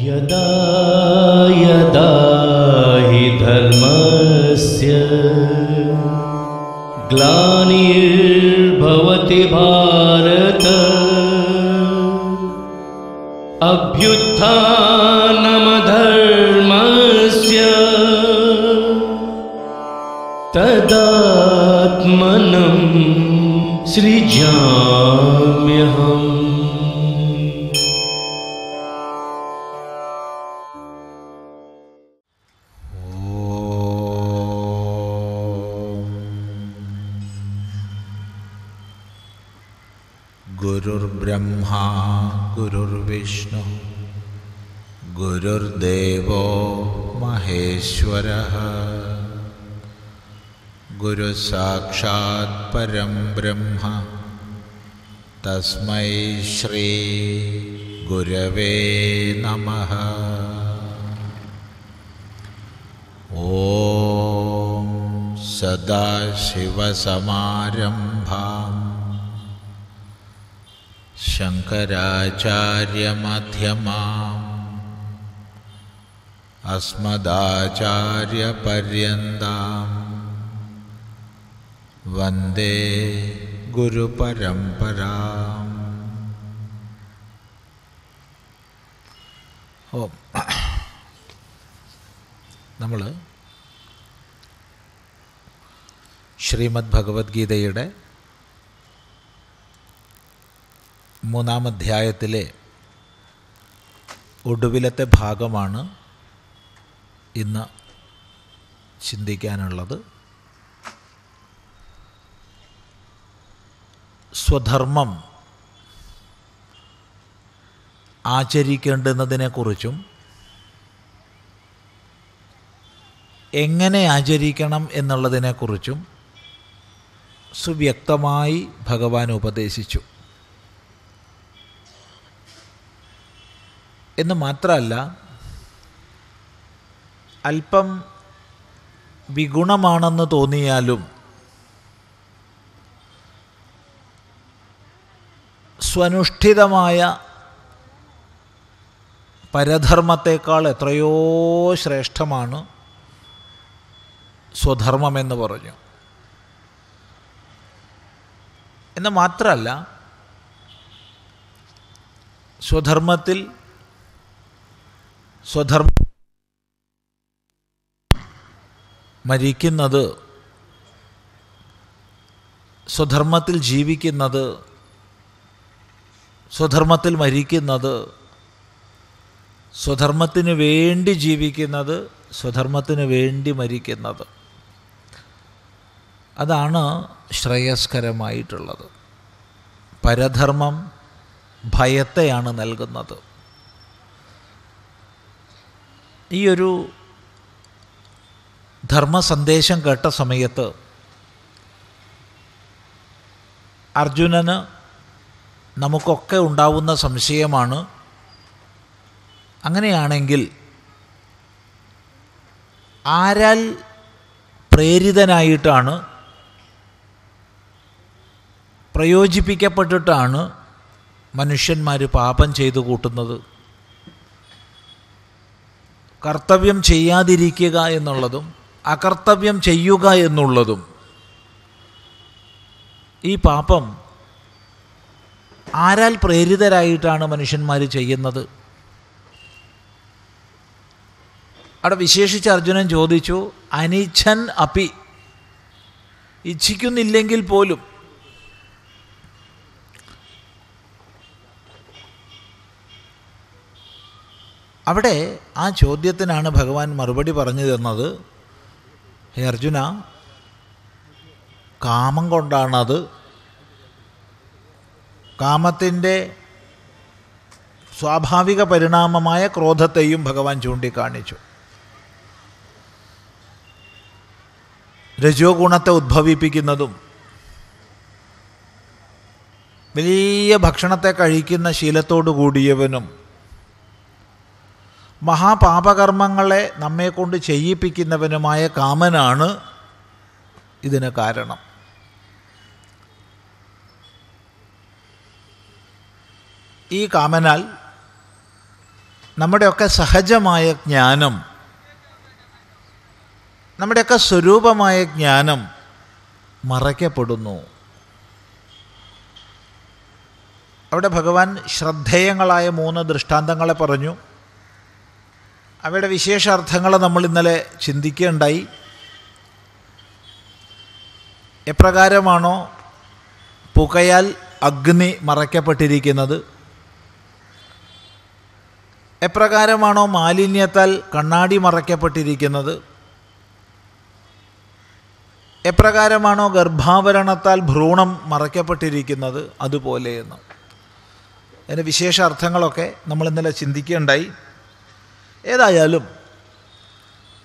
यदा यदा हि धर्मस्य ग्लानिर्भवति भारत अभ्युत्थानमधर्मस्य तदात्मनं सृजाम्यह साक्षात् परं ब्रह्म तस्मै श्री श्रीगुरवे नमः ॐ सदाशिवसमारम्भां शङ्कराचार्यमध्यमाम् अस्मदाचार्यपर्यन्ताम् വന്ദേ ഗുരുപരംപരാ ഓ നമ്മൾ ശ്രീമദ് ഭഗവത്ഗീതയുടെ മൂന്നാം അധ്യായത്തിലെ ഒടുവിലത്തെ ഭാഗമാണ് ഇന്ന് ചിന്തിക്കാനുള്ളത് സ്വധർമ്മം ആചരിക്കേണ്ടുന്നതിനെക്കുറിച്ചും എങ്ങനെ ആചരിക്കണം എന്നുള്ളതിനെക്കുറിച്ചും സുവ്യക്തമായി ഭഗവാൻ ഉപദേശിച്ചു എന്ന് മാത്രമല്ല അല്പം വിഗുണമാണെന്ന് തോന്നിയാലും സ്വനുഷ്ഠിതമായ പരധർമ്മത്തേക്കാൾ എത്രയോ ശ്രേഷ്ഠമാണ് സ്വധർമ്മമെന്ന് പറഞ്ഞു എന്ന് മാത്രമല്ല സ്വധർമ്മത്തിൽ സ്വധർമ്മ മരിക്കുന്നത് സ്വധർമ്മത്തിൽ ജീവിക്കുന്നത് സ്വധർമ്മത്തിൽ മരിക്കുന്നത് സ്വധർമ്മത്തിന് വേണ്ടി ജീവിക്കുന്നത് സ്വധർമ്മത്തിന് വേണ്ടി മരിക്കുന്നത് അതാണ് ശ്രേയസ്കരമായിട്ടുള്ളത് പരധർമ്മം ഭയത്തെയാണ് നൽകുന്നത് ഈ ഒരു ധർമ്മ സന്ദേശം കേട്ട സമയത്ത് അർജുനന് നമുക്കൊക്കെ ഉണ്ടാവുന്ന സംശയമാണ് അങ്ങനെയാണെങ്കിൽ ആരാൽ പ്രേരിതനായിട്ടാണ് പ്രയോജിപ്പിക്കപ്പെട്ടിട്ടാണ് മനുഷ്യന്മാർ പാപം ചെയ്തു കൂട്ടുന്നത് കർത്തവ്യം ചെയ്യാതിരിക്കുക എന്നുള്ളതും അകർത്തവ്യം ചെയ്യുക എന്നുള്ളതും ഈ പാപം ആരാൽ പ്രേരിതരായിട്ടാണ് മനുഷ്യന്മാർ ചെയ്യുന്നത് അവിടെ വിശേഷിച്ച് അർജുനൻ ചോദിച്ചു അനിച്ഛൻ അപി ഇച്ഛിക്കുന്നില്ലെങ്കിൽ പോലും അവിടെ ആ ചോദ്യത്തിനാണ് ഭഗവാൻ മറുപടി പറഞ്ഞു തന്നത് ഹേ അർജുന കാമം കൊണ്ടാണത് കാമത്തിൻ്റെ സ്വാഭാവിക പരിണാമമായ ക്രോധത്തെയും ഭഗവാൻ ചൂണ്ടിക്കാണിച്ചു രജോ ഗുണത്തെ ഉദ്ഭവിപ്പിക്കുന്നതും വലിയ ഭക്ഷണത്തെ കഴിക്കുന്ന ശീലത്തോടു കൂടിയവനും മഹാപാപകർമ്മങ്ങളെ നമ്മെക്കൊണ്ട് ചെയ്യിപ്പിക്കുന്നവനുമായ കാമനാണ് ഇതിന് കാരണം ഈ കാമനാൽ നമ്മുടെയൊക്കെ സഹജമായ ജ്ഞാനം നമ്മുടെയൊക്കെ സ്വരൂപമായ ജ്ഞാനം മറയ്ക്കപ്പെടുന്നു അവിടെ ഭഗവാൻ ശ്രദ്ധേയങ്ങളായ മൂന്ന് ദൃഷ്ടാന്തങ്ങളെ പറഞ്ഞു അവയുടെ വിശേഷാർത്ഥങ്ങൾ നമ്മൾ ഇന്നലെ ചിന്തിക്കുകയുണ്ടായി എപ്രകാരമാണോ പുകയാൽ അഗ്നി മറയ്ക്കപ്പെട്ടിരിക്കുന്നത് എപ്രകാരമാണോ മാലിന്യത്താൽ കണ്ണാടി മറയ്ക്കപ്പെട്ടിരിക്കുന്നത് എപ്രകാരമാണോ ഗർഭാവരണത്താൽ ഭ്രൂണം മറയ്ക്കപ്പെട്ടിരിക്കുന്നത് അതുപോലെയെന്ന് അതിൻ്റെ വിശേഷ അർത്ഥങ്ങളൊക്കെ നമ്മൾ ഇന്നലെ ചിന്തിക്കേണ്ടായി ഏതായാലും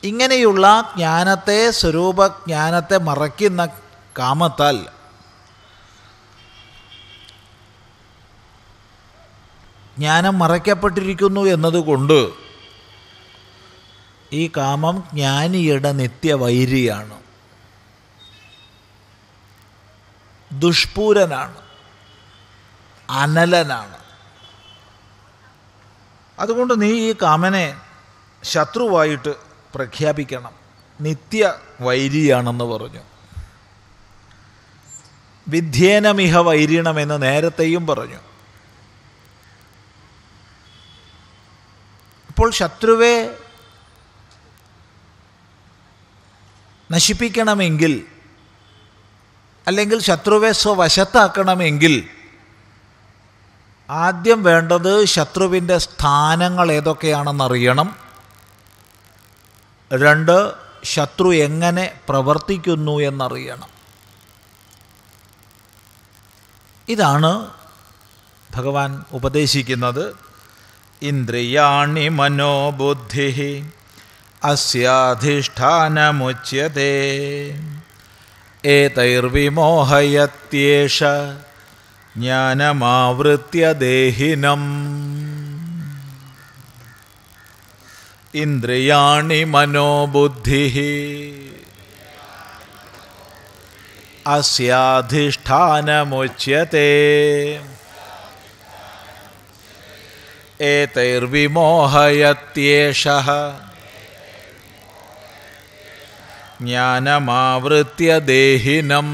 ഇങ്ങനെയുള്ള ജ്ഞാനത്തെ സ്വരൂപജ്ഞാനത്തെ മറയ്ക്കുന്ന കാമത്താൽ ജ്ഞാനം മറയ്ക്കപ്പെട്ടിരിക്കുന്നു എന്നതുകൊണ്ട് ഈ കാമം ജ്ഞാനിയുടെ നിത്യവൈരിയാണ് ദുഷ്പൂരനാണ് അനലനാണ് അതുകൊണ്ട് നീ ഈ കാമനെ ശത്രുവായിട്ട് പ്രഖ്യാപിക്കണം നിത്യ വൈരിയാണെന്ന് പറഞ്ഞു വിധ്യേനമിഹ വൈരിണമെന്ന് നേരത്തെയും പറഞ്ഞു ഇപ്പോൾ ശത്രുവെ നശിപ്പിക്കണമെങ്കിൽ അല്ലെങ്കിൽ ശത്രുവെ സ്വവശത്താക്കണമെങ്കിൽ ആദ്യം വേണ്ടത് ശത്രുവിൻ്റെ സ്ഥാനങ്ങൾ ഏതൊക്കെയാണെന്നറിയണം രണ്ട് ശത്രു എങ്ങനെ പ്രവർത്തിക്കുന്നു എന്നറിയണം ഇതാണ് ഭഗവാൻ ഉപദേശിക്കുന്നത് इन्द्रियाणि मनोबुद्धिः अस्याधिष्ठानमुच्यते एतैर्विमोहयत्येष ज्ञानमावृत्य देहिनम् इन्द्रियाणि मनोबुद्धिः अस्याधिष्ठानमुच्यते एतैर्विमोहयत्येषः ജ്ഞാനമാവൃത്യ ദേഹിനം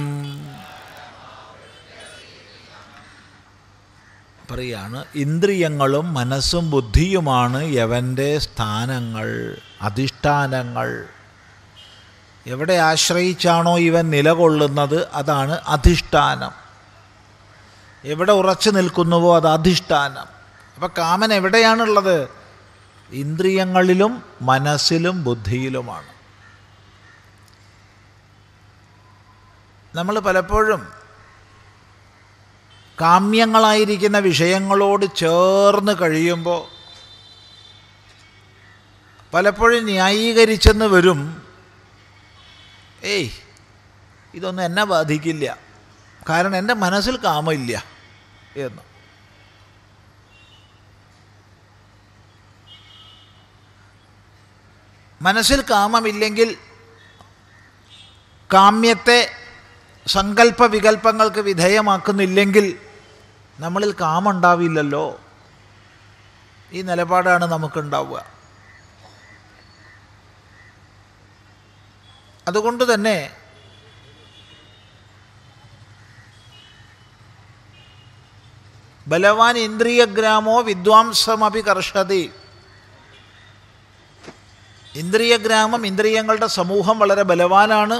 പറയാണ് ഇന്ദ്രിയങ്ങളും മനസ്സും ബുദ്ധിയുമാണ് യവൻ്റെ സ്ഥാനങ്ങൾ അധിഷ്ഠാനങ്ങൾ എവിടെ ആശ്രയിച്ചാണോ ഇവൻ നിലകൊള്ളുന്നത് അതാണ് അധിഷ്ഠാനം എവിടെ ഉറച്ചു നിൽക്കുന്നുവോ അത് അധിഷ്ഠാനം അപ്പം കാമൻ എവിടെയാണുള്ളത് ഇന്ദ്രിയങ്ങളിലും മനസ്സിലും ബുദ്ധിയിലുമാണ് നമ്മൾ പലപ്പോഴും കാമ്യങ്ങളായിരിക്കുന്ന വിഷയങ്ങളോട് ചേർന്ന് കഴിയുമ്പോൾ പലപ്പോഴും ന്യായീകരിച്ചെന്ന് വരും ഏയ് ഇതൊന്നും എന്നെ ബാധിക്കില്ല കാരണം എൻ്റെ മനസ്സിൽ കാമില്ല എന്ന് മനസ്സിൽ കാമമില്ലെങ്കിൽ കാമ്യത്തെ സങ്കല്പ വികല്പങ്ങൾക്ക് വിധേയമാക്കുന്നില്ലെങ്കിൽ നമ്മളിൽ കാമുണ്ടാവില്ലല്ലോ ഈ നിലപാടാണ് നമുക്കുണ്ടാവുക അതുകൊണ്ട് തന്നെ ബലവാൻ ഇന്ദ്രിയഗ്രാമോ വിദ്വാംസമപി കർഷതി ഇന്ദ്രിയഗ്രാമം ഇന്ദ്രിയങ്ങളുടെ സമൂഹം വളരെ ബലവാനാണ്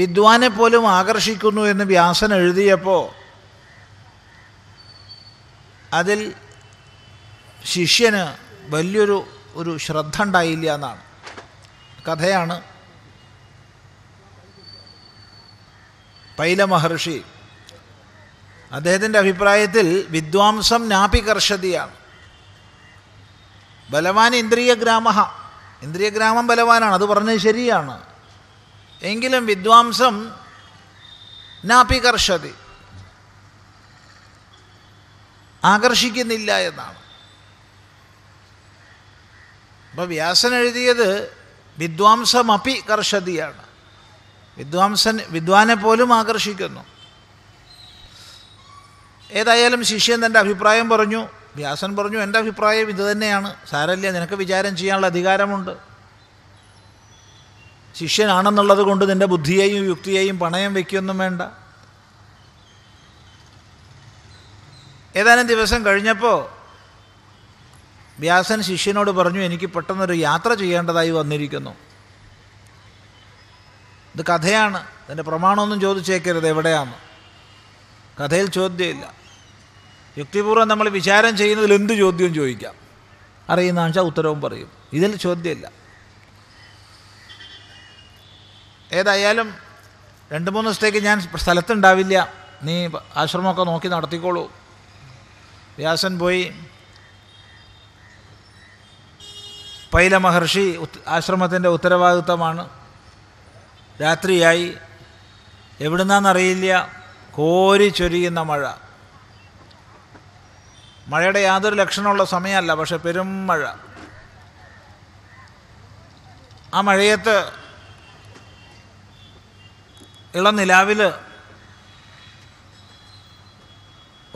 വിദ്വാനെ പോലും ആകർഷിക്കുന്നു എന്ന് വ്യാസൻ എഴുതിയപ്പോൾ അതിൽ ശിഷ്യന് വലിയൊരു ഒരു ശ്രദ്ധ ഉണ്ടായില്ല എന്നാണ് കഥയാണ് പൈല മഹർഷി അദ്ദേഹത്തിൻ്റെ അഭിപ്രായത്തിൽ വിദ്വാംസം നാപി കർഷതിയാണ് ബലവാൻ ഇന്ദ്രിയഗ്രാമ ഇന്ദ്രിയഗ്രാമം ബലവാനാണ് അത് പറഞ്ഞത് ശരിയാണ് എങ്കിലും വിദ്വാംസം നാപ്പി കർഷതി ആകർഷിക്കുന്നില്ല എന്നാണ് അപ്പോൾ വ്യാസൻ എഴുതിയത് വിദ്വാംസമപി കർഷതിയാണ് വിദ്വാംസൻ വിദ്വാനെ പോലും ആകർഷിക്കുന്നു ഏതായാലും ശിഷ്യൻ തൻ്റെ അഭിപ്രായം പറഞ്ഞു വ്യാസൻ പറഞ്ഞു എൻ്റെ അഭിപ്രായം ഇത് തന്നെയാണ് സാരല്ല നിനക്ക് വിചാരം ചെയ്യാനുള്ള അധികാരമുണ്ട് ശിഷ്യനാണെന്നുള്ളത് കൊണ്ട് നിൻ്റെ ബുദ്ധിയെയും യുക്തിയെയും പണയം വയ്ക്കൊന്നും വേണ്ട ഏതാനും ദിവസം കഴിഞ്ഞപ്പോൾ വ്യാസൻ ശിഷ്യനോട് പറഞ്ഞു എനിക്ക് പെട്ടെന്നൊരു യാത്ര ചെയ്യേണ്ടതായി വന്നിരിക്കുന്നു ഇത് കഥയാണ് അതിൻ്റെ പ്രമാണമൊന്നും ചോദിച്ചേക്കരുത് എവിടെയാണ് കഥയിൽ ചോദ്യമില്ല യുക്തിപൂർവ്വം നമ്മൾ വിചാരം ചെയ്യുന്നതിൽ എന്ത് ചോദ്യവും ചോദിക്കാം അറിയുന്ന വെച്ചാൽ ഉത്തരവും പറയും ഇതിൽ ചോദ്യമില്ല ഏതായാലും രണ്ട് മൂന്ന് ദിവസത്തേക്ക് ഞാൻ സ്ഥലത്തുണ്ടാവില്ല നീ ആശ്രമമൊക്കെ നോക്കി നടത്തിക്കോളൂ വ്യാസൻ പോയി പൈല മഹർഷി ആശ്രമത്തിൻ്റെ ഉത്തരവാദിത്തമാണ് രാത്രിയായി എവിടുന്നാന്നറിയില്ല കോരി ചൊരിയുന്ന മഴ മഴയുടെ യാതൊരു ലക്ഷണമുള്ള സമയമല്ല പക്ഷെ പെരും മഴ ആ മഴയത്ത് ഇളനിലാവിൽ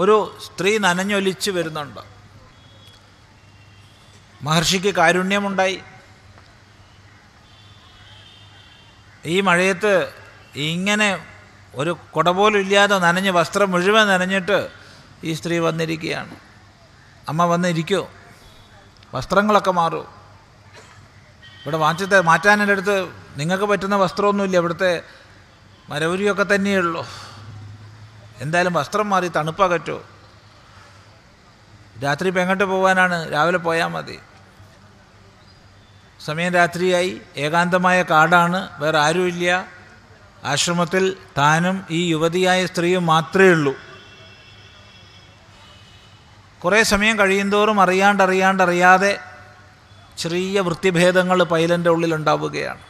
ഒരു സ്ത്രീ നനഞ്ഞൊലിച്ച് വരുന്നുണ്ട് മഹർഷിക്ക് കാരുണ്യമുണ്ടായി ഈ മഴയത്ത് ഇങ്ങനെ ഒരു കുടപോലില്ലാതെ നനഞ്ഞ് വസ്ത്രം മുഴുവൻ നനഞ്ഞിട്ട് ഈ സ്ത്രീ വന്നിരിക്കുകയാണ് അമ്മ വന്നിരിക്കുമോ വസ്ത്രങ്ങളൊക്കെ മാറും ഇവിടെ വാങ്ങിച്ചത്തെ മാറ്റാൻ അടുത്ത് നിങ്ങൾക്ക് പറ്റുന്ന വസ്ത്രമൊന്നുമില്ല ഇവിടുത്തെ മരവുരിയൊക്കെ തന്നെയുള്ളൂ എന്തായാലും വസ്ത്രം മാറി തണുപ്പകറ്റോ രാത്രി ഇപ്പം എങ്ങോട്ട് പോകാനാണ് രാവിലെ പോയാൽ മതി സമയം രാത്രിയായി ഏകാന്തമായ കാടാണ് വേറെ ആരുമില്ല ആശ്രമത്തിൽ താനും ഈ യുവതിയായ സ്ത്രീയും മാത്രമേ ഉള്ളൂ കുറേ സമയം കഴിയുന്തോറും അറിയാണ്ടറിയാണ്ടറിയാതെ ചെറിയ വൃത്തിഭേദങ്ങൾ പൈലൻ്റെ ഉള്ളിലുണ്ടാവുകയാണ്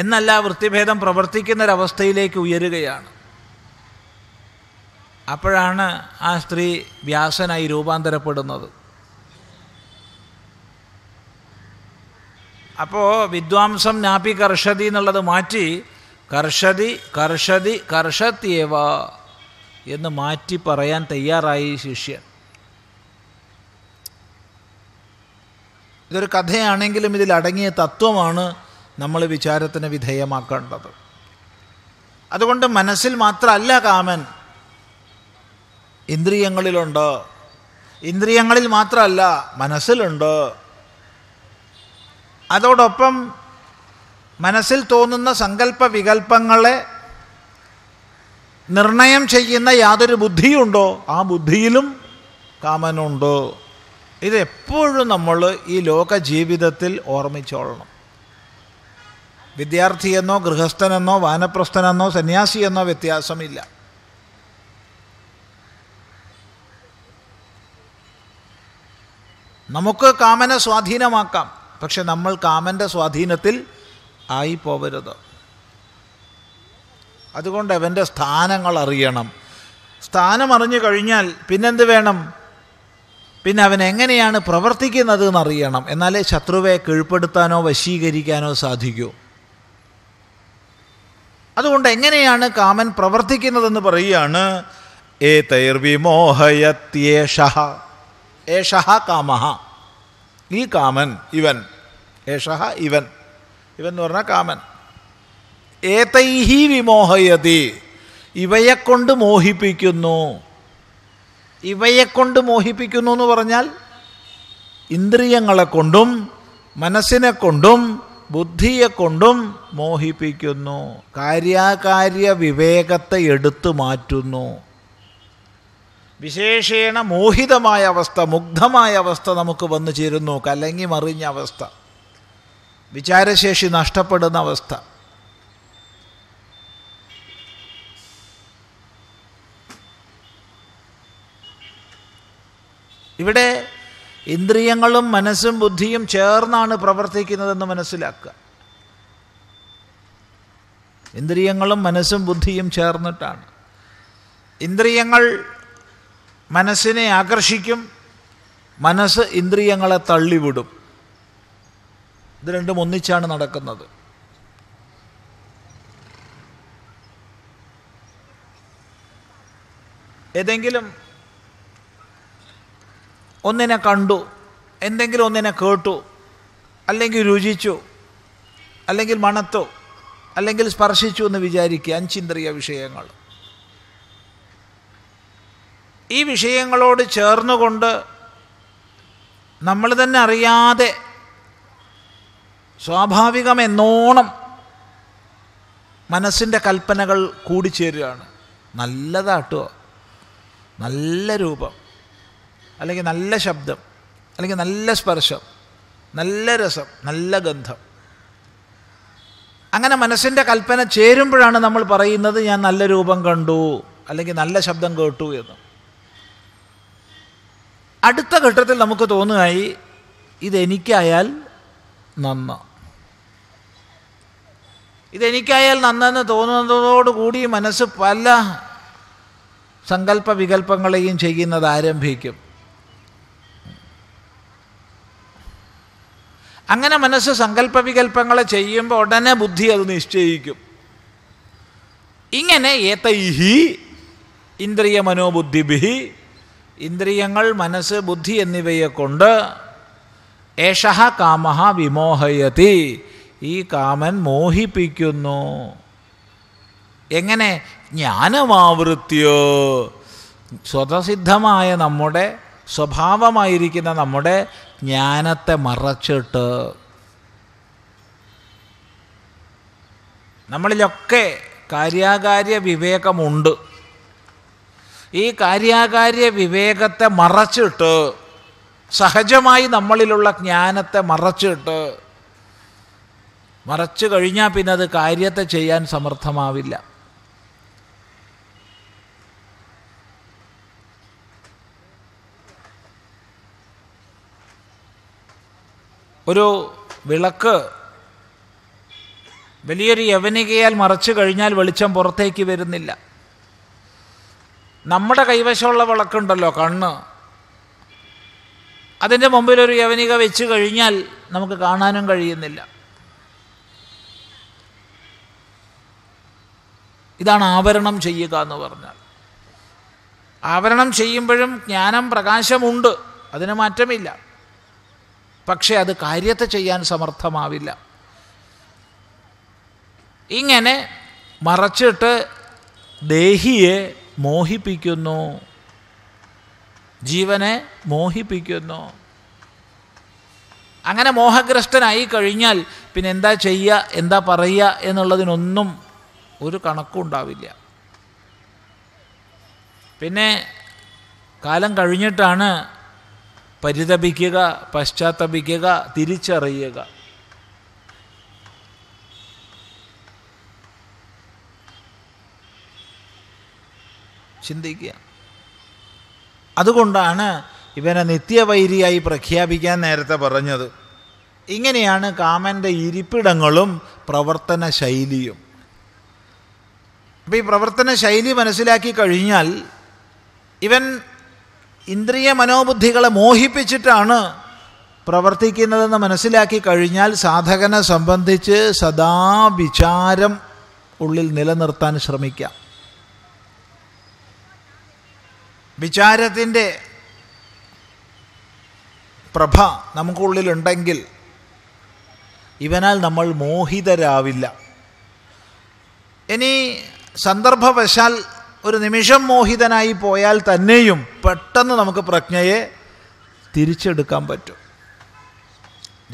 എന്നല്ല വൃത്തിഭേദം പ്രവർത്തിക്കുന്നൊരവസ്ഥയിലേക്ക് ഉയരുകയാണ് അപ്പോഴാണ് ആ സ്ത്രീ വ്യാസനായി രൂപാന്തരപ്പെടുന്നത് അപ്പോൾ വിദ്വാംസം നാപി കർഷതി എന്നുള്ളത് മാറ്റി കർഷതി കർഷതി കർഷത്യേവ എന്ന് മാറ്റി പറയാൻ തയ്യാറായി ശിഷ്യൻ ഇതൊരു കഥയാണെങ്കിലും ഇതിൽ തത്വമാണ് നമ്മൾ വിചാരത്തിന് വിധേയമാക്കേണ്ടത് അതുകൊണ്ട് മനസ്സിൽ മാത്രമല്ല കാമൻ ഇന്ദ്രിയങ്ങളിലുണ്ട് ഇന്ദ്രിയങ്ങളിൽ മാത്രമല്ല മനസ്സിലുണ്ട് അതോടൊപ്പം മനസ്സിൽ തോന്നുന്ന സങ്കല്പ വികല്പങ്ങളെ നിർണയം ചെയ്യുന്ന യാതൊരു ബുദ്ധിയുണ്ടോ ആ ബുദ്ധിയിലും കാമനുണ്ട് ഇതെപ്പോഴും നമ്മൾ ഈ ലോക ജീവിതത്തിൽ ഓർമ്മിച്ചോളണം വിദ്യാർത്ഥിയെന്നോ ഗൃഹസ്ഥനെന്നോ വാനപ്രസ്ഥനെന്നോ സന്യാസിയെന്നോ വ്യത്യാസമില്ല നമുക്ക് കാമനെ സ്വാധീനമാക്കാം പക്ഷെ നമ്മൾ കാമൻ്റെ സ്വാധീനത്തിൽ ആയി പോവരുത് അതുകൊണ്ട് അവൻ്റെ സ്ഥാനങ്ങൾ അറിയണം സ്ഥാനം അറിഞ്ഞു കഴിഞ്ഞാൽ പിന്നെന്ത് വേണം പിന്നെ അവൻ എങ്ങനെയാണ് പ്രവർത്തിക്കുന്നത് എന്നറിയണം എന്നാലേ ശത്രുവെ കീഴ്പ്പെടുത്താനോ വശീകരിക്കാനോ സാധിക്കൂ അതുകൊണ്ട് എങ്ങനെയാണ് കാമൻ പ്രവർത്തിക്കുന്നതെന്ന് പറയുകയാണ് ഏ തൈർവിമോഹയത്യേഷ ഏഷ കാമഹ ഈ കാമൻ ഇവൻ ഏഷ ഇവൻ ഇവൻ എന്ന് പറഞ്ഞാൽ കാമൻ ഏതൈഹി വിമോഹയതി ഇവയെ കൊണ്ട് മോഹിപ്പിക്കുന്നു ഇവയെ കൊണ്ട് മോഹിപ്പിക്കുന്നു എന്ന് പറഞ്ഞാൽ ഇന്ദ്രിയങ്ങളെ കൊണ്ടും മനസ്സിനെ കൊണ്ടും ബുദ്ധിയെ കൊണ്ടും മോഹിപ്പിക്കുന്നു കാര്യാകാര്യ വിവേകത്തെ എടുത്തു മാറ്റുന്നു വിശേഷേണ മോഹിതമായ അവസ്ഥ മുഗ്ധമായ അവസ്ഥ നമുക്ക് വന്നു ചേരുന്നു കലങ്ങി മറിഞ്ഞ അവസ്ഥ വിചാരശേഷി നഷ്ടപ്പെടുന്ന അവസ്ഥ ഇവിടെ ഇന്ദ്രിയങ്ങളും മനസ്സും ബുദ്ധിയും ചേർന്നാണ് പ്രവർത്തിക്കുന്നതെന്ന് മനസ്സിലാക്കുക ഇന്ദ്രിയങ്ങളും മനസ്സും ബുദ്ധിയും ചേർന്നിട്ടാണ് ഇന്ദ്രിയങ്ങൾ മനസ്സിനെ ആകർഷിക്കും മനസ്സ് ഇന്ദ്രിയങ്ങളെ തള്ളിവിടും ഇത് രണ്ടും ഒന്നിച്ചാണ് നടക്കുന്നത് ഏതെങ്കിലും ഒന്നിനെ കണ്ടു എന്തെങ്കിലും ഒന്നിനെ കേട്ടു അല്ലെങ്കിൽ രുചിച്ചു അല്ലെങ്കിൽ മണത്തു അല്ലെങ്കിൽ സ്പർശിച്ചു എന്ന് വിചാരിക്കുക അഞ്ചിന്ദ്രിയ വിഷയങ്ങൾ ഈ വിഷയങ്ങളോട് ചേർന്നുകൊണ്ട് നമ്മൾ തന്നെ അറിയാതെ സ്വാഭാവികമെന്നോണം മനസ്സിൻ്റെ കൽപ്പനകൾ കൂടിച്ചേരുകയാണ് നല്ലതാട്ടോ നല്ല രൂപം അല്ലെങ്കിൽ നല്ല ശബ്ദം അല്ലെങ്കിൽ നല്ല സ്പർശം നല്ല രസം നല്ല ഗന്ധം അങ്ങനെ മനസ്സിൻ്റെ കൽപ്പന ചേരുമ്പോഴാണ് നമ്മൾ പറയുന്നത് ഞാൻ നല്ല രൂപം കണ്ടു അല്ലെങ്കിൽ നല്ല ശബ്ദം കേട്ടു എന്ന് അടുത്ത ഘട്ടത്തിൽ നമുക്ക് തോന്നുകയായി ഇതെനിക്കായാൽ നന്ന ഇതെനിക്കായാൽ നന്നെന്ന് തോന്നുന്നതോടുകൂടി മനസ്സ് പല സങ്കല്പ വികല്പങ്ങളെയും ചെയ്യുന്നത് ആരംഭിക്കും അങ്ങനെ മനസ്സ് സങ്കല്പവികല്പങ്ങളെ ചെയ്യുമ്പോൾ ഉടനെ ബുദ്ധി അത് നിശ്ചയിക്കും ഇങ്ങനെ ഏതൈഹി ഇന്ദ്രിയ മനോബുദ്ധിബിഹി ഇന്ദ്രിയങ്ങൾ മനസ്സ് ബുദ്ധി എന്നിവയെ കൊണ്ട് ഏഷഹ കാമഹ വിമോഹയതി ഈ കാമൻ മോഹിപ്പിക്കുന്നു എങ്ങനെ ജ്ഞാനമാവൃത്തിയോ സ്വതസിദ്ധമായ നമ്മുടെ സ്വഭാവമായിരിക്കുന്ന നമ്മുടെ ജ്ഞാനത്തെ മറച്ചിട്ട് നമ്മളിലൊക്കെ കാര്യാകാര്യ വിവേകമുണ്ട് ഈ കാര്യാകാര്യ വിവേകത്തെ മറച്ചിട്ട് സഹജമായി നമ്മളിലുള്ള ജ്ഞാനത്തെ മറച്ചിട്ട് മറച്ചു കഴിഞ്ഞാൽ പിന്നെ അത് കാര്യത്തെ ചെയ്യാൻ സമർത്ഥമാവില്ല ഒരു വിളക്ക് വലിയൊരു യവനികയാൽ മറച്ചു കഴിഞ്ഞാൽ വെളിച്ചം പുറത്തേക്ക് വരുന്നില്ല നമ്മുടെ കൈവശമുള്ള വിളക്കുണ്ടല്ലോ കണ്ണ് അതിൻ്റെ മുമ്പിൽ ഒരു യവനിക വെച്ച് കഴിഞ്ഞാൽ നമുക്ക് കാണാനും കഴിയുന്നില്ല ഇതാണ് ആവരണം ചെയ്യുക എന്ന് പറഞ്ഞാൽ ആവരണം ചെയ്യുമ്പോഴും ജ്ഞാനം പ്രകാശമുണ്ട് അതിന് മാറ്റമില്ല പക്ഷേ അത് കാര്യത്തെ ചെയ്യാൻ സമർത്ഥമാവില്ല ഇങ്ങനെ മറച്ചിട്ട് ദേഹിയെ മോഹിപ്പിക്കുന്നു ജീവനെ മോഹിപ്പിക്കുന്നു അങ്ങനെ മോഹഗ്രസ്തനായി കഴിഞ്ഞാൽ പിന്നെ എന്താ ചെയ്യുക എന്താ പറയുക എന്നുള്ളതിനൊന്നും ഒരു കണക്കും ഉണ്ടാവില്ല പിന്നെ കാലം കഴിഞ്ഞിട്ടാണ് പരിതപിക്കുക പശ്ചാത്തപിക്കുക തിരിച്ചറിയുക ചിന്തിക്കുക അതുകൊണ്ടാണ് ഇവനെ നിത്യവൈരിയായി പ്രഖ്യാപിക്കാൻ നേരത്തെ പറഞ്ഞത് ഇങ്ങനെയാണ് കാമൻ്റെ ഇരിപ്പിടങ്ങളും പ്രവർത്തന ശൈലിയും അപ്പോൾ ഈ പ്രവർത്തന ശൈലി മനസ്സിലാക്കി കഴിഞ്ഞാൽ ഇവൻ ഇന്ദ്രിയ മനോബുദ്ധികളെ മോഹിപ്പിച്ചിട്ടാണ് പ്രവർത്തിക്കുന്നതെന്ന് മനസ്സിലാക്കി കഴിഞ്ഞാൽ സാധകനെ സംബന്ധിച്ച് സദാ വിചാരം ഉള്ളിൽ നിലനിർത്താൻ ശ്രമിക്കാം വിചാരത്തിൻ്റെ പ്രഭ നമുക്കുള്ളിലുണ്ടെങ്കിൽ ഇവനാൽ നമ്മൾ മോഹിതരാവില്ല ഇനി സന്ദർഭവശാൽ ഒരു നിമിഷം മോഹിതനായി പോയാൽ തന്നെയും പെട്ടെന്ന് നമുക്ക് പ്രജ്ഞയെ തിരിച്ചെടുക്കാൻ പറ്റും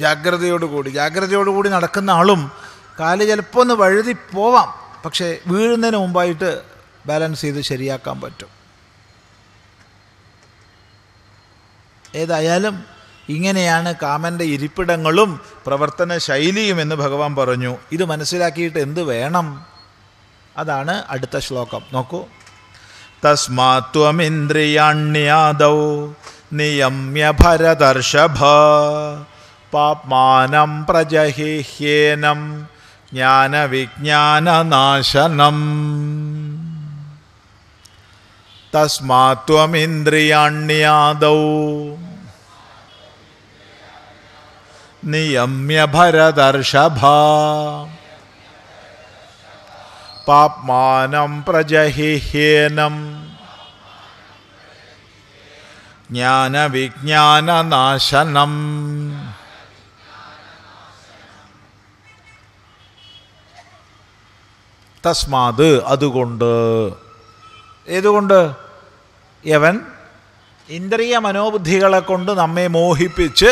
ജാഗ്രതയോടുകൂടി ജാഗ്രതയോടുകൂടി നടക്കുന്ന ആളും കാല് ചിലപ്പോൾ ഒന്ന് വഴുതി പോവാം പക്ഷേ വീഴുന്നതിന് മുമ്പായിട്ട് ബാലൻസ് ചെയ്ത് ശരിയാക്കാൻ പറ്റും ഏതായാലും ഇങ്ങനെയാണ് കാമൻ്റെ ഇരിപ്പിടങ്ങളും പ്രവർത്തന ശൈലിയും എന്ന് ഭഗവാൻ പറഞ്ഞു ഇത് മനസ്സിലാക്കിയിട്ട് എന്ത് വേണം अदत्त श्लोकं नोकु तस्मात्त्वमिन्द्रियाण्यादौ नियम्य भरदर्शभा पाप्मानं प्रजहिह्येनं ज्ञानविज्ञाननाशनम् तस्मात्त्वमिन्द्रियाण्यादौ नियम्य भरदर्शभा പാപ്മാനം പ്രജഹിഹേനം ജ്ഞാനവിജ്ഞാനനാശനം തസ്മാത് അതുകൊണ്ട് ഏതുകൊണ്ട് യവൻ ഇന്ദ്രിയ മനോബുദ്ധികളെ കൊണ്ട് നമ്മെ മോഹിപ്പിച്ച്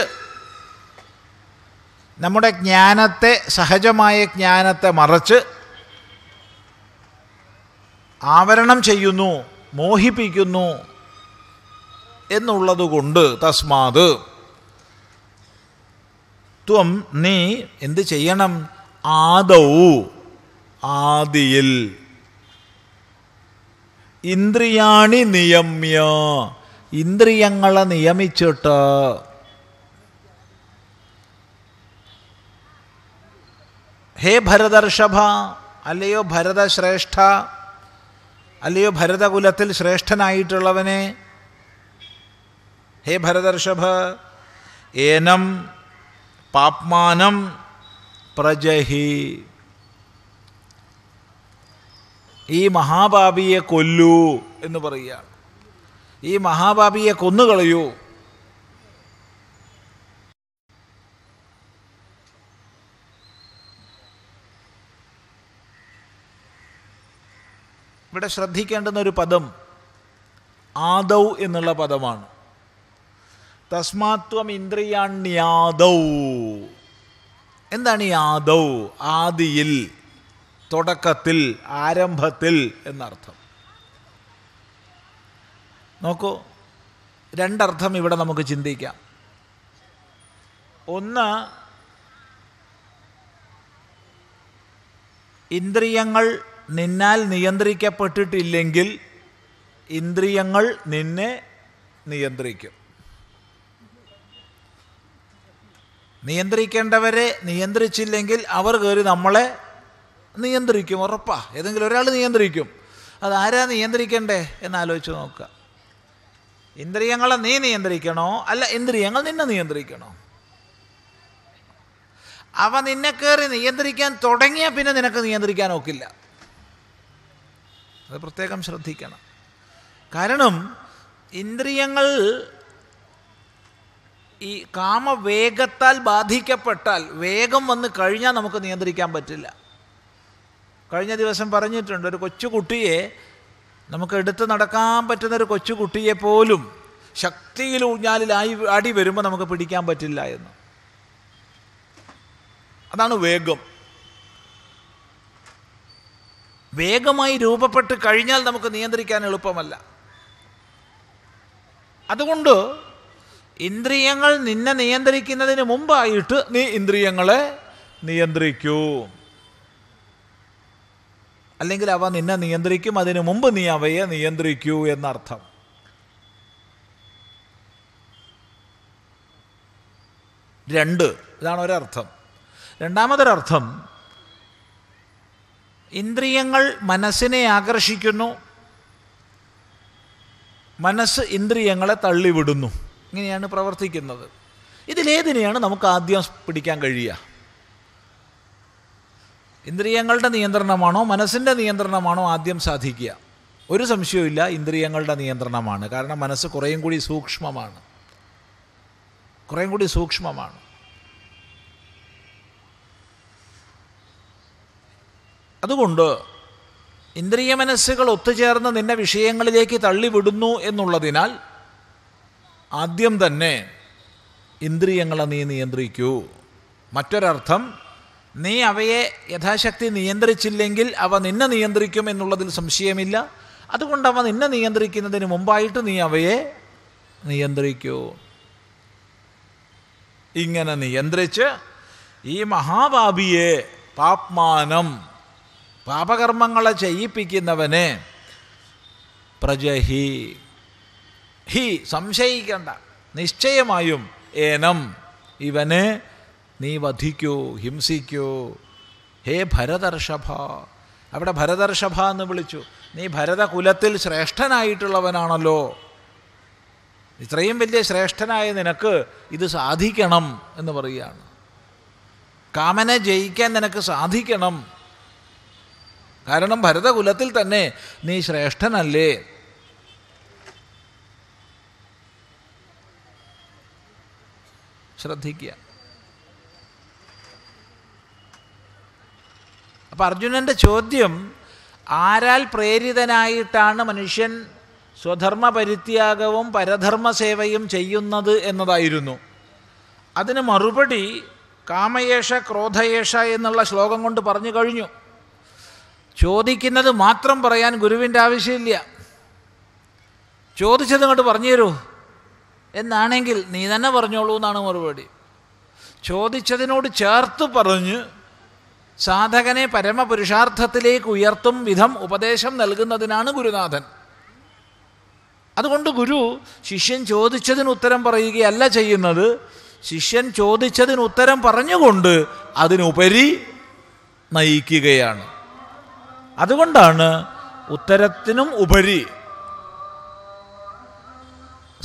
നമ്മുടെ ജ്ഞാനത്തെ സഹജമായ ജ്ഞാനത്തെ മറച്ച് ആവരണം ചെയ്യുന്നു മോഹിപ്പിക്കുന്നു എന്നുള്ളതുകൊണ്ട് തസ്മാത് ത്വം നീ എന്ത് ചെയ്യണം ആദൗ ആദിയിൽ ഇന്ദ്രിയാണി നിയമ്യ ഇന്ദ്രിയങ്ങളെ നിയമിച്ചിട്ട് ഹേ ഭരതർഷഭ അല്ലയോ ഭരതശ്രേഷ്ഠ അല്ലയോ ഭരതകുലത്തിൽ ശ്രേഷ്ഠനായിട്ടുള്ളവനെ ഹേ ഭരതർഷഭ ഏനം പാപ്മാനം പ്രജഹി ഈ മഹാപാപിയെ കൊല്ലൂ എന്ന് പറയുക ഈ മഹാപാപിയെ കൊന്നുകളയൂ ഇവിടെ ശ്രദ്ധിക്കേണ്ടുന്ന ഒരു പദം ആദൗ എന്നുള്ള പദമാണ് തസ്മാത്വം ഇന്ദ്രിയാണ്യാദൗ എന്താണ് ഈ ആദൗ ആദിയിൽ തുടക്കത്തിൽ ആരംഭത്തിൽ എന്നർത്ഥം നോക്കൂ രണ്ടർത്ഥം ഇവിടെ നമുക്ക് ചിന്തിക്കാം ഒന്ന് ഇന്ദ്രിയങ്ങൾ നിന്നാൽ നിയന്ത്രിക്കപ്പെട്ടിട്ടില്ലെങ്കിൽ ഇന്ദ്രിയങ്ങൾ നിന്നെ നിയന്ത്രിക്കും നിയന്ത്രിക്കേണ്ടവരെ നിയന്ത്രിച്ചില്ലെങ്കിൽ അവർ കയറി നമ്മളെ നിയന്ത്രിക്കും ഉറപ്പാ ഏതെങ്കിലും ഒരാൾ നിയന്ത്രിക്കും അതാരാ നിയന്ത്രിക്കണ്ടേ എന്നാലോചിച്ച് നോക്കുക ഇന്ദ്രിയങ്ങളെ നീ നിയന്ത്രിക്കണോ അല്ല ഇന്ദ്രിയങ്ങൾ നിന്നെ നിയന്ത്രിക്കണോ അവ നിന്നെ കയറി നിയന്ത്രിക്കാൻ തുടങ്ങിയാൽ പിന്നെ നിനക്ക് നിയന്ത്രിക്കാൻ ഒക്കില്ല അത് പ്രത്യേകം ശ്രദ്ധിക്കണം കാരണം ഇന്ദ്രിയങ്ങൾ ഈ കാമവേഗത്താൽ ബാധിക്കപ്പെട്ടാൽ വേഗം വന്ന് കഴിഞ്ഞാൽ നമുക്ക് നിയന്ത്രിക്കാൻ പറ്റില്ല കഴിഞ്ഞ ദിവസം പറഞ്ഞിട്ടുണ്ട് ഒരു കൊച്ചുകുട്ടിയെ നമുക്ക് എടുത്ത് നടക്കാൻ പറ്റുന്ന ഒരു കൊച്ചുകുട്ടിയെ പോലും ശക്തിയിൽ ഊഞ്ഞാലിലായി അടി വരുമ്പോൾ നമുക്ക് പിടിക്കാൻ പറ്റില്ല എന്ന് അതാണ് വേഗം വേഗമായി രൂപപ്പെട്ട് കഴിഞ്ഞാൽ നമുക്ക് നിയന്ത്രിക്കാൻ എളുപ്പമല്ല അതുകൊണ്ട് ഇന്ദ്രിയങ്ങൾ നിന്നെ നിയന്ത്രിക്കുന്നതിന് മുമ്പായിട്ട് നീ ഇന്ദ്രിയങ്ങളെ നിയന്ത്രിക്കൂ അല്ലെങ്കിൽ അവ നിന്നെ നിയന്ത്രിക്കും അതിനു മുമ്പ് നീ അവയെ നിയന്ത്രിക്കൂ എന്നർത്ഥം രണ്ട് ഇതാണ് ഒരർത്ഥം രണ്ടാമതൊരർത്ഥം ഇന്ദ്രിയങ്ങൾ മനസ്സിനെ ആകർഷിക്കുന്നു മനസ്സ് ഇന്ദ്രിയങ്ങളെ തള്ളിവിടുന്നു ഇങ്ങനെയാണ് പ്രവർത്തിക്കുന്നത് ഇതിലേതിനെയാണ് നമുക്ക് ആദ്യം പിടിക്കാൻ കഴിയുക ഇന്ദ്രിയങ്ങളുടെ നിയന്ത്രണമാണോ മനസ്സിൻ്റെ നിയന്ത്രണമാണോ ആദ്യം സാധിക്കുക ഒരു സംശയവുമില്ല ഇന്ദ്രിയങ്ങളുടെ നിയന്ത്രണമാണ് കാരണം മനസ്സ് കുറേയും കൂടി സൂക്ഷ്മമാണ് കുറേയും കൂടി സൂക്ഷ്മമാണ് അതുകൊണ്ട് ഇന്ദ്രിയ മനസ്സുകൾ ഒത്തുചേർന്ന് നിന്നെ വിഷയങ്ങളിലേക്ക് തള്ളിവിടുന്നു എന്നുള്ളതിനാൽ ആദ്യം തന്നെ ഇന്ദ്രിയങ്ങളെ നീ നിയന്ത്രിക്കൂ മറ്റൊരർത്ഥം നീ അവയെ യഥാശക്തി നിയന്ത്രിച്ചില്ലെങ്കിൽ അവ നിന്നെ നിയന്ത്രിക്കും എന്നുള്ളതിൽ സംശയമില്ല അതുകൊണ്ട് അവ നിന്നെ നിയന്ത്രിക്കുന്നതിന് മുമ്പായിട്ട് നീ അവയെ നിയന്ത്രിക്കൂ ഇങ്ങനെ നിയന്ത്രിച്ച് ഈ മഹാഭാപിയെ പാപ്മാനം പാപകർമ്മങ്ങളെ ചെയ്യിപ്പിക്കുന്നവനെ പ്രജഹി ഹി സംശയിക്കേണ്ട നിശ്ചയമായും ഏനം ഇവനെ നീ വധിക്കൂ ഹിംസിക്കൂ ഹേ ഭരതർഷഭ അവിടെ ഭരതർഷഭ എന്ന് വിളിച്ചു നീ ഭരതകുലത്തിൽ ശ്രേഷ്ഠനായിട്ടുള്ളവനാണല്ലോ ഇത്രയും വലിയ ശ്രേഷ്ഠനായ നിനക്ക് ഇത് സാധിക്കണം എന്ന് പറയുകയാണ് കാമനെ ജയിക്കാൻ നിനക്ക് സാധിക്കണം കാരണം ഭരതകുലത്തിൽ തന്നെ നീ ശ്രേഷ്ഠനല്ലേ ശ്രദ്ധിക്കുക അപ്പം അർജുനൻ്റെ ചോദ്യം ആരാൽ പ്രേരിതനായിട്ടാണ് മനുഷ്യൻ സ്വധർമ്മ പരിത്യാഗവും പരധർമ്മ സേവയും ചെയ്യുന്നത് എന്നതായിരുന്നു അതിന് മറുപടി കാമയേഷ ക്രോധയേഷ എന്നുള്ള ശ്ലോകം കൊണ്ട് പറഞ്ഞു കഴിഞ്ഞു ചോദിക്കുന്നത് മാത്രം പറയാൻ ഗുരുവിൻ്റെ ആവശ്യമില്ല ചോദിച്ചത് ഇങ്ങോട്ട് പറഞ്ഞു തരൂ എന്നാണെങ്കിൽ നീ തന്നെ പറഞ്ഞോളൂ എന്നാണ് മറുപടി ചോദിച്ചതിനോട് ചേർത്ത് പറഞ്ഞ് സാധകനെ പരമപുരുഷാർത്ഥത്തിലേക്ക് ഉയർത്തും വിധം ഉപദേശം നൽകുന്നതിനാണ് ഗുരുനാഥൻ അതുകൊണ്ട് ഗുരു ശിഷ്യൻ ചോദിച്ചതിന് ഉത്തരം പറയുകയല്ല ചെയ്യുന്നത് ശിഷ്യൻ ചോദിച്ചതിന് ഉത്തരം പറഞ്ഞുകൊണ്ട് അതിനുപരി നയിക്കുകയാണ് അതുകൊണ്ടാണ് ഉത്തരത്തിനും ഉപരി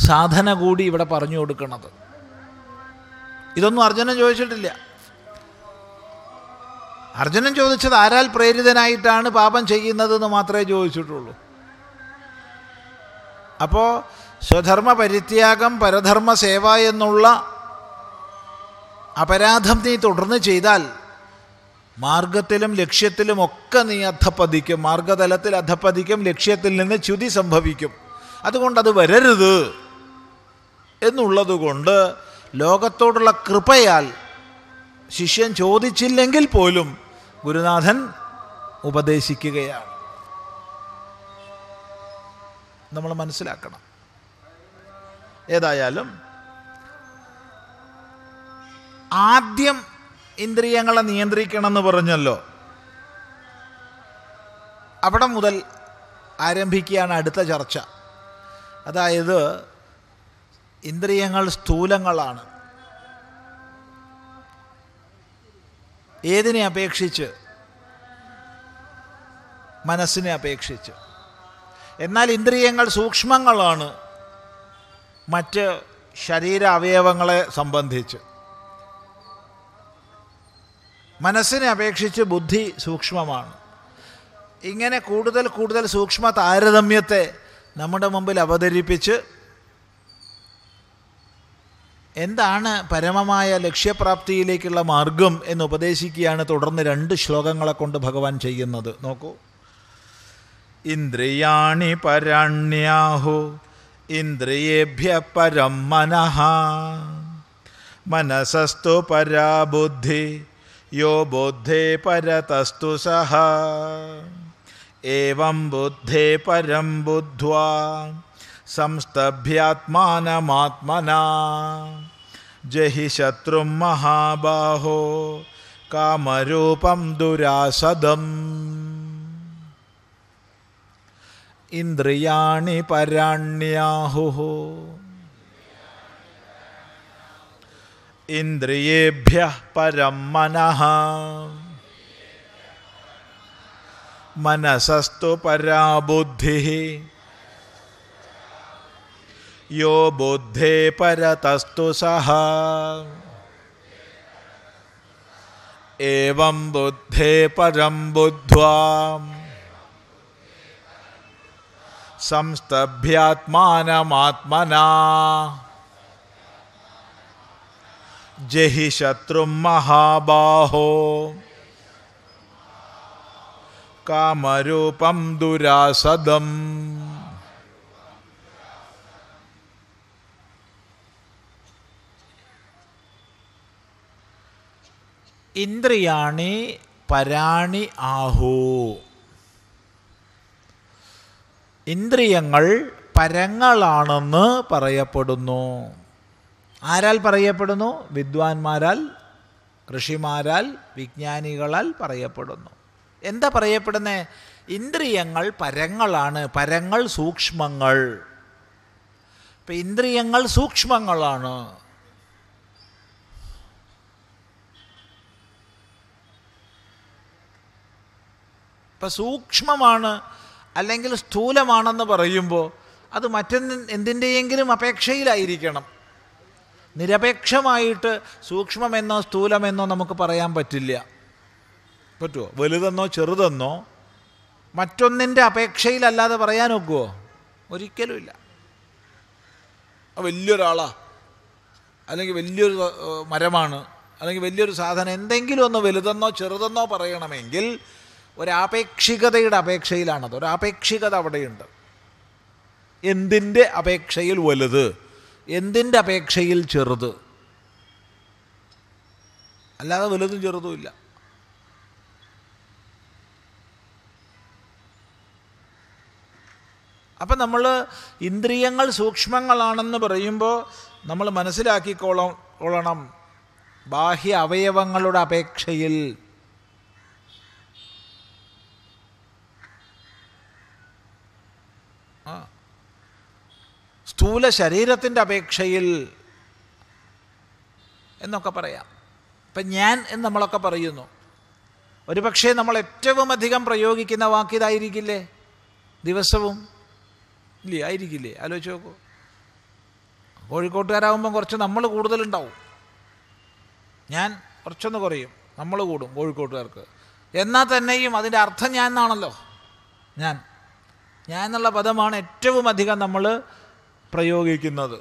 സാധന കൂടി ഇവിടെ പറഞ്ഞു കൊടുക്കുന്നത് ഇതൊന്നും അർജുനൻ ചോദിച്ചിട്ടില്ല അർജുനൻ ചോദിച്ചത് ആരാൽ പ്രേരിതനായിട്ടാണ് പാപം ചെയ്യുന്നതെന്ന് മാത്രമേ ചോദിച്ചിട്ടുള്ളൂ അപ്പോൾ സ്വധർമ്മ പരിത്യാഗം പരധർമ്മ സേവ എന്നുള്ള അപരാധം നീ തുടർന്ന് ചെയ്താൽ മാർഗത്തിലും ലക്ഷ്യത്തിലും ഒക്കെ നീ അധപ്പതിക്കും മാർഗതലത്തിൽ അധപ്പതിക്കും ലക്ഷ്യത്തിൽ നിന്ന് ച്യുതി സംഭവിക്കും അതുകൊണ്ട് അത് വരരുത് എന്നുള്ളതുകൊണ്ട് ലോകത്തോടുള്ള കൃപയാൽ ശിഷ്യൻ ചോദിച്ചില്ലെങ്കിൽ പോലും ഗുരുനാഥൻ ഉപദേശിക്കുകയാണ് നമ്മൾ മനസ്സിലാക്കണം ഏതായാലും ആദ്യം ഇന്ദ്രിയങ്ങളെ നിയന്ത്രിക്കണം എന്ന് പറഞ്ഞല്ലോ അവിടെ മുതൽ ആരംഭിക്കുകയാണ് അടുത്ത ചർച്ച അതായത് ഇന്ദ്രിയങ്ങൾ സ്ഥൂലങ്ങളാണ് ഏതിനെ അപേക്ഷിച്ച് മനസ്സിനെ അപേക്ഷിച്ച് എന്നാൽ ഇന്ദ്രിയങ്ങൾ സൂക്ഷ്മങ്ങളാണ് മറ്റ് ശരീര അവയവങ്ങളെ സംബന്ധിച്ച് മനസ്സിനെ അപേക്ഷിച്ച് ബുദ്ധി സൂക്ഷ്മമാണ് ഇങ്ങനെ കൂടുതൽ കൂടുതൽ സൂക്ഷ്മ താരതമ്യത്തെ നമ്മുടെ മുമ്പിൽ അവതരിപ്പിച്ച് എന്താണ് പരമമായ ലക്ഷ്യപ്രാപ്തിയിലേക്കുള്ള മാർഗം എന്ന് ഉപദേശിക്കുകയാണ് തുടർന്ന് രണ്ട് ശ്ലോകങ്ങളെ കൊണ്ട് ഭഗവാൻ ചെയ്യുന്നത് നോക്കൂ ഇന്ദ്രിയാണി പരണ്യാഹു ഇന്ദ്രിയേഭ്യ പരം മനഃ മനസസ്തു പരാബുദ്ധി यो बुद्धे परतस्तु सह एवं बुद्धे परम बुद्ध्वा संस्तभ्यात्मानमात्मना जहि शत्रु महाबाहो कामरूपम दुरासदम इंद्रियाणि पराण्याहुः इंद्रिभ्य परम मन मनसस्तु परा बुद्धि यो बुद्धे परतस्तु सह एवं बुद्धे परम बुद्ध्वा संस्तभ्यात्मात्मना ജഹി ശത്രു മഹാബാഹോ കാമരൂപം ദുരാസദം ഇന്ദ്രിയാണി പരാണി ആഹു ഇന്ദ്രിയങ്ങൾ പരങ്ങളാണെന്ന് പറയപ്പെടുന്നു ആരാൽ പറയപ്പെടുന്നു വിദ്വാൻമാരാൽ ഋഷിമാരാൽ വിജ്ഞാനികളാൽ പറയപ്പെടുന്നു എന്താ പറയപ്പെടുന്നത് ഇന്ദ്രിയങ്ങൾ പരങ്ങളാണ് പരങ്ങൾ സൂക്ഷ്മങ്ങൾ ഇപ്പം ഇന്ദ്രിയങ്ങൾ സൂക്ഷ്മങ്ങളാണ് ഇപ്പം സൂക്ഷ്മമാണ് അല്ലെങ്കിൽ സ്ഥൂലമാണെന്ന് പറയുമ്പോൾ അത് എന്തിൻ്റെയെങ്കിലും അപേക്ഷയിലായിരിക്കണം നിരപേക്ഷമായിട്ട് സൂക്ഷ്മമെന്നോ സ്ഥൂലമെന്നോ നമുക്ക് പറയാൻ പറ്റില്ല പറ്റുമോ വലുതെന്നോ ചെറുതെന്നോ മറ്റൊന്നിൻ്റെ അപേക്ഷയിലല്ലാതെ പറയാൻ ഒക്കുമോ ഒരിക്കലുമില്ല വലിയൊരാളാ അല്ലെങ്കിൽ വലിയൊരു മരമാണ് അല്ലെങ്കിൽ വലിയൊരു സാധനം എന്തെങ്കിലും ഒന്ന് വലുതെന്നോ ചെറുതെന്നോ പറയണമെങ്കിൽ ഒരാപേക്ഷികതയുടെ അപേക്ഷയിലാണത് ഒരാപേക്ഷികത അവിടെയുണ്ട് എന്തിൻ്റെ അപേക്ഷയിൽ വലുത് എന്തിൻ്റെ അപേക്ഷയിൽ ചെറുത് അല്ലാതെ വലുതും ചെറുതുമില്ല അപ്പം നമ്മൾ ഇന്ദ്രിയങ്ങൾ സൂക്ഷ്മങ്ങളാണെന്ന് പറയുമ്പോൾ നമ്മൾ മനസ്സിലാക്കിക്കോളണം ബാഹ്യ അവയവങ്ങളുടെ അപേക്ഷയിൽ സ്ഥൂല ശരീരത്തിൻ്റെ അപേക്ഷയിൽ എന്നൊക്കെ പറയാം ഇപ്പം ഞാൻ എന്ന് നമ്മളൊക്കെ പറയുന്നു ഒരു പക്ഷേ നമ്മൾ ഏറ്റവും അധികം പ്രയോഗിക്കുന്ന വാക്കിതായിരിക്കില്ലേ ദിവസവും ഇല്ലേ ആയിരിക്കില്ലേ ആലോചിച്ച് നോക്കൂ കോഴിക്കോട്ടുകാരാകുമ്പം കുറച്ച് നമ്മൾ കൂടുതലുണ്ടാവും ഞാൻ കുറച്ചൊന്ന് കുറയും നമ്മൾ കൂടും കോഴിക്കോട്ടുകാർക്ക് എന്നാൽ തന്നെയും അതിൻ്റെ അർത്ഥം ഞാൻ എന്നാണല്ലോ ഞാൻ ഞാൻ എന്നുള്ള പദമാണ് ഏറ്റവും അധികം നമ്മൾ പ്രയോഗിക്കുന്നത്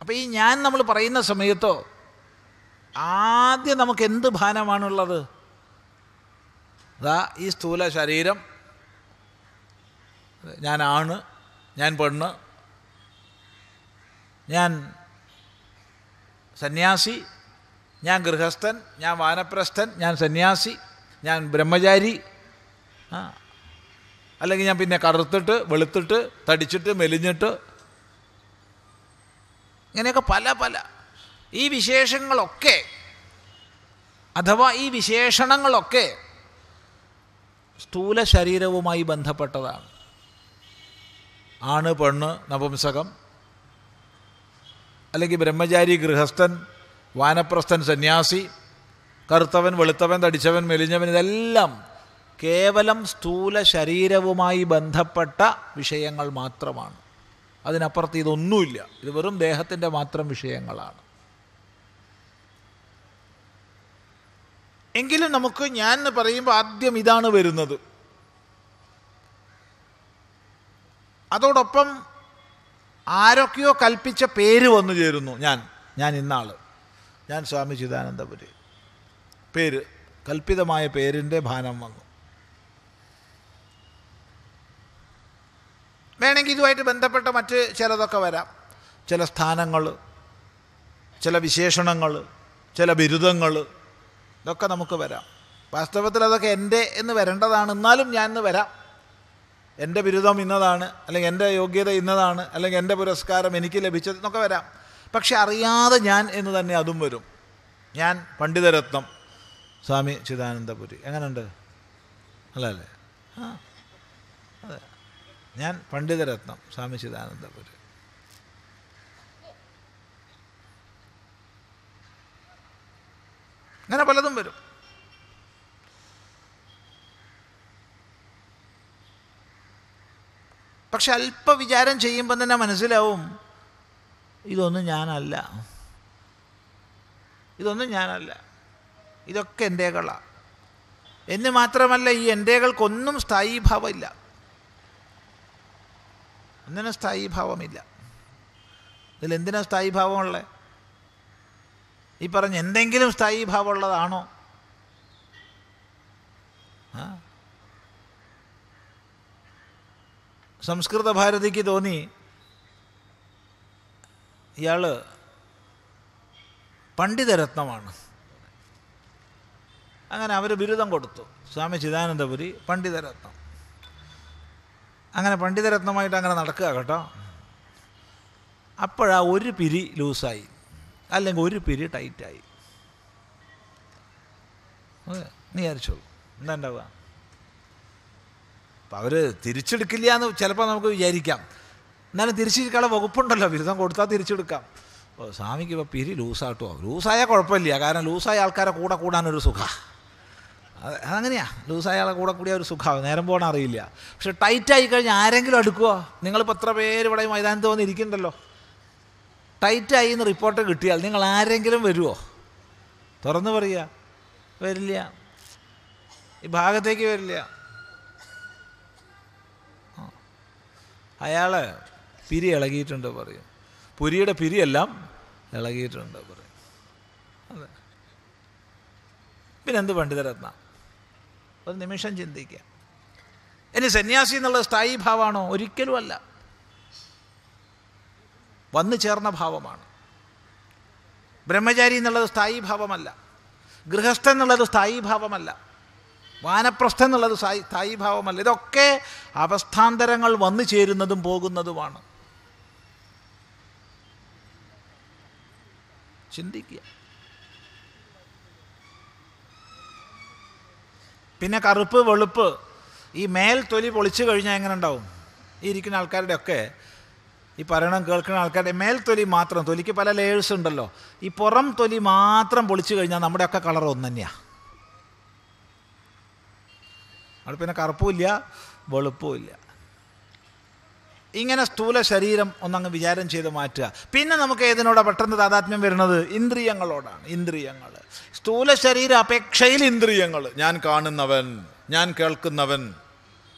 അപ്പോൾ ഈ ഞാൻ നമ്മൾ പറയുന്ന സമയത്തോ ആദ്യം നമുക്ക് എന്ത് ഭാനമാണുള്ളത് അതാ ഈ സ്ഥൂല ശരീരം ആണ് ഞാൻ പെണ്ണ് ഞാൻ സന്യാസി ഞാൻ ഗൃഹസ്ഥൻ ഞാൻ വാനപ്രസ്ഥൻ ഞാൻ സന്യാസി ഞാൻ ബ്രഹ്മചാരി അല്ലെങ്കിൽ ഞാൻ പിന്നെ കറുത്തിട്ട് വെളുത്തിട്ട് തടിച്ചിട്ട് മെലിഞ്ഞിട്ട് ഇങ്ങനെയൊക്കെ പല പല ഈ വിശേഷങ്ങളൊക്കെ അഥവാ ഈ വിശേഷണങ്ങളൊക്കെ സ്ഥൂല ശരീരവുമായി ബന്ധപ്പെട്ടതാണ് ആണ് പെണ്ണ് നപുംസകം അല്ലെങ്കിൽ ബ്രഹ്മചാരി ഗൃഹസ്ഥൻ വാനപ്രസ്ഥൻ സന്യാസി കറുത്തവൻ വെളുത്തവൻ തടിച്ചവൻ മെലിഞ്ഞവൻ ഇതെല്ലാം കേവലം സ്ഥൂല ശരീരവുമായി ബന്ധപ്പെട്ട വിഷയങ്ങൾ മാത്രമാണ് അതിനപ്പുറത്ത് ഇതൊന്നുമില്ല ഇത് വെറും ദേഹത്തിൻ്റെ മാത്രം വിഷയങ്ങളാണ് എങ്കിലും നമുക്ക് ഞാൻ എന്ന് പറയുമ്പോൾ ആദ്യം ഇതാണ് വരുന്നത് അതോടൊപ്പം ആരൊക്കെയോ കൽപ്പിച്ച പേര് വന്നു ചേരുന്നു ഞാൻ ഞാൻ ഇന്നാൾ ഞാൻ സ്വാമി ചിദാനന്ദപുരി പേര് കൽപ്പിതമായ പേരിൻ്റെ ഭാനം വന്നു വേണമെങ്കിൽ ഇതുമായിട്ട് ബന്ധപ്പെട്ട മറ്റ് ചിലതൊക്കെ വരാം ചില സ്ഥാനങ്ങൾ ചില വിശേഷണങ്ങൾ ചില ബിരുദങ്ങൾ ഇതൊക്കെ നമുക്ക് വരാം വാസ്തവത്തിൽ അതൊക്കെ എൻ്റെ എന്ന് വരേണ്ടതാണ് എന്നാലും ഞാൻ ഇന്ന് വരാം എൻ്റെ ബിരുദം ഇന്നതാണ് അല്ലെങ്കിൽ എൻ്റെ യോഗ്യത ഇന്നതാണ് അല്ലെങ്കിൽ എൻ്റെ പുരസ്കാരം എനിക്ക് ലഭിച്ചത് എന്നൊക്കെ വരാം പക്ഷെ അറിയാതെ ഞാൻ എന്ന് തന്നെ അതും വരും ഞാൻ പണ്ഡിതരത്നം സ്വാമി ചിദാനന്ദപുരി എങ്ങനെയുണ്ട് അല്ലല്ലേ ആ അതെ ഞാൻ പണ്ഡിതരത്നം സ്വാമി ചിദാനന്ദപുരി അങ്ങനെ പലതും വരും പക്ഷെ അല്പ വിചാരം ചെയ്യുമ്പം തന്നെ മനസ്സിലാവും ഇതൊന്നും ഞാനല്ല ഇതൊന്നും ഞാനല്ല ഇതൊക്കെ എൻ്റെകളാണ് എന്ന് മാത്രമല്ല ഈ എൻ്റേകൾക്കൊന്നും സ്ഥായീഭാവമില്ല ഒന്നിനും സ്ഥായീഭാവമില്ല ഇതിലെന്തിനാ സ്ഥായീഭാവമുള്ളത് ഈ പറഞ്ഞ എന്തെങ്കിലും സ്ഥായീഭാവമുള്ളതാണോ സംസ്കൃത ഭാരതിക്ക് തോന്നി ഇയാൾ പണ്ഡിതരത്നമാണ് അങ്ങനെ അവർ ബിരുദം കൊടുത്തു സ്വാമി ചിദാനന്ദപുരി പണ്ഡിതരത്നം അങ്ങനെ പണ്ഡിതരത്നമായിട്ട് അങ്ങനെ നടക്കുക കേട്ടോ അപ്പോഴാ ഒരു പിരി ലൂസായി അല്ലെങ്കിൽ ഒരു പിരി ടൈറ്റായി നീ വിചാരിച്ചോളൂ എന്താ ഉണ്ടാവുക അപ്പം അവർ തിരിച്ചെടുക്കില്ല എന്ന് ചിലപ്പോൾ നമുക്ക് വിചാരിക്കാം എന്നാലും തിരിച്ചിരിക്കാനുള്ള വകുപ്പുണ്ടല്ലോ ബിരുദം കൊടുത്താൽ തിരിച്ചെടുക്കാം സ്വാമിക്ക് ഇപ്പോൾ പിരി ലൂസായിട്ടോ ലൂസായാൽ കുഴപ്പമില്ല കാരണം ലൂസായ ആൾക്കാരെ കൂടെ കൂടാനൊരു സുഖമാണ് അത് അതങ്ങനെയാണ് ലൂസായ ആളെ കൂടെ കൂടിയ ഒരു സുഖമാണ് നേരം പോകണം അറിയില്ല പക്ഷെ ടൈറ്റായി കഴിഞ്ഞാൽ ആരെങ്കിലും അടുക്കുമോ നിങ്ങളിപ്പോൾ എത്ര പേര് ഇവിടെ മൈതാനത്ത് വന്നിരിക്കുന്നുണ്ടല്ലോ ടൈറ്റായി എന്ന് റിപ്പോർട്ട് കിട്ടിയാൽ നിങ്ങൾ ആരെങ്കിലും വരുമോ തുറന്നു പറയുക വരില്ല ഈ ഭാഗത്തേക്ക് വരില്ല അയാൾ പിരി ഇളകിയിട്ടുണ്ട് പറയും പുരിയുടെ പിരിയെല്ലാം ഇളകിയിട്ടുണ്ട് പറയും അതെ പിന്നെന്ത് പണ്ഡിതരത്ന ഒരു നിമിഷം ചിന്തിക്കുക ഇനി സന്യാസി എന്നുള്ള സ്ഥായി ഭാവമാണോ ഒരിക്കലുമല്ല വന്നു ചേർന്ന ഭാവമാണ് ബ്രഹ്മചാരി എന്നുള്ളത് സ്ഥായി ഭാവമല്ല ഗൃഹസ്ഥ എന്നുള്ളത് സ്ഥായി ഭാവമല്ല വാനപ്രസ്ഥ എന്നുള്ളത് സ്ഥായി ഭാവമല്ല ഇതൊക്കെ അവസ്ഥാന്തരങ്ങൾ വന്നു ചേരുന്നതും പോകുന്നതുമാണ് ചിന്തിക്കുക പിന്നെ കറുപ്പ് വെളുപ്പ് ഈ മേൽ തൊലി പൊളിച്ചു കഴിഞ്ഞാൽ എങ്ങനെ ഉണ്ടാവും ഈ ഇരിക്കുന്ന ആൾക്കാരുടെ ഒക്കെ ഈ പറയണം കേൾക്കുന്ന ആൾക്കാരുടെ മേൽ തൊലി മാത്രം തൊലിക്ക് പല ലേയേഴ്സ് ഉണ്ടല്ലോ ഈ പുറം തൊലി മാത്രം പൊളിച്ചു കഴിഞ്ഞാൽ നമ്മുടെയൊക്കെ കളർ ഒന്നു തന്നെയാണ് അവിടെ പിന്നെ കറുപ്പുമില്ല വെളുപ്പുമില്ല ഇങ്ങനെ സ്ഥൂല ശരീരം ഒന്നങ്ങ് വിചാരം ചെയ്ത് മാറ്റുക പിന്നെ നമുക്ക് ഏതിനോട് പെട്ടെന്ന് താതാത്മ്യം വരുന്നത് ഇന്ദ്രിയങ്ങളോടാണ് ഇന്ദ്രിയങ്ങൾ സ്ഥൂല ശരീര അപേക്ഷയിൽ ഇന്ദ്രിയങ്ങൾ ഞാൻ കാണുന്നവൻ ഞാൻ കേൾക്കുന്നവൻ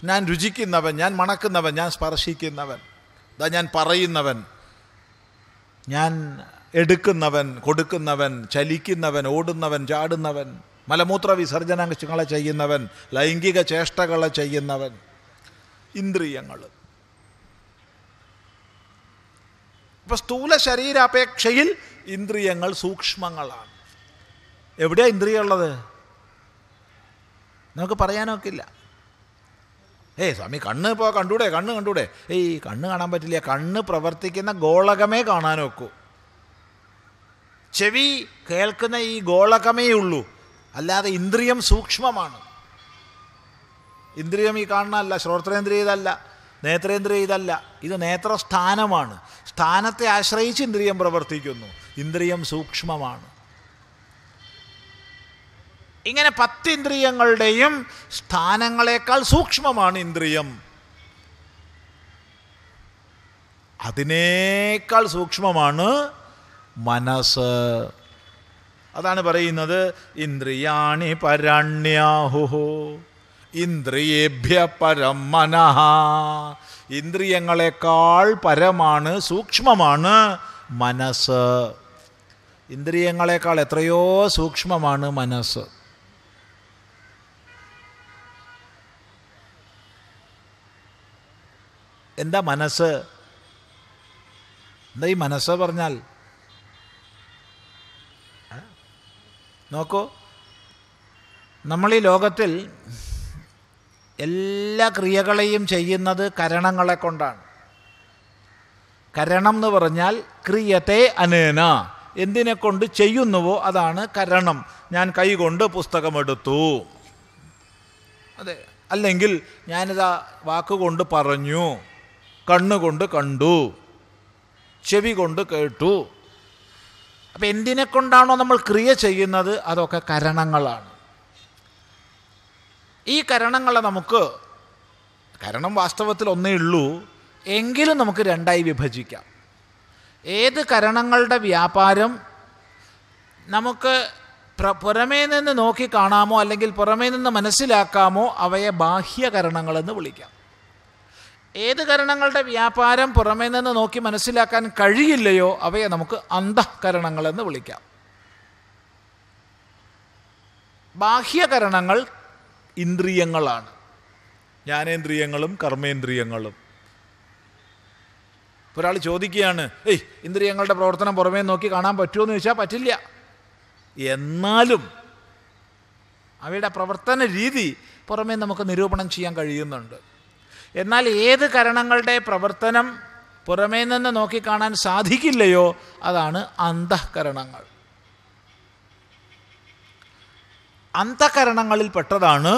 ഞാൻ രുചിക്കുന്നവൻ ഞാൻ മണക്കുന്നവൻ ഞാൻ സ്പർശിക്കുന്നവൻ അതാ ഞാൻ പറയുന്നവൻ ഞാൻ എടുക്കുന്നവൻ കൊടുക്കുന്നവൻ ചലിക്കുന്നവൻ ഓടുന്നവൻ ചാടുന്നവൻ മലമൂത്ര വിസർജനങ്ങളെ ചെയ്യുന്നവൻ ലൈംഗിക ചേഷ്ടകളെ ചെയ്യുന്നവൻ ഇന്ദ്രിയങ്ങളും ഇപ്പം സ്ഥൂല ശരീരാപേക്ഷയിൽ ഇന്ദ്രിയങ്ങൾ സൂക്ഷ്മങ്ങളാണ് എവിടെയാണ് ഇന്ദ്രിയം ഉള്ളത് നമുക്ക് പറയാനൊക്കില്ല ഏയ് സ്വാമി കണ്ണ് ഇപ്പോൾ കണ്ടൂടെ കണ്ണ് കണ്ടൂടെ ഏയ് കണ്ണ് കാണാൻ പറ്റില്ല കണ്ണ് പ്രവർത്തിക്കുന്ന ഗോളകമേ കാണാനൊക്കൂ ചെവി കേൾക്കുന്ന ഈ ഗോളകമേ ഉള്ളൂ അല്ലാതെ ഇന്ദ്രിയം സൂക്ഷ്മമാണ് ഇന്ദ്രിയം ഈ കാണുന്നതല്ല ശ്രോത്രേന്ദ്രിയ ഇതല്ല നേത്രേന്ദ്രിയ ഇതല്ല ഇത് നേത്രസ്ഥാനമാണ് സ്ഥാനത്തെ ആശ്രയിച്ച് ഇന്ദ്രിയം പ്രവർത്തിക്കുന്നു ഇന്ദ്രിയം സൂക്ഷ്മമാണ് ഇങ്ങനെ പത്തിന്ദ്രിയങ്ങളുടെയും സ്ഥാനങ്ങളെക്കാൾ സൂക്ഷ്മമാണ് ഇന്ദ്രിയം അതിനേക്കാൾ സൂക്ഷ്മമാണ് മനസ്സ് അതാണ് പറയുന്നത് ഇന്ദ്രിയാണി പരണ്യാഹുഹോ ഇന്ദ്രിയേഭ്യ പരം മനഃ ഇന്ദ്രിയങ്ങളെക്കാൾ പരമാണ് സൂക്ഷ്മമാണ് മനസ്സ് ഇന്ദ്രിയങ്ങളെക്കാൾ എത്രയോ സൂക്ഷ്മമാണ് മനസ്സ് എന്താ മനസ്സ് എന്താ ഈ മനസ്സ് പറഞ്ഞാൽ നോക്കൂ നമ്മൾ ഈ ലോകത്തിൽ എല്ലാ ക്രിയകളെയും ചെയ്യുന്നത് കരണങ്ങളെ കൊണ്ടാണ് കരണം എന്ന് പറഞ്ഞാൽ ക്രിയത്തെ അനേന എന്തിനെ കൊണ്ട് ചെയ്യുന്നുവോ അതാണ് കരണം ഞാൻ കൈകൊണ്ട് പുസ്തകമെടുത്തു അതെ അല്ലെങ്കിൽ ഞാനിതാ വാക്കുകൊണ്ട് പറഞ്ഞു കണ്ണുകൊണ്ട് കണ്ടു ചെവി കൊണ്ട് കേട്ടു അപ്പം എന്തിനെ കൊണ്ടാണോ നമ്മൾ ക്രിയ ചെയ്യുന്നത് അതൊക്കെ കരണങ്ങളാണ് ഈ കരണങ്ങളെ നമുക്ക് കരണം വാസ്തവത്തിൽ ഒന്നേ ഉള്ളൂ എങ്കിലും നമുക്ക് രണ്ടായി വിഭജിക്കാം ഏത് കരണങ്ങളുടെ വ്യാപാരം നമുക്ക് പുറമേ നിന്ന് നോക്കി കാണാമോ അല്ലെങ്കിൽ പുറമേ നിന്ന് മനസ്സിലാക്കാമോ അവയെ ബാഹ്യകരണങ്ങളെന്ന് വിളിക്കാം ഏത് കരണങ്ങളുടെ വ്യാപാരം പുറമേ നിന്ന് നോക്കി മനസ്സിലാക്കാൻ കഴിയില്ലയോ അവയെ നമുക്ക് അന്തഃകരണങ്ങളെന്ന് വിളിക്കാം ബാഹ്യകരണങ്ങൾ ഇന്ദ്രിയങ്ങളാണ് ജ്ഞാനേന്ദ്രിയങ്ങളും കർമ്മേന്ദ്രിയങ്ങളും ഒരാൾ ചോദിക്കുകയാണ് ഏയ് ഇന്ദ്രിയങ്ങളുടെ പ്രവർത്തനം പുറമേ നോക്കി കാണാൻ പറ്റുമോ എന്ന് ചോദിച്ചാൽ പറ്റില്ല എന്നാലും അവയുടെ പ്രവർത്തന രീതി പുറമേ നമുക്ക് നിരൂപണം ചെയ്യാൻ കഴിയുന്നുണ്ട് എന്നാൽ ഏത് കരണങ്ങളുടെ പ്രവർത്തനം പുറമേ നിന്ന് നോക്കിക്കാണാൻ സാധിക്കില്ലയോ അതാണ് അന്തഃകരണങ്ങൾ അന്തകരണങ്ങളിൽ പെട്ടതാണ്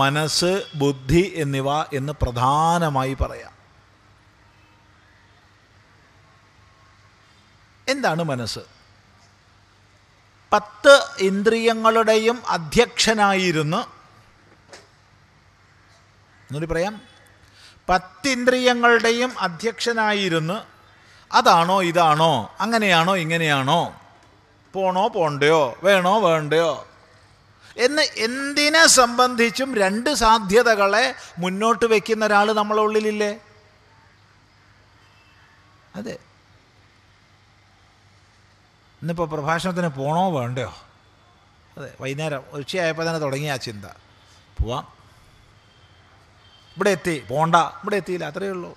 മനസ്സ് ബുദ്ധി എന്നിവ എന്ന് പ്രധാനമായി പറയാം എന്താണ് മനസ്സ് പത്ത് ഇന്ദ്രിയങ്ങളുടെയും അധ്യക്ഷനായിരുന്നു എന്നൊരു പറയാം പത്തിന്ദ്രിയങ്ങളുടെയും അധ്യക്ഷനായിരുന്നു അതാണോ ഇതാണോ അങ്ങനെയാണോ ഇങ്ങനെയാണോ പോണോ പോണ്ടയോ വേണോ വേണ്ടയോ എന്ന് എന്തിനെ സംബന്ധിച്ചും രണ്ട് സാധ്യതകളെ മുന്നോട്ട് വയ്ക്കുന്ന ഒരാൾ നമ്മളെ ഉള്ളിലില്ലേ അതെ ഇന്നിപ്പോൾ പ്രഭാഷണത്തിന് പോണോ വേണ്ടയോ അതെ വൈകുന്നേരം ഉച്ചയായപ്പോൾ തന്നെ തുടങ്ങി ആ ചിന്ത പോവാം ഇവിടെ എത്തി പോണ്ട ഇവിടെ എത്തിയില്ല അത്രയേ ഉള്ളൂ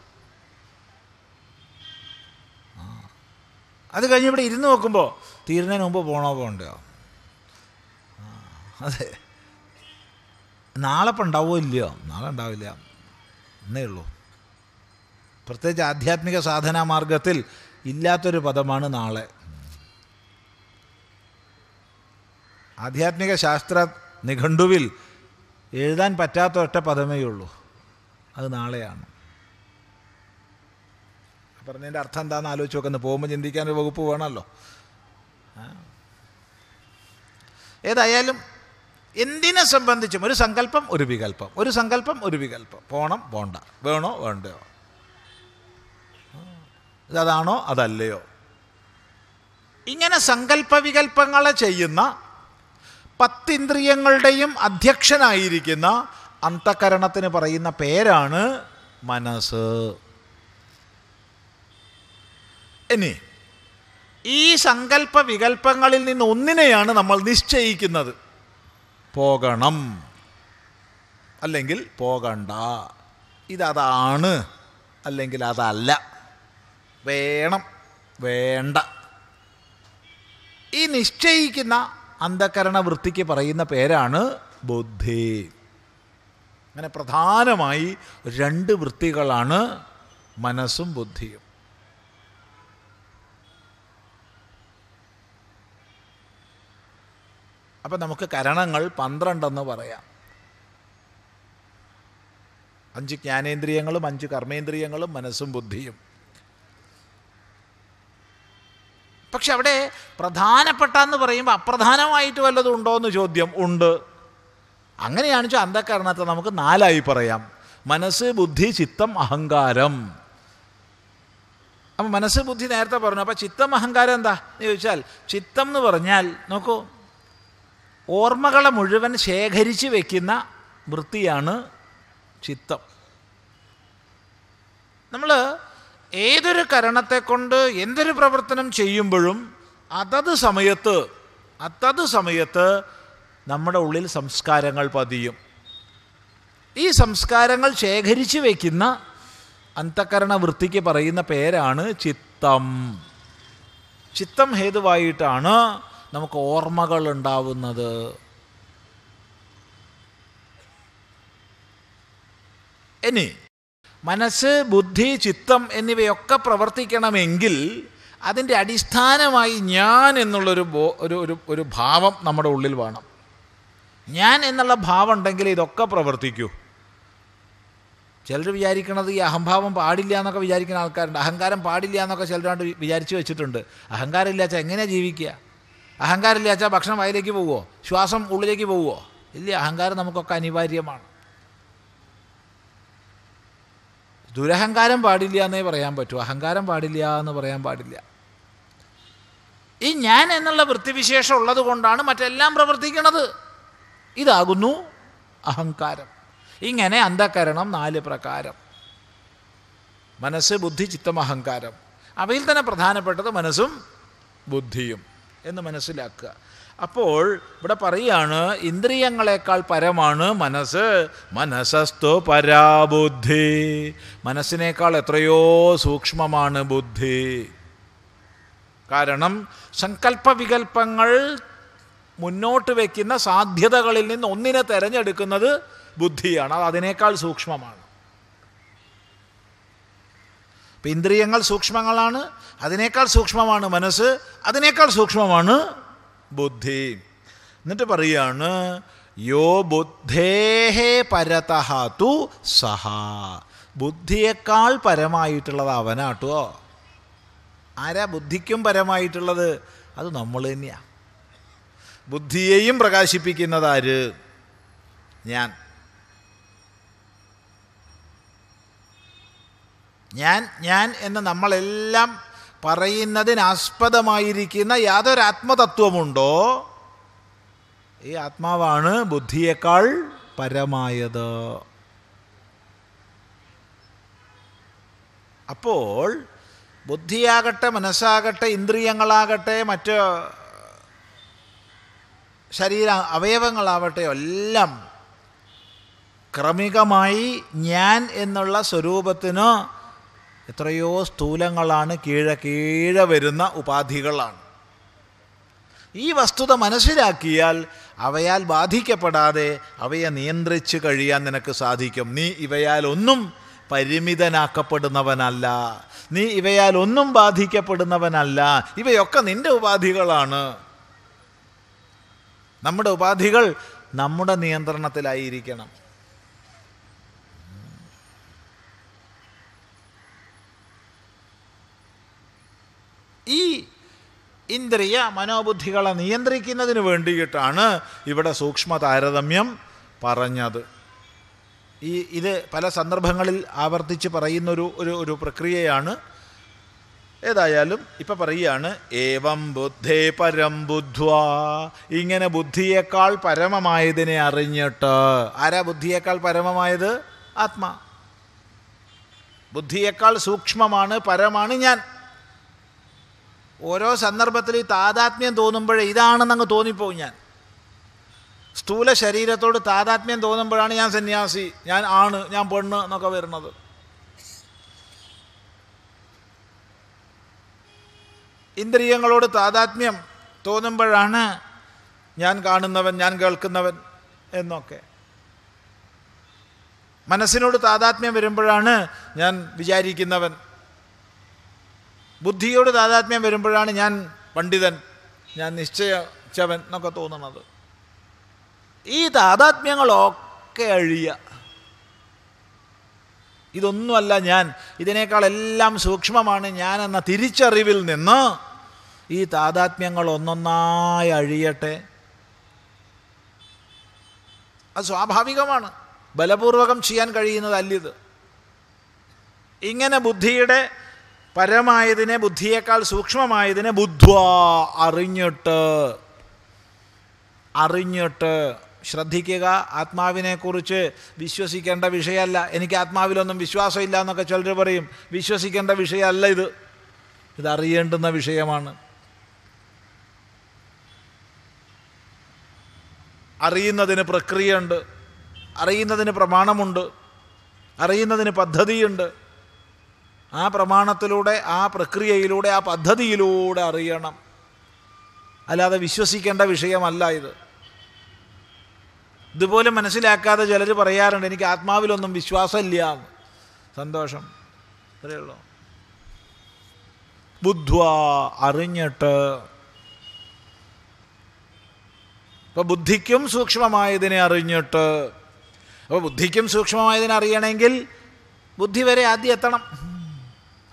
അത് കഴിഞ്ഞ് ഇവിടെ ഇരുന്ന് നോക്കുമ്പോൾ തീരുന്നതിന് മുമ്പ് പോണോ പോകണ്ടോ അതെ നാളെ ഇപ്പം ഉണ്ടാവുമോ ഇല്ലയോ നാളെ ഉണ്ടാവില്ല എന്നേ ഉള്ളൂ പ്രത്യേകിച്ച് ആധ്യാത്മിക സാധനാ മാർഗത്തിൽ ഇല്ലാത്തൊരു പദമാണ് നാളെ ആധ്യാത്മിക ശാസ്ത്ര നിഘണ്ടുവിൽ എഴുതാൻ പറ്റാത്ത ഒറ്റ പദമേ ഉള്ളൂ അത് നാളെയാണ് പറഞ്ഞതിൻ്റെ അർത്ഥം എന്താണെന്ന് ആലോചിച്ച് നോക്കുന്നത് പോകുമ്പോൾ ചിന്തിക്കാൻ ഒരു വകുപ്പ് വേണമല്ലോ ഏതായാലും എന്തിനെ സംബന്ധിച്ചും ഒരു സങ്കല്പം ഒരു വികല്പം ഒരു സങ്കല്പം ഒരു വികല്പം പോണം പോണ്ട വേണോ വേണ്ടയോ അതാണോ അതല്ലയോ ഇങ്ങനെ സങ്കല്പ വികല്പങ്ങളെ ചെയ്യുന്ന പത്തിന്ദ്രിയങ്ങളുടെയും അധ്യക്ഷനായിരിക്കുന്ന അന്തക്കരണത്തിന് പറയുന്ന പേരാണ് മനസ്സ് ഇനി ഈ സങ്കല്പ വികല്പങ്ങളിൽ നിന്ന് ഒന്നിനെയാണ് നമ്മൾ നിശ്ചയിക്കുന്നത് പോകണം അല്ലെങ്കിൽ പോകണ്ട ഇതതാണ് അല്ലെങ്കിൽ അതല്ല വേണം വേണ്ട ഈ നിശ്ചയിക്കുന്ന അന്ധകരണ വൃത്തിക്ക് പറയുന്ന പേരാണ് ബുദ്ധി അങ്ങനെ പ്രധാനമായി രണ്ട് വൃത്തികളാണ് മനസ്സും ബുദ്ധിയും അപ്പം നമുക്ക് കരണങ്ങൾ പന്ത്രണ്ടെന്ന് പറയാം അഞ്ച് ജ്ഞാനേന്ദ്രിയങ്ങളും അഞ്ച് കർമ്മേന്ദ്രിയങ്ങളും മനസ്സും ബുദ്ധിയും പക്ഷെ അവിടെ പ്രധാനപ്പെട്ടെന്ന് പറയുമ്പോൾ അപ്രധാനമായിട്ട് വല്ലതും ഉണ്ടോ എന്ന് ചോദ്യം ഉണ്ട് അങ്ങനെയാണെച്ചാൽ അന്ധകരണത്തെ നമുക്ക് നാലായി പറയാം മനസ്സ് ബുദ്ധി ചിത്തം അഹങ്കാരം അപ്പം മനസ്സ് ബുദ്ധി നേരത്തെ പറഞ്ഞു അപ്പോൾ ചിത്തം അഹങ്കാരം എന്താ എന്ന് ചോദിച്ചാൽ ചിത്തം എന്ന് പറഞ്ഞാൽ നോക്കൂ ഓർമ്മകളെ മുഴുവൻ ശേഖരിച്ച് വയ്ക്കുന്ന വൃത്തിയാണ് ചിത്തം നമ്മൾ ഏതൊരു കരണത്തെ കൊണ്ട് എന്തൊരു പ്രവർത്തനം ചെയ്യുമ്പോഴും അതത് സമയത്ത് അതത് സമയത്ത് നമ്മുടെ ഉള്ളിൽ സംസ്കാരങ്ങൾ പതിയും ഈ സംസ്കാരങ്ങൾ ശേഖരിച്ച് വയ്ക്കുന്ന അന്തക്കരണ വൃത്തിക്ക് പറയുന്ന പേരാണ് ചിത്തം ചിത്തം ഹേതുവായിട്ടാണ് നമുക്ക് ഓർമ്മകൾ ഉണ്ടാവുന്നത് ഇനി മനസ്സ് ബുദ്ധി ചിത്തം എന്നിവയൊക്കെ പ്രവർത്തിക്കണമെങ്കിൽ അതിൻ്റെ അടിസ്ഥാനമായി ഞാൻ എന്നുള്ളൊരു ബോ ഒരു ഒരു ഒരു ഭാവം നമ്മുടെ ഉള്ളിൽ വേണം ഞാൻ എന്നുള്ള ഭാവം ഉണ്ടെങ്കിൽ ഇതൊക്കെ പ്രവർത്തിക്കൂ ചിലർ വിചാരിക്കണത് ഈ അഹംഭാവം പാടില്ല എന്നൊക്കെ വിചാരിക്കുന്ന ആൾക്കാരുണ്ട് അഹങ്കാരം പാടില്ല എന്നൊക്കെ ചിലരാണ്ട് വിചാരിച്ചു വെച്ചിട്ടുണ്ട് അഹങ്കാരം ഇല്ലാച്ച എങ്ങനെയാണ് ജീവിക്കുക അഹങ്കാരമില്ല വെച്ചാൽ ഭക്ഷണം വായിലേക്ക് പോവുമോ ശ്വാസം ഉള്ളിലേക്ക് പോവുമോ ഇല്ല അഹങ്കാരം നമുക്കൊക്കെ അനിവാര്യമാണ് ദുരഹങ്കാരം പാടില്ല എന്നേ പറയാൻ പറ്റൂ അഹങ്കാരം പാടില്ല എന്ന് പറയാൻ പാടില്ല ഈ ഞാൻ എന്നുള്ള വൃത്തിവിശേഷം ഉള്ളത് കൊണ്ടാണ് മറ്റെല്ലാം പ്രവർത്തിക്കുന്നത് ഇതാകുന്നു അഹങ്കാരം ഇങ്ങനെ അന്ധകരണം നാല് പ്രകാരം മനസ്സ് ബുദ്ധി ചിത്തം അഹങ്കാരം അവയിൽ തന്നെ പ്രധാനപ്പെട്ടത് മനസ്സും ബുദ്ധിയും എന്ന് മനസ്സിലാക്കുക അപ്പോൾ ഇവിടെ പറയുകയാണ് ഇന്ദ്രിയങ്ങളെക്കാൾ പരമാണ് മനസ്സ് മനസ്സസ്തു പരാബുദ്ധി മനസ്സിനേക്കാൾ എത്രയോ സൂക്ഷ്മമാണ് ബുദ്ധി കാരണം സങ്കല്പവികൽപ്പങ്ങൾ മുന്നോട്ട് വയ്ക്കുന്ന സാധ്യതകളിൽ നിന്ന് ഒന്നിനെ തിരഞ്ഞെടുക്കുന്നത് ബുദ്ധിയാണ് അത് അതിനേക്കാൾ സൂക്ഷ്മമാണ് അപ്പം ഇന്ദ്രിയങ്ങൾ സൂക്ഷ്മങ്ങളാണ് അതിനേക്കാൾ സൂക്ഷ്മമാണ് മനസ്സ് അതിനേക്കാൾ സൂക്ഷ്മമാണ് ബുദ്ധി എന്നിട്ട് പറയുകയാണ് യോ ബുദ്ധേഹേ പരതഹ തു സഹ ബുദ്ധിയേക്കാൾ പരമായിട്ടുള്ളത് അവനാട്ടോ ആരാ ബുദ്ധിക്കും പരമായിട്ടുള്ളത് അത് നമ്മൾ തന്നെയാണ് ബുദ്ധിയെയും പ്രകാശിപ്പിക്കുന്നതാര് ഞാൻ ഞാൻ ഞാൻ എന്ന് നമ്മളെല്ലാം പറയുന്നതിനാസ്പദമായിരിക്കുന്ന ആത്മതത്വമുണ്ടോ ഈ ആത്മാവാണ് ബുദ്ധിയേക്കാൾ പരമായത് അപ്പോൾ ബുദ്ധിയാകട്ടെ മനസ്സാകട്ടെ ഇന്ദ്രിയങ്ങളാകട്ടെ മറ്റ് ശരീര അവയവങ്ങളാവട്ടെ എല്ലാം ക്രമികമായി ഞാൻ എന്നുള്ള സ്വരൂപത്തിന് എത്രയോ സ്ഥൂലങ്ങളാണ് കീഴ കീഴ വരുന്ന ഉപാധികളാണ് ഈ വസ്തുത മനസ്സിലാക്കിയാൽ അവയാൽ ബാധിക്കപ്പെടാതെ അവയെ നിയന്ത്രിച്ച് കഴിയാൻ നിനക്ക് സാധിക്കും നീ ഇവയാൽ ഒന്നും പരിമിതനാക്കപ്പെടുന്നവനല്ല നീ ഇവയാൽ ഒന്നും ബാധിക്കപ്പെടുന്നവനല്ല ഇവയൊക്കെ നിന്റെ ഉപാധികളാണ് നമ്മുടെ ഉപാധികൾ നമ്മുടെ നിയന്ത്രണത്തിലായിരിക്കണം ഈ ഇന്ദ്രിയ മനോബുദ്ധികളെ നിയന്ത്രിക്കുന്നതിന് വേണ്ടിയിട്ടാണ് ഇവിടെ സൂക്ഷ്മ താരതമ്യം പറഞ്ഞത് ഈ ഇത് പല സന്ദർഭങ്ങളിൽ ആവർത്തിച്ച് പറയുന്നൊരു ഒരു ഒരു പ്രക്രിയയാണ് ഏതായാലും ഇപ്പം പറയുകയാണ് ഏവം ബുദ്ധേ പരം ബുദ്ധ്വ ഇങ്ങനെ ബുദ്ധിയേക്കാൾ പരമമായതിനെ അറിഞ്ഞിട്ട് ആരാ ബുദ്ധിയേക്കാൾ പരമമായത് ആത്മാ ബുദ്ധിയേക്കാൾ സൂക്ഷ്മമാണ് പരമാണ് ഞാൻ ഓരോ സന്ദർഭത്തിൽ ഈ താതാത്മ്യം തോന്നുമ്പോഴേ ഇതാണെന്ന് അങ്ങ് തോന്നിപ്പോവും ഞാൻ സ്ഥൂല ശരീരത്തോട് താതാത്മ്യം തോന്നുമ്പോഴാണ് ഞാൻ സന്യാസി ഞാൻ ആണ് ഞാൻ പെണ്ണ് എന്നൊക്കെ വരുന്നത് ഇന്ദ്രിയങ്ങളോട് താതാത്മ്യം തോന്നുമ്പോഴാണ് ഞാൻ കാണുന്നവൻ ഞാൻ കേൾക്കുന്നവൻ എന്നൊക്കെ മനസ്സിനോട് താതാത്മ്യം വരുമ്പോഴാണ് ഞാൻ വിചാരിക്കുന്നവൻ ബുദ്ധിയോട് താതാത്മ്യം വരുമ്പോഴാണ് ഞാൻ പണ്ഡിതൻ ഞാൻ നിശ്ചയിച്ചവൻ എന്നൊക്കെ തോന്നുന്നത് ഈ താതാത്മ്യങ്ങളൊക്കെ അഴിയ ഇതൊന്നുമല്ല ഞാൻ ഇതിനേക്കാളെല്ലാം സൂക്ഷ്മമാണ് ഞാൻ എന്ന തിരിച്ചറിവിൽ നിന്ന് ഈ താതാത്മ്യങ്ങൾ ഒന്നൊന്നായി അഴിയട്ടെ അത് സ്വാഭാവികമാണ് ബലപൂർവകം ചെയ്യാൻ കഴിയുന്നതല്ലിത് ഇങ്ങനെ ബുദ്ധിയുടെ പരമായതിനെ ബുദ്ധിയേക്കാൾ സൂക്ഷ്മമായതിനെ ബുദ്ധ്വ അറിഞ്ഞിട്ട് അറിഞ്ഞിട്ട് ശ്രദ്ധിക്കുക ആത്മാവിനെക്കുറിച്ച് വിശ്വസിക്കേണ്ട വിഷയമല്ല എനിക്ക് ആത്മാവിലൊന്നും വിശ്വാസമില്ല എന്നൊക്കെ ചിലർ പറയും വിശ്വസിക്കേണ്ട വിഷയമല്ല ഇത് ഇതറിയേണ്ടുന്ന വിഷയമാണ് അറിയുന്നതിന് പ്രക്രിയയുണ്ട് അറിയുന്നതിന് പ്രമാണമുണ്ട് അറിയുന്നതിന് പദ്ധതിയുണ്ട് ആ പ്രമാണത്തിലൂടെ ആ പ്രക്രിയയിലൂടെ ആ പദ്ധതിയിലൂടെ അറിയണം അല്ലാതെ വിശ്വസിക്കേണ്ട വിഷയമല്ല ഇത് ഇതുപോലെ മനസ്സിലാക്കാതെ ചിലർ പറയാറുണ്ട് എനിക്ക് ആത്മാവിലൊന്നും വിശ്വാസമില്ല എന്ന് സന്തോഷം അത്രയേ ഉള്ളൂ ബുദ്ധ്വ അറിഞ്ഞിട്ട് അപ്പോൾ ബുദ്ധിക്കും സൂക്ഷ്മമായതിനെ അറിഞ്ഞിട്ട് അപ്പോൾ ബുദ്ധിക്കും സൂക്ഷ്മമായതിനെ അറിയണമെങ്കിൽ ബുദ്ധി വരെ ആദ്യം എത്തണം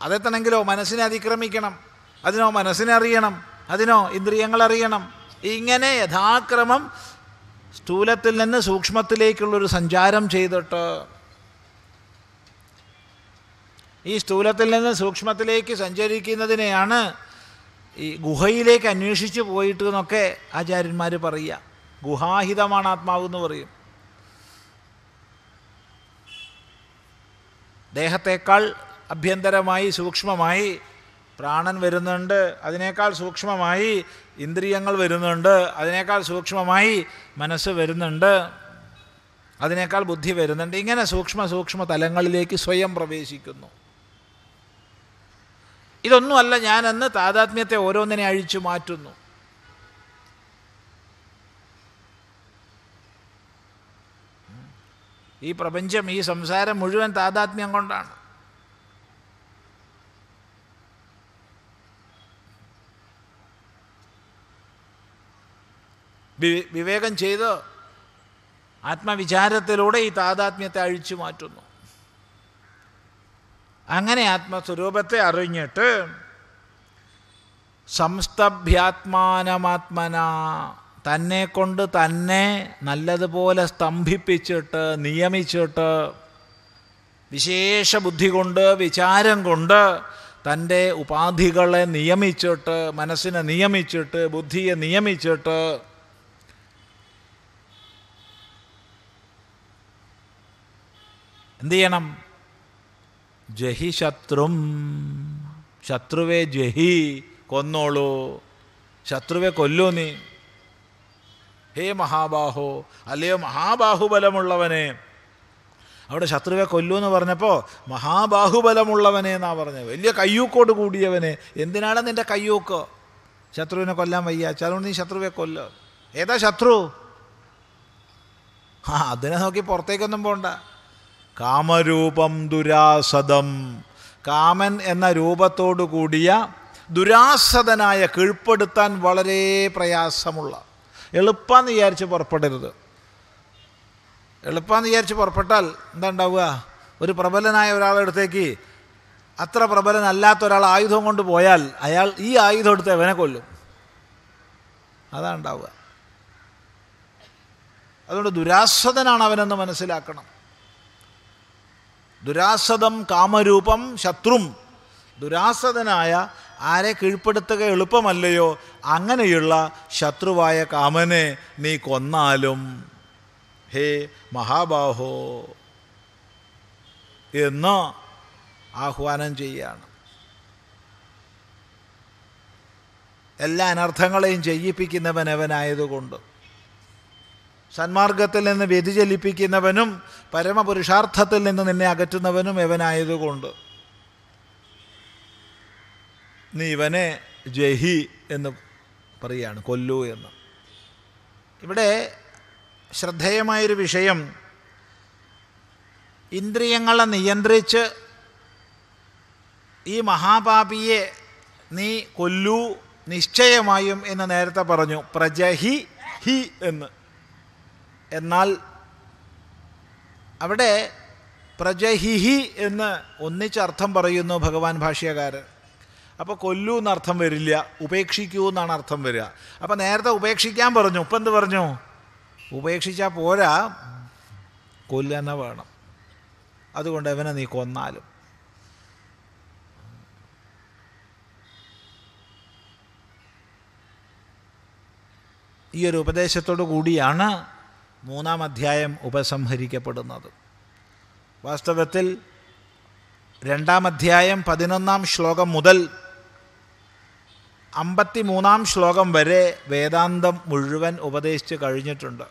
അതെത്തണമെങ്കിലോ മനസ്സിനെ അതിക്രമിക്കണം അതിനോ മനസ്സിനെ അറിയണം അതിനോ അറിയണം ഇങ്ങനെ യഥാക്രമം സ്ഥൂലത്തിൽ നിന്ന് സൂക്ഷ്മത്തിലേക്കുള്ളൊരു സഞ്ചാരം ചെയ്തിട്ട് ഈ സ്ഥൂലത്തിൽ നിന്ന് സൂക്ഷ്മത്തിലേക്ക് സഞ്ചരിക്കുന്നതിനെയാണ് ഈ ഗുഹയിലേക്ക് അന്വേഷിച്ചു പോയിട്ട് എന്നൊക്കെ ആചാര്യന്മാർ പറയുക ഗുഹാഹിതമാണ് ആത്മാവ് എന്ന് പറയും ദേഹത്തേക്കാൾ അഭ്യന്തരമായി സൂക്ഷ്മമായി പ്രാണൻ വരുന്നുണ്ട് അതിനേക്കാൾ സൂക്ഷ്മമായി ഇന്ദ്രിയങ്ങൾ വരുന്നുണ്ട് അതിനേക്കാൾ സൂക്ഷ്മമായി മനസ്സ് വരുന്നുണ്ട് അതിനേക്കാൾ ബുദ്ധി വരുന്നുണ്ട് ഇങ്ങനെ സൂക്ഷ്മ സൂക്ഷ്മ തലങ്ങളിലേക്ക് സ്വയം പ്രവേശിക്കുന്നു ഇതൊന്നുമല്ല ഞാനെന്ന് താതാത്മ്യത്തെ ഓരോന്നിനെ അഴിച്ചു മാറ്റുന്നു ഈ പ്രപഞ്ചം ഈ സംസാരം മുഴുവൻ താതാത്മ്യം കൊണ്ടാണ് വിവേകം ചെയ്ത് ആത്മവിചാരത്തിലൂടെ ഈ താതാത്മ്യത്തെ അഴിച്ചു മാറ്റുന്നു അങ്ങനെ ആത്മസ്വരൂപത്തെ അറിഞ്ഞിട്ട് സംസ്തഭ്യാത്മാനമാത്മന തന്നെ കൊണ്ട് തന്നെ നല്ലതുപോലെ സ്തംഭിപ്പിച്ചിട്ട് നിയമിച്ചിട്ട് വിശേഷ ബുദ്ധി കൊണ്ട് വിചാരം കൊണ്ട് തൻ്റെ ഉപാധികളെ നിയമിച്ചിട്ട് മനസ്സിനെ നിയമിച്ചിട്ട് ബുദ്ധിയെ നിയമിച്ചിട്ട് എന്ത് ചെയ്യണം ജഹി ശത്രും ശത്രുവെ ജഹി കൊന്നോളൂ ശത്രുവെ കൊല്ലൂ നീ ഹേ മഹാബാഹോ അല്ലയോ മഹാബാഹുബലമുള്ളവനെ അവിടെ ശത്രുവെ കൊല്ലൂ എന്ന് പറഞ്ഞപ്പോൾ മഹാബാഹുബലമുള്ളവനെ എന്നാണ് പറഞ്ഞത് വലിയ കയ്യൂക്കോട് കൂടിയവനെ എന്തിനാണ് നിൻ്റെ കയ്യൂക്ക് ശത്രുവിനെ കൊല്ലാൻ വയ്യ അതുകൊണ്ട് നീ ശത്രുവെ കൊല്ലോ ഏതാ ശത്രു ആ അതിനെ നോക്കി പുറത്തേക്കൊന്നും പോണ്ട കാമരൂപം ദുരാസദം കാമൻ എന്ന രൂപത്തോടു കൂടിയ ദുരാസദനായ കീഴ്പ്പെടുത്താൻ വളരെ പ്രയാസമുള്ള എളുപ്പമെന്ന് വിചാരിച്ച് പുറപ്പെടരുത് എളുപ്പമെന്ന് വിചാരിച്ച് പുറപ്പെട്ടാൽ എന്താ ഉണ്ടാവുക ഒരു പ്രബലനായ ഒരാളെടുത്തേക്ക് അത്ര പ്രബലനല്ലാത്ത ഒരാൾ ആയുധം കൊണ്ട് പോയാൽ അയാൾ ഈ ആയുധം എടുത്ത് അവനെ കൊല്ലും അതാണ് ഉണ്ടാവുക അതുകൊണ്ട് ദുരാസദനാണ് അവനെന്ന് മനസ്സിലാക്കണം ദുരാസദം കാമരൂപം ശത്രും ദുരാസദനായ ആരെ കീഴ്പ്പെടുത്തുക എളുപ്പമല്ലയോ അങ്ങനെയുള്ള ശത്രുവായ കാമനെ നീ കൊന്നാലും ഹേ മഹാബാഹോ എന്ന് ആഹ്വാനം ചെയ്യുകയാണ് എല്ലാ അനർത്ഥങ്ങളെയും ചെയ്യിപ്പിക്കുന്നവനവനായതുകൊണ്ട് സന്മാർഗത്തിൽ നിന്ന് വ്യതിചലിപ്പിക്കുന്നവനും പരമപുരുഷാർത്ഥത്തിൽ നിന്ന് നിന്നെ അകറ്റുന്നവനും ഇവനായതുകൊണ്ട് നീ ഇവനെ ജഹി എന്ന് പറയുകയാണ് കൊല്ലു എന്ന് ഇവിടെ ശ്രദ്ധേയമായൊരു വിഷയം ഇന്ദ്രിയങ്ങളെ നിയന്ത്രിച്ച് ഈ മഹാപാപിയെ നീ കൊല്ലു നിശ്ചയമായും എന്ന് നേരത്തെ പറഞ്ഞു പ്രജഹി ഹി എന്ന് എന്നാൽ അവിടെ പ്രജഹിഹി എന്ന് ഒന്നിച്ചർത്ഥം പറയുന്നു ഭഗവാൻ ഭാഷ്യകാരൻ അപ്പോൾ കൊല്ലൂ എന്നർത്ഥം വരില്ല ഉപേക്ഷിക്കൂ എന്നാണ് അർത്ഥം വരിക അപ്പോൾ നേരത്തെ ഉപേക്ഷിക്കാൻ പറഞ്ഞു ഇപ്പം എന്ത് പറഞ്ഞു ഉപേക്ഷിച്ചാൽ പോരാ കൊല്ലനെ വേണം അതുകൊണ്ട് അവനെ നീ കൊന്നാലും ഈ ഒരു ഉപദേശത്തോടു കൂടിയാണ് മൂന്നാം അധ്യായം ഉപസംഹരിക്കപ്പെടുന്നത് വാസ്തവത്തിൽ രണ്ടാം അധ്യായം പതിനൊന്നാം ശ്ലോകം മുതൽ അമ്പത്തി മൂന്നാം ശ്ലോകം വരെ വേദാന്തം മുഴുവൻ ഉപദേശിച്ച് കഴിഞ്ഞിട്ടുണ്ട്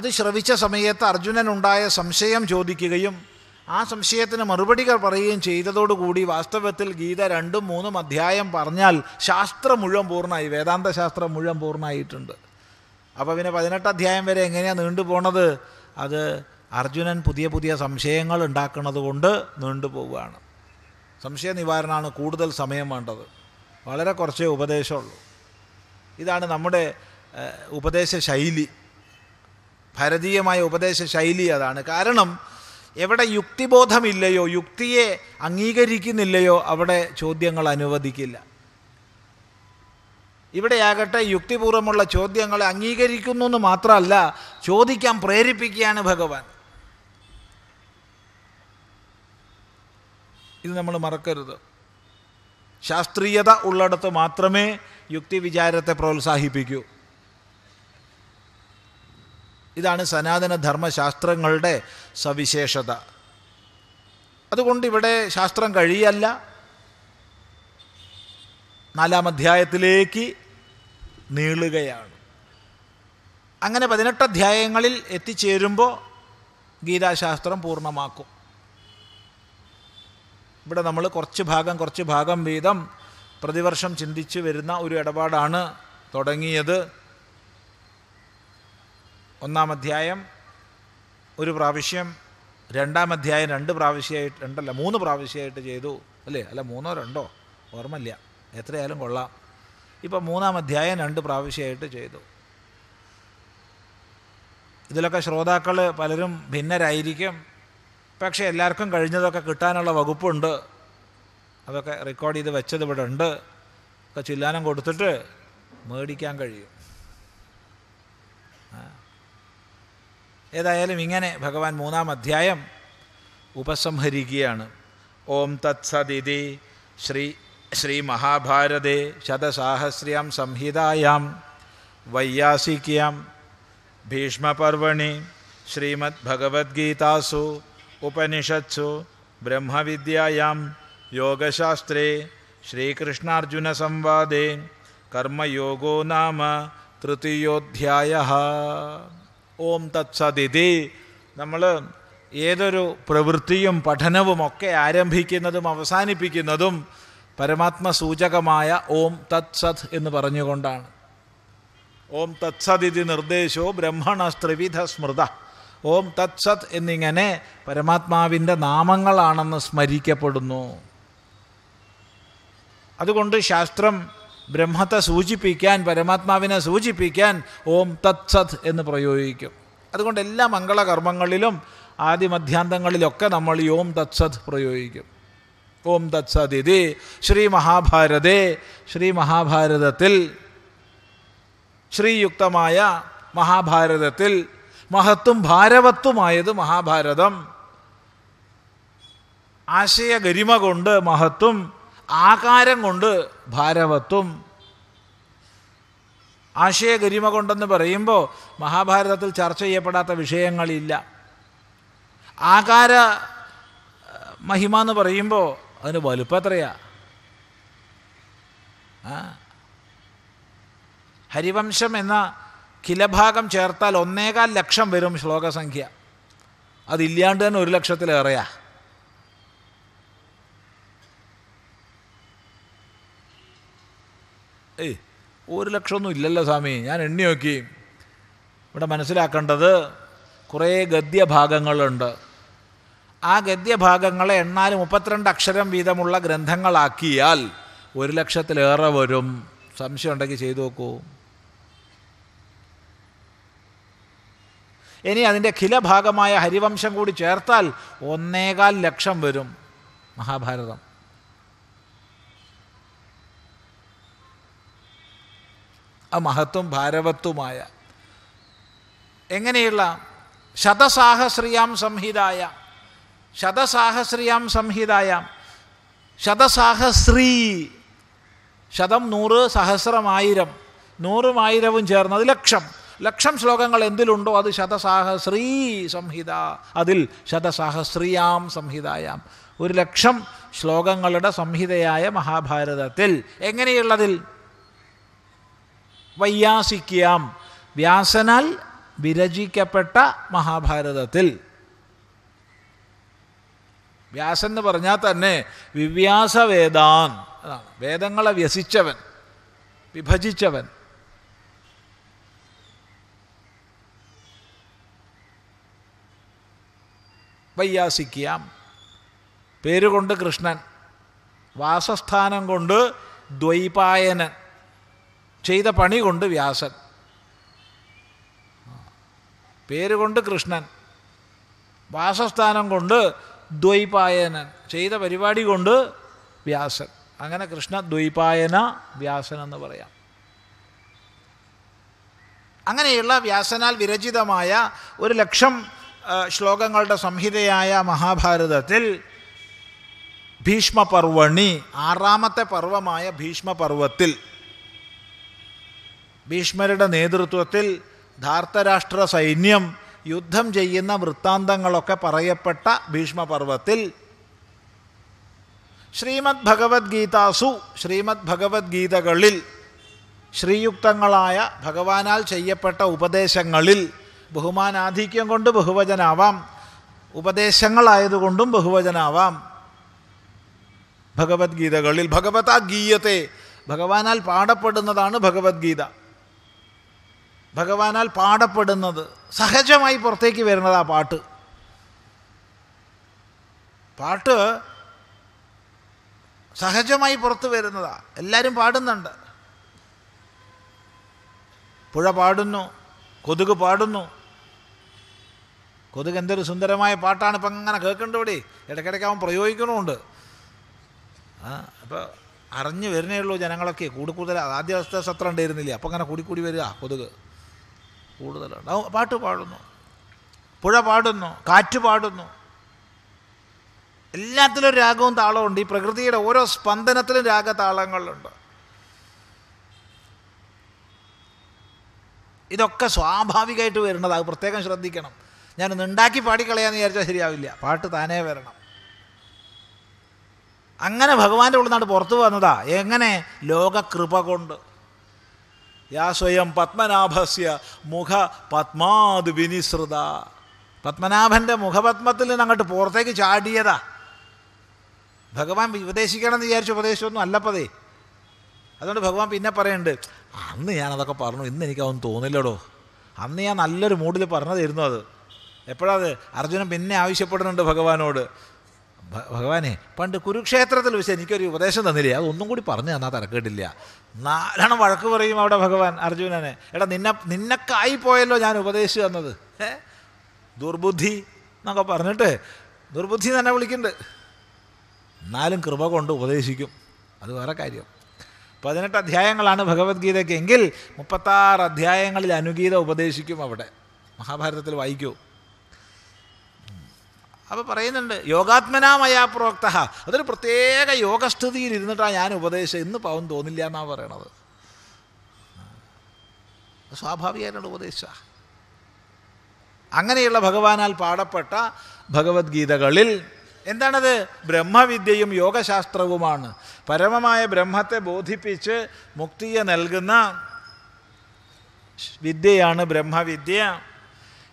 അത് ശ്രവിച്ച സമയത്ത് അർജുനനുണ്ടായ സംശയം ചോദിക്കുകയും ആ സംശയത്തിന് മറുപടികൾ പറയുകയും ചെയ്തതോടുകൂടി വാസ്തവത്തിൽ ഗീത രണ്ടും മൂന്നും അധ്യായം പറഞ്ഞാൽ ശാസ്ത്രം മുഴുവൻ പൂർണ്ണമായി വേദാന്ത ശാസ്ത്രം മുഴുവൻ പൂർണ്ണമായിട്ടുണ്ട് അപ്പോൾ പിന്നെ പതിനെട്ട് അധ്യായം വരെ എങ്ങനെയാണ് നീണ്ടുപോണത് അത് അർജുനൻ പുതിയ പുതിയ സംശയങ്ങൾ ഉണ്ടാക്കുന്നത് കൊണ്ട് നീണ്ടുപോവുകയാണ് സംശയ നിവാരണമാണ് കൂടുതൽ സമയം വേണ്ടത് വളരെ കുറച്ചേ ഉപദേശമുള്ളൂ ഇതാണ് നമ്മുടെ ഉപദേശ ശൈലി ഭാരതീയമായ ഉപദേശ ശൈലി അതാണ് കാരണം എവിടെ യുക്തിബോധമില്ലയോ യുക്തിയെ അംഗീകരിക്കുന്നില്ലയോ അവിടെ ചോദ്യങ്ങൾ അനുവദിക്കില്ല ഇവിടെയാകട്ടെ യുക്തിപൂർവ്വമുള്ള ചോദ്യങ്ങളെ അംഗീകരിക്കുന്നു എന്ന് മാത്രമല്ല ചോദിക്കാൻ പ്രേരിപ്പിക്കുകയാണ് ഭഗവാൻ ഇത് നമ്മൾ മറക്കരുത് ശാസ്ത്രീയത ഉള്ളിടത്ത് മാത്രമേ യുക്തി വിചാരത്തെ പ്രോത്സാഹിപ്പിക്കൂ ഇതാണ് സനാതന ധർമ്മശാസ്ത്രങ്ങളുടെ സവിശേഷത അതുകൊണ്ട് ഇവിടെ ശാസ്ത്രം കഴിയല്ല നാലാം അധ്യായത്തിലേക്ക് നീളുകയാണ് അങ്ങനെ പതിനെട്ട് അധ്യായങ്ങളിൽ എത്തിച്ചേരുമ്പോൾ ഗീതാശാസ്ത്രം പൂർണ്ണമാക്കും ഇവിടെ നമ്മൾ കുറച്ച് ഭാഗം കുറച്ച് ഭാഗം വീതം പ്രതിവർഷം ചിന്തിച്ചു വരുന്ന ഒരു ഇടപാടാണ് തുടങ്ങിയത് ഒന്നാം അധ്യായം ഒരു പ്രാവശ്യം രണ്ടാം അധ്യായം രണ്ട് പ്രാവശ്യമായിട്ട് രണ്ടല്ല മൂന്ന് പ്രാവശ്യമായിട്ട് ചെയ്തു അല്ലേ അല്ല മൂന്നോ രണ്ടോ ഓർമ്മയില്ല എത്രയായാലും കൊള്ളാം ഇപ്പം മൂന്നാം അധ്യായം രണ്ട് പ്രാവശ്യമായിട്ട് ചെയ്തു ഇതിലൊക്കെ ശ്രോതാക്കൾ പലരും ഭിന്നരായിരിക്കും പക്ഷേ എല്ലാവർക്കും കഴിഞ്ഞതൊക്കെ കിട്ടാനുള്ള വകുപ്പുണ്ട് അതൊക്കെ റെക്കോർഡ് ചെയ്ത് വെച്ചത് ഇവിടെ ഉണ്ട് ഒക്കെ ചില്ലാനം കൊടുത്തിട്ട് മേടിക്കാൻ കഴിയും एतायमिङ्गने भगवान् मूनाम् अध्यायम् ശ്രീ ശ്രീ तत्सदिति श्री സംഹിതായാം शतसाहस्र्यां संहितायां वैयासिक्यां भीष्मपर्वणि श्रीमद्भगवद्गीतासु उपनिषत्सु ब्रह्मविद्यायां योगशास्त्रे സംവാദേ कर्मयोगो नाम തൃതീയോധ്യായ ഓം തത്സദിതി നമ്മൾ ഏതൊരു പ്രവൃത്തിയും പഠനവും ഒക്കെ ആരംഭിക്കുന്നതും അവസാനിപ്പിക്കുന്നതും പരമാത്മ സൂചകമായ ഓം തത്സത് എന്ന് പറഞ്ഞുകൊണ്ടാണ് ഓം തത്സത് ഇത് നിർദ്ദേശോ ബ്രഹ്മണസ്ത്രിവിധ സ്മൃത ഓം തത്സത് എന്നിങ്ങനെ പരമാത്മാവിൻ്റെ നാമങ്ങളാണെന്ന് സ്മരിക്കപ്പെടുന്നു അതുകൊണ്ട് ശാസ്ത്രം ബ്രഹ്മത്തെ സൂചിപ്പിക്കാൻ പരമാത്മാവിനെ സൂചിപ്പിക്കാൻ ഓം സത് എന്ന് പ്രയോഗിക്കും അതുകൊണ്ട് എല്ലാ മംഗളകർമ്മങ്ങളിലും ആദ്യമധ്യാന്തങ്ങളിലൊക്കെ നമ്മൾ ഈ ഓം സത് പ്രയോഗിക്കും ഓം സത് ഇത് ശ്രീ മഹാഭാരതേ ശ്രീ മഹാഭാരതത്തിൽ ശ്രീയുക്തമായ മഹാഭാരതത്തിൽ മഹത്തും ഭാരവത്വമായത് മഹാഭാരതം ആശയഗരിമ കൊണ്ട് മഹത്തും ആകാരം കൊണ്ട് ഭാരവത്വം ആശയഗരിമ കൊണ്ടെന്ന് പറയുമ്പോൾ മഹാഭാരതത്തിൽ ചർച്ച ചെയ്യപ്പെടാത്ത വിഷയങ്ങളില്ല ആകാര മഹിമ എന്ന് പറയുമ്പോൾ അതിന് വലുപ്പത്രയാ ഹരിവംശം എന്ന കിലഭാഗം ചേർത്താൽ ഒന്നേകാൽ ലക്ഷം വരും ശ്ലോകസംഖ്യ അതില്ലാണ്ട് തന്നെ ഒരു ലക്ഷത്തിലേറെയാണ് ഏയ് ഒരു ലക്ഷമൊന്നും ഇല്ലല്ലോ സ്വാമി ഞാൻ എണ്ണി നോക്കി ഇവിടെ മനസ്സിലാക്കേണ്ടത് കുറേ ഗദ്യഭാഗങ്ങളുണ്ട് ആ ഗദ്യഭാഗങ്ങളെ എണ്ണാൽ മുപ്പത്തിരണ്ട് അക്ഷരം വീതമുള്ള ഗ്രന്ഥങ്ങളാക്കിയാൽ ഒരു ലക്ഷത്തിലേറെ വരും സംശയം ഉണ്ടെങ്കിൽ ചെയ്തു നോക്കൂ ഇനി അതിൻ്റെ ഖിലഭാഗമായ ഹരിവംശം കൂടി ചേർത്താൽ ഒന്നേകാൽ ലക്ഷം വരും മഹാഭാരതം മഹത്വം ഭാരവത്വമായ എങ്ങനെയുള്ള ശതസാഹസ്രിയാം സംഹിതായ ശതസാഹസ്രിയാം സംഹിതായ ശതസാഹസ്രീ ശതം നൂറ് സഹസ്രമായിരം നൂറും ആയിരവും ചേർന്നത് ലക്ഷം ലക്ഷം ശ്ലോകങ്ങൾ എന്തിലുണ്ടോ അത് ശതസാഹസ്രീ സംഹിത അതിൽ ശതസാഹസ്രിയാം സംഹിതായാം ഒരു ലക്ഷം ശ്ലോകങ്ങളുടെ സംഹിതയായ മഹാഭാരതത്തിൽ എങ്ങനെയുള്ളതിൽ വയ്യാസിക്കാം വ്യാസനാൽ വിരചിക്കപ്പെട്ട മഹാഭാരതത്തിൽ വ്യാസൻ എന്ന് പറഞ്ഞാൽ തന്നെ വിവ്യാസ വേദാൻ അതാണ് വേദങ്ങളെ വ്യസിച്ചവൻ വിഭജിച്ചവൻ വയ്യാസിക്കാം പേരുകൊണ്ട് കൃഷ്ണൻ വാസസ്ഥാനം കൊണ്ട് ദ്വൈപായനൻ ചെയ്ത പണി കൊണ്ട് വ്യാസൻ പേരുകൊണ്ട് കൃഷ്ണൻ വാസസ്ഥാനം കൊണ്ട് ദ്വൈപായനൻ ചെയ്ത പരിപാടി കൊണ്ട് വ്യാസൻ അങ്ങനെ കൃഷ്ണ ദ്വൈപായന വ്യാസൻ എന്ന് പറയാം അങ്ങനെയുള്ള വ്യാസനാൽ വിരചിതമായ ഒരു ലക്ഷം ശ്ലോകങ്ങളുടെ സംഹിതയായ മഹാഭാരതത്തിൽ ഭീഷ്മപർവണി ആറാമത്തെ പർവമായ ഭീഷ്മപർവത്തിൽ ഭീഷ്മരുടെ നേതൃത്വത്തിൽ ധാർത്തരാഷ്ട്ര സൈന്യം യുദ്ധം ചെയ്യുന്ന വൃത്താന്തങ്ങളൊക്കെ പറയപ്പെട്ട ഭീഷ്മപർവത്തിൽ ശ്രീമദ് ഭഗവത്ഗീതാസു ശ്രീമദ് ഭഗവത്ഗീതകളിൽ ശ്രീയുക്തങ്ങളായ ഭഗവാനാൽ ചെയ്യപ്പെട്ട ഉപദേശങ്ങളിൽ ബഹുമാനാധിക്യം കൊണ്ട് ബഹുവചനാവാം ഉപദേശങ്ങളായതുകൊണ്ടും ബഹുവചനാവാം ഭഗവത്ഗീതകളിൽ ഭഗവതാ ഗീയത്തെ ഭഗവാനാൽ പാടപ്പെടുന്നതാണ് ഭഗവത്ഗീത ഭഗവാനാൽ പാടപ്പെടുന്നത് സഹജമായി പുറത്തേക്ക് വരുന്നത് ആ പാട്ട് പാട്ട് സഹജമായി പുറത്ത് വരുന്നതാ എല്ലാവരും പാടുന്നുണ്ട് പുഴ പാടുന്നു കൊതുക് പാടുന്നു കൊതുക് എന്തൊരു സുന്ദരമായ പാട്ടാണ് ഇപ്പം അങ്ങനെ കേൾക്കേണ്ട ഇവിടെ ഇടയ്ക്കിടയ്ക്ക് അവൻ പ്രയോഗിക്കണമുണ്ട് ആ അപ്പോൾ അറിഞ്ഞു വരുന്നേ ഉള്ളൂ ജനങ്ങളൊക്കെ കൂടുതൽ ആദ്യ അവസ്ഥ സത്രം ഉണ്ടായിരുന്നില്ലേ അപ്പം അങ്ങനെ കൂടി കൂടി വരിക കൊതുക് കൂടുതലുണ്ട് പാട്ട് പാടുന്നു പുഴ പാടുന്നു കാറ്റ് പാടുന്നു എല്ലാത്തിലും രാഗവും താളവും ഉണ്ട് ഈ പ്രകൃതിയുടെ ഓരോ സ്പന്ദനത്തിലും രാഗതാളങ്ങളുണ്ട് ഇതൊക്കെ സ്വാഭാവികമായിട്ട് വരുന്നത് അത് പ്രത്യേകം ശ്രദ്ധിക്കണം ഞാൻ ഉണ്ടാക്കി പാടിക്കളയാന്ന് വിചാരിച്ചാൽ ശരിയാവില്ല പാട്ട് താനേ വരണം അങ്ങനെ ഭഗവാന്റെ ഉള്ളിൽ നിന്നാണ് പുറത്തു വന്നതാ എങ്ങനെ ലോകകൃപ കൊണ്ട് യാ സ്വയം പത്മനാഭസ്യ മുഖ പത്മാത് വിനിസൃത പത്മനാഭൻ്റെ മുഖപത്മത്തിൽ നിന്ന് അങ്ങോട്ട് പുറത്തേക്ക് ചാടിയതാ ഭഗവാൻ ഉപദേശിക്കണമെന്ന് വിചാരിച്ച ഉപദേശമൊന്നും അല്ലപ്പതേ അതുകൊണ്ട് ഭഗവാൻ പിന്നെ പറയുന്നുണ്ട് അന്ന് ഞാനതൊക്കെ പറഞ്ഞു ഇന്ന് എനിക്കതൊന്നും തോന്നില്ലടോ അന്ന് ഞാൻ നല്ലൊരു മൂഡിൽ പറഞ്ഞതായിരുന്നു അത് എപ്പോഴാണ് അർജുനൻ പിന്നെ ആവശ്യപ്പെടുന്നുണ്ട് ഭഗവാനോട് ഭഗവാനെ പണ്ട് കുരുക്ഷേത്രത്തിൽ വെച്ച് എനിക്കൊരു ഉപദേശം തന്നില്ലേ അതൊന്നും കൂടി പറഞ്ഞു തന്നാൽ തിരക്കേട്ടില്ല നാലെണ്ണം വഴക്ക് പറയും അവിടെ ഭഗവാൻ അർജുനനെ എടാ നിന്നെ നിന്നക്കായി പോയല്ലോ ഞാൻ ഉപദേശിച്ചു തന്നത് ദുർബുദ്ധി എന്നൊക്കെ പറഞ്ഞിട്ട് ദുർബുദ്ധി തന്നെ വിളിക്കുന്നുണ്ട് എന്നാലും കൃപ കൊണ്ട് ഉപദേശിക്കും അത് വേറെ കാര്യം പതിനെട്ട് അധ്യായങ്ങളാണ് ഭഗവത്ഗീതയ്ക്ക് എങ്കിൽ മുപ്പത്താറ് അധ്യായങ്ങളിൽ അനുഗീത ഉപദേശിക്കും അവിടെ മഹാഭാരതത്തിൽ വായിക്കൂ അപ്പോൾ പറയുന്നുണ്ട് യോഗാത്മനാമയ പ്രോക്ത അതൊരു പ്രത്യേക യോഗസ്ഥിതിയിൽ ഇരുന്നിട്ടാണ് ഞാൻ ഉപദേശം ഇന്ന് പാവം തോന്നില്ല എന്നാണ് പറയണത് സ്വാഭാവികമായിട്ടുള്ള ഉപദേശ അങ്ങനെയുള്ള ഭഗവാനാൽ പാടപ്പെട്ട ഭഗവത്ഗീതകളിൽ എന്താണത് ബ്രഹ്മവിദ്യയും യോഗശാസ്ത്രവുമാണ് പരമമായ ബ്രഹ്മത്തെ ബോധിപ്പിച്ച് മുക്തിയെ നൽകുന്ന വിദ്യയാണ് ബ്രഹ്മവിദ്യ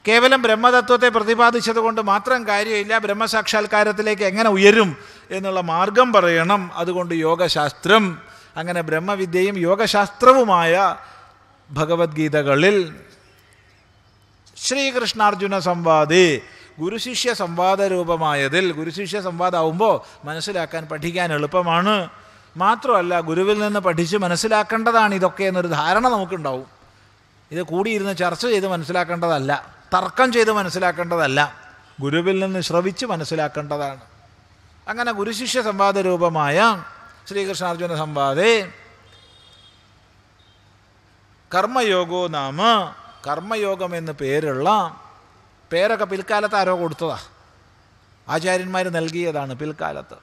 കേവലം ബ്രഹ്മതത്വത്തെ പ്രതിപാദിച്ചതുകൊണ്ട് മാത്രം കാര്യമില്ല ബ്രഹ്മസാക്ഷാത്കാരത്തിലേക്ക് എങ്ങനെ ഉയരും എന്നുള്ള മാർഗം പറയണം അതുകൊണ്ട് യോഗശാസ്ത്രം അങ്ങനെ ബ്രഹ്മവിദ്യയും യോഗശാസ്ത്രവുമായ ഭഗവത്ഗീതകളിൽ ശ്രീകൃഷ്ണാർജുന സംവാദി ഗുരുശിഷ്യ സംവാദ രൂപമായതിൽ ഗുരുശിഷ്യ സംവാദമാവുമ്പോൾ മനസ്സിലാക്കാൻ പഠിക്കാൻ എളുപ്പമാണ് മാത്രമല്ല ഗുരുവിൽ നിന്ന് പഠിച്ച് മനസ്സിലാക്കേണ്ടതാണ് ഇതൊക്കെ എന്നൊരു ധാരണ നമുക്കുണ്ടാവും ഇത് കൂടിയിരുന്ന് ചർച്ച ചെയ്ത് മനസ്സിലാക്കേണ്ടതല്ല തർക്കം ചെയ്ത് മനസ്സിലാക്കേണ്ടതല്ല ഗുരുവിൽ നിന്ന് ശ്രവിച്ച് മനസ്സിലാക്കേണ്ടതാണ് അങ്ങനെ ഗുരുശിഷ്യ സംവാദ രൂപമായ ശ്രീകൃഷ്ണാർജുന സംവാദേ കർമ്മയോഗോ നാമ കർമ്മയോഗം എന്ന് പേരുള്ള പേരൊക്കെ പിൽക്കാലത്ത് ആരോ കൊടുത്തതാ ആചാര്യന്മാർ നൽകിയതാണ് പിൽക്കാലത്ത്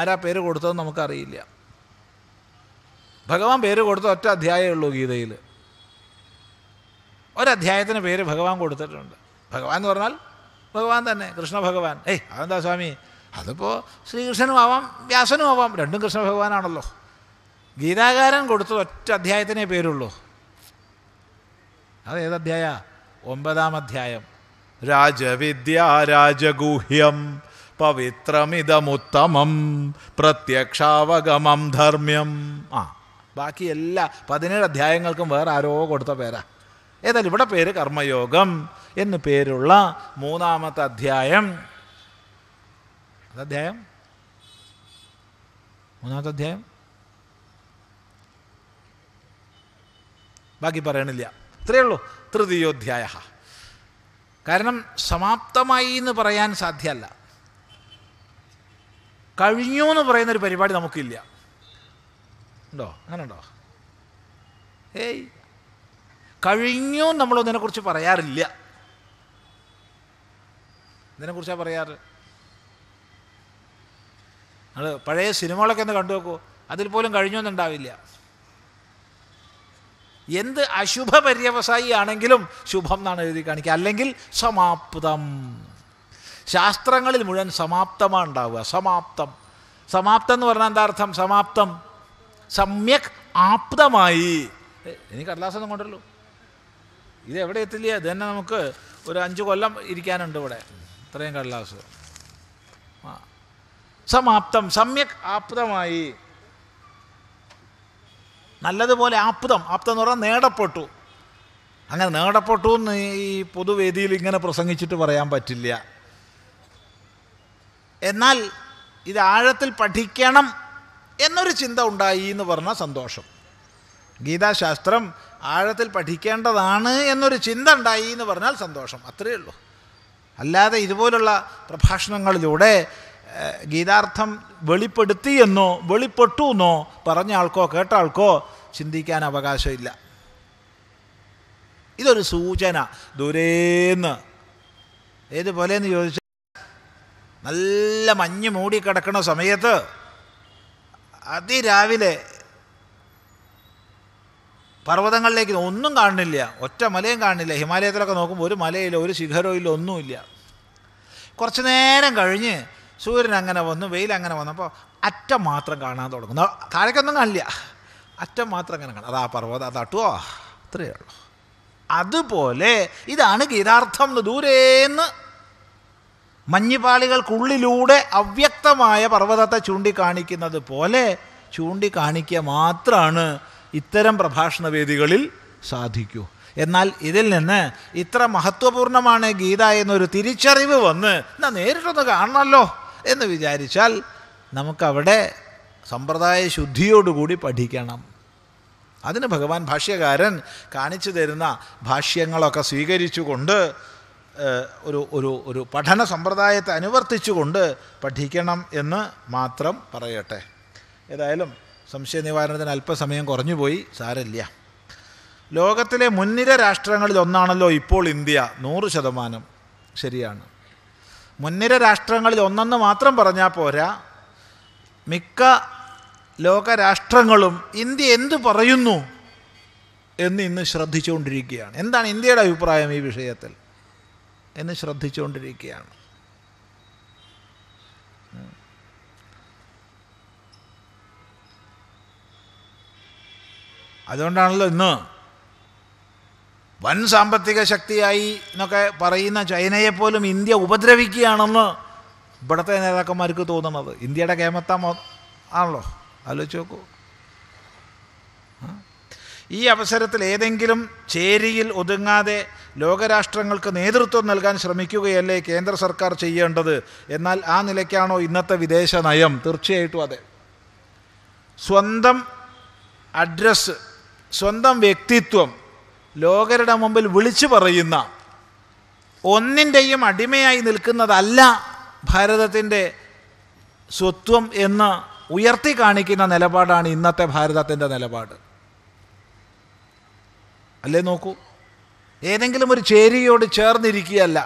ആരാ പേര് കൊടുത്തതെന്ന് നമുക്കറിയില്ല ഭഗവാൻ പേര് കൊടുത്ത ഒറ്റ അധ്യായമേ ഉള്ളൂ ഗീതയിൽ ഒരധ്യായത്തിന് പേര് ഭഗവാൻ കൊടുത്തിട്ടുണ്ട് ഭഗവാൻ എന്ന് പറഞ്ഞാൽ ഭഗവാൻ തന്നെ കൃഷ്ണ ഭഗവാൻ ഏയ് അതെന്താ സ്വാമി അതിപ്പോൾ ശ്രീകൃഷ്ണനും ആവാം വ്യാസനും ആവാം രണ്ടും കൃഷ്ണ ഭഗവാനാണല്ലോ ഗീതാകാരൻ കൊടുത്തത് ഒറ്റ അധ്യായത്തിനേ പേരുള്ളൂ അത് ഏതധ്യായ ഒമ്പതാം അധ്യായം രാജവിദ്യ രാജഗുഹ്യം പവിത്രമിതമുത്തമം പ്രത്യക്ഷാവഗമം ധർമ്മ്യം ആ ബാക്കി എല്ലാ പതിനേഴ് അധ്യായങ്ങൾക്കും വേറെ ആരോ കൊടുത്ത പേരാ ഏതായാലും ഇവിടെ പേര് കർമ്മയോഗം എന്ന് പേരുള്ള മൂന്നാമത്തെ അധ്യായം അധ്യായം മൂന്നാമത്തെ അധ്യായം ബാക്കി പറയണില്ല ഇത്രയേ ഉള്ളൂ തൃതീയോധ്യായ കാരണം സമാപ്തമായി എന്ന് പറയാൻ സാധ്യമല്ല കഴിഞ്ഞു എന്ന് പറയുന്നൊരു പരിപാടി നമുക്കില്ല ഉണ്ടോ അങ്ങനെ ഉണ്ടോ ഏയ് കഴിഞ്ഞോ നമ്മളൊന്നിനെക്കുറിച്ച് പറയാറില്ല ഇതിനെക്കുറിച്ചാണ് പറയാറ് നമ്മൾ പഴയ സിനിമകളൊക്കെ ഒന്ന് കണ്ടു നോക്കൂ അതിൽ പോലും കഴിഞ്ഞൊന്നുണ്ടാവില്ല എന്ത് അശുഭ പര്യവസായി ആണെങ്കിലും ശുഭം എന്നാണ് എഴുതി കാണിക്കുക അല്ലെങ്കിൽ സമാപ്തം ശാസ്ത്രങ്ങളിൽ മുഴുവൻ സമാപ്തമാണ് ഉണ്ടാവുക സമാപ്തം സമാപ്തം എന്ന് പറഞ്ഞാൽ എന്താ അർത്ഥം സമാപ്തം സമ്യക് ആപ്തമായി എനിക്ക് കടലാസൊന്നും കൊണ്ടല്ലോ ഇത് എവിടെ എത്തില്ല ഇത് തന്നെ നമുക്ക് ഒരു അഞ്ച് കൊല്ലം ഇരിക്കാനുണ്ട് ഇവിടെ ഇത്രയും കടലാസ് സമാപ്തം സമ്യക് ആപ്തമായി നല്ലതുപോലെ ആപ്തം ആപ്തം എന്ന് പറഞ്ഞാൽ നേടപ്പെട്ടു അങ്ങനെ നേടപ്പെട്ടു എന്ന് ഈ പൊതുവേദിയിൽ ഇങ്ങനെ പ്രസംഗിച്ചിട്ട് പറയാൻ പറ്റില്ല എന്നാൽ ഇത് ആഴത്തിൽ പഠിക്കണം എന്നൊരു ചിന്ത ഉണ്ടായി എന്ന് പറഞ്ഞ സന്തോഷം ഗീതാശാസ്ത്രം ആഴത്തിൽ പഠിക്കേണ്ടതാണ് എന്നൊരു ചിന്ത ഉണ്ടായി എന്ന് പറഞ്ഞാൽ സന്തോഷം അത്രയേ ഉള്ളൂ അല്ലാതെ ഇതുപോലുള്ള പ്രഭാഷണങ്ങളിലൂടെ ഗീതാർത്ഥം വെളിപ്പെടുത്തി എന്നോ വെളിപ്പെട്ടു എന്നോ പറഞ്ഞ ആൾക്കോ കേട്ട ആൾക്കോ ചിന്തിക്കാൻ അവകാശമില്ല ഇതൊരു സൂചന ദൂരേന്ന് ഏതുപോലെയെന്ന് ചോദിച്ചാൽ നല്ല മഞ്ഞ് മൂടിക്കിടക്കുന്ന സമയത്ത് അതിരാവിലെ പർവ്വതങ്ങളിലേക്ക് ഒന്നും കാണുന്നില്ല ഒറ്റ മലയും കാണുന്നില്ല ഹിമാലയത്തിലൊക്കെ നോക്കുമ്പോൾ ഒരു മലയില്ല ഒരു ശിഖരവും ഇല്ല ഒന്നുമില്ല കുറച്ച് നേരം കഴിഞ്ഞ് സൂര്യൻ അങ്ങനെ വന്നു വെയിൽ അങ്ങനെ വന്നപ്പോൾ അറ്റം മാത്രം കാണാൻ തുടങ്ങും താഴേക്കൊന്നും കാണില്ല അറ്റം മാത്രം അങ്ങനെ കാണാം അതാ പർവ്വതം അതാട്ടുവോ അത്രയേ ഉള്ളൂ അതുപോലെ ഇതാണ് ഗീതാർത്ഥം എന്ന് ദൂരേന്ന് മഞ്ഞുപാളികൾക്കുള്ളിലൂടെ അവ്യക്തമായ പർവ്വതത്തെ ചൂണ്ടിക്കാണിക്കുന്നത് പോലെ ചൂണ്ടിക്കാണിക്കുക മാത്രമാണ് ഇത്തരം പ്രഭാഷണ വേദികളിൽ സാധിക്കൂ എന്നാൽ ഇതിൽ നിന്ന് ഇത്ര മഹത്വപൂർണ്ണമാണ് ഗീത എന്നൊരു തിരിച്ചറിവ് വന്ന് എന്നാൽ നേരിട്ടൊന്ന് കാണണമല്ലോ എന്ന് വിചാരിച്ചാൽ നമുക്കവിടെ സമ്പ്രദായ ശുദ്ധിയോടുകൂടി പഠിക്കണം അതിന് ഭഗവാൻ ഭാഷ്യകാരൻ കാണിച്ചു തരുന്ന ഭാഷ്യങ്ങളൊക്കെ സ്വീകരിച്ചുകൊണ്ട് ഒരു ഒരു ഒരു പഠന സമ്പ്രദായത്തെ അനുവർത്തിച്ചുകൊണ്ട് പഠിക്കണം എന്ന് മാത്രം പറയട്ടെ ഏതായാലും സംശയ നിവാരണത്തിന് അല്പസമയം കുറഞ്ഞുപോയി സാരമില്ല ലോകത്തിലെ മുൻനിര രാഷ്ട്രങ്ങളിൽ ഒന്നാണല്ലോ ഇപ്പോൾ ഇന്ത്യ നൂറ് ശതമാനം ശരിയാണ് മുൻനിര രാഷ്ട്രങ്ങളിൽ ഒന്നെന്ന് മാത്രം പറഞ്ഞാൽ പോരാ മിക്ക ലോകരാഷ്ട്രങ്ങളും ഇന്ത്യ എന്തു പറയുന്നു എന്ന് ഇന്ന് ശ്രദ്ധിച്ചുകൊണ്ടിരിക്കുകയാണ് എന്താണ് ഇന്ത്യയുടെ അഭിപ്രായം ഈ വിഷയത്തിൽ എന്ന് ശ്രദ്ധിച്ചുകൊണ്ടിരിക്കുകയാണ് അതുകൊണ്ടാണല്ലോ ഇന്ന് വൻ സാമ്പത്തിക ശക്തിയായി എന്നൊക്കെ പറയുന്ന ചൈനയെപ്പോലും ഇന്ത്യ ഉപദ്രവിക്കുകയാണെന്ന് ഇവിടുത്തെ നേതാക്കന്മാർക്ക് തോന്നുന്നത് ഇന്ത്യയുടെ കേമത്താമോ ആണല്ലോ ആലോചിച്ച് നോക്കൂ ഈ അവസരത്തിൽ ഏതെങ്കിലും ചേരിയിൽ ഒതുങ്ങാതെ ലോകരാഷ്ട്രങ്ങൾക്ക് നേതൃത്വം നൽകാൻ ശ്രമിക്കുകയല്ലേ കേന്ദ്ര സർക്കാർ ചെയ്യേണ്ടത് എന്നാൽ ആ നിലയ്ക്കാണോ ഇന്നത്തെ വിദേശ നയം തീർച്ചയായിട്ടും അതെ സ്വന്തം അഡ്രസ്സ് സ്വന്തം വ്യക്തിത്വം ലോകരുടെ മുമ്പിൽ വിളിച്ചു പറയുന്ന ഒന്നിൻ്റെയും അടിമയായി നിൽക്കുന്നതല്ല ഭാരതത്തിൻ്റെ സ്വത്വം എന്ന് ഉയർത്തി കാണിക്കുന്ന നിലപാടാണ് ഇന്നത്തെ ഭാരതത്തിൻ്റെ നിലപാട് അല്ലേ നോക്കൂ ഏതെങ്കിലും ഒരു ചേരിയോട് ചേർന്നിരിക്കുകയല്ല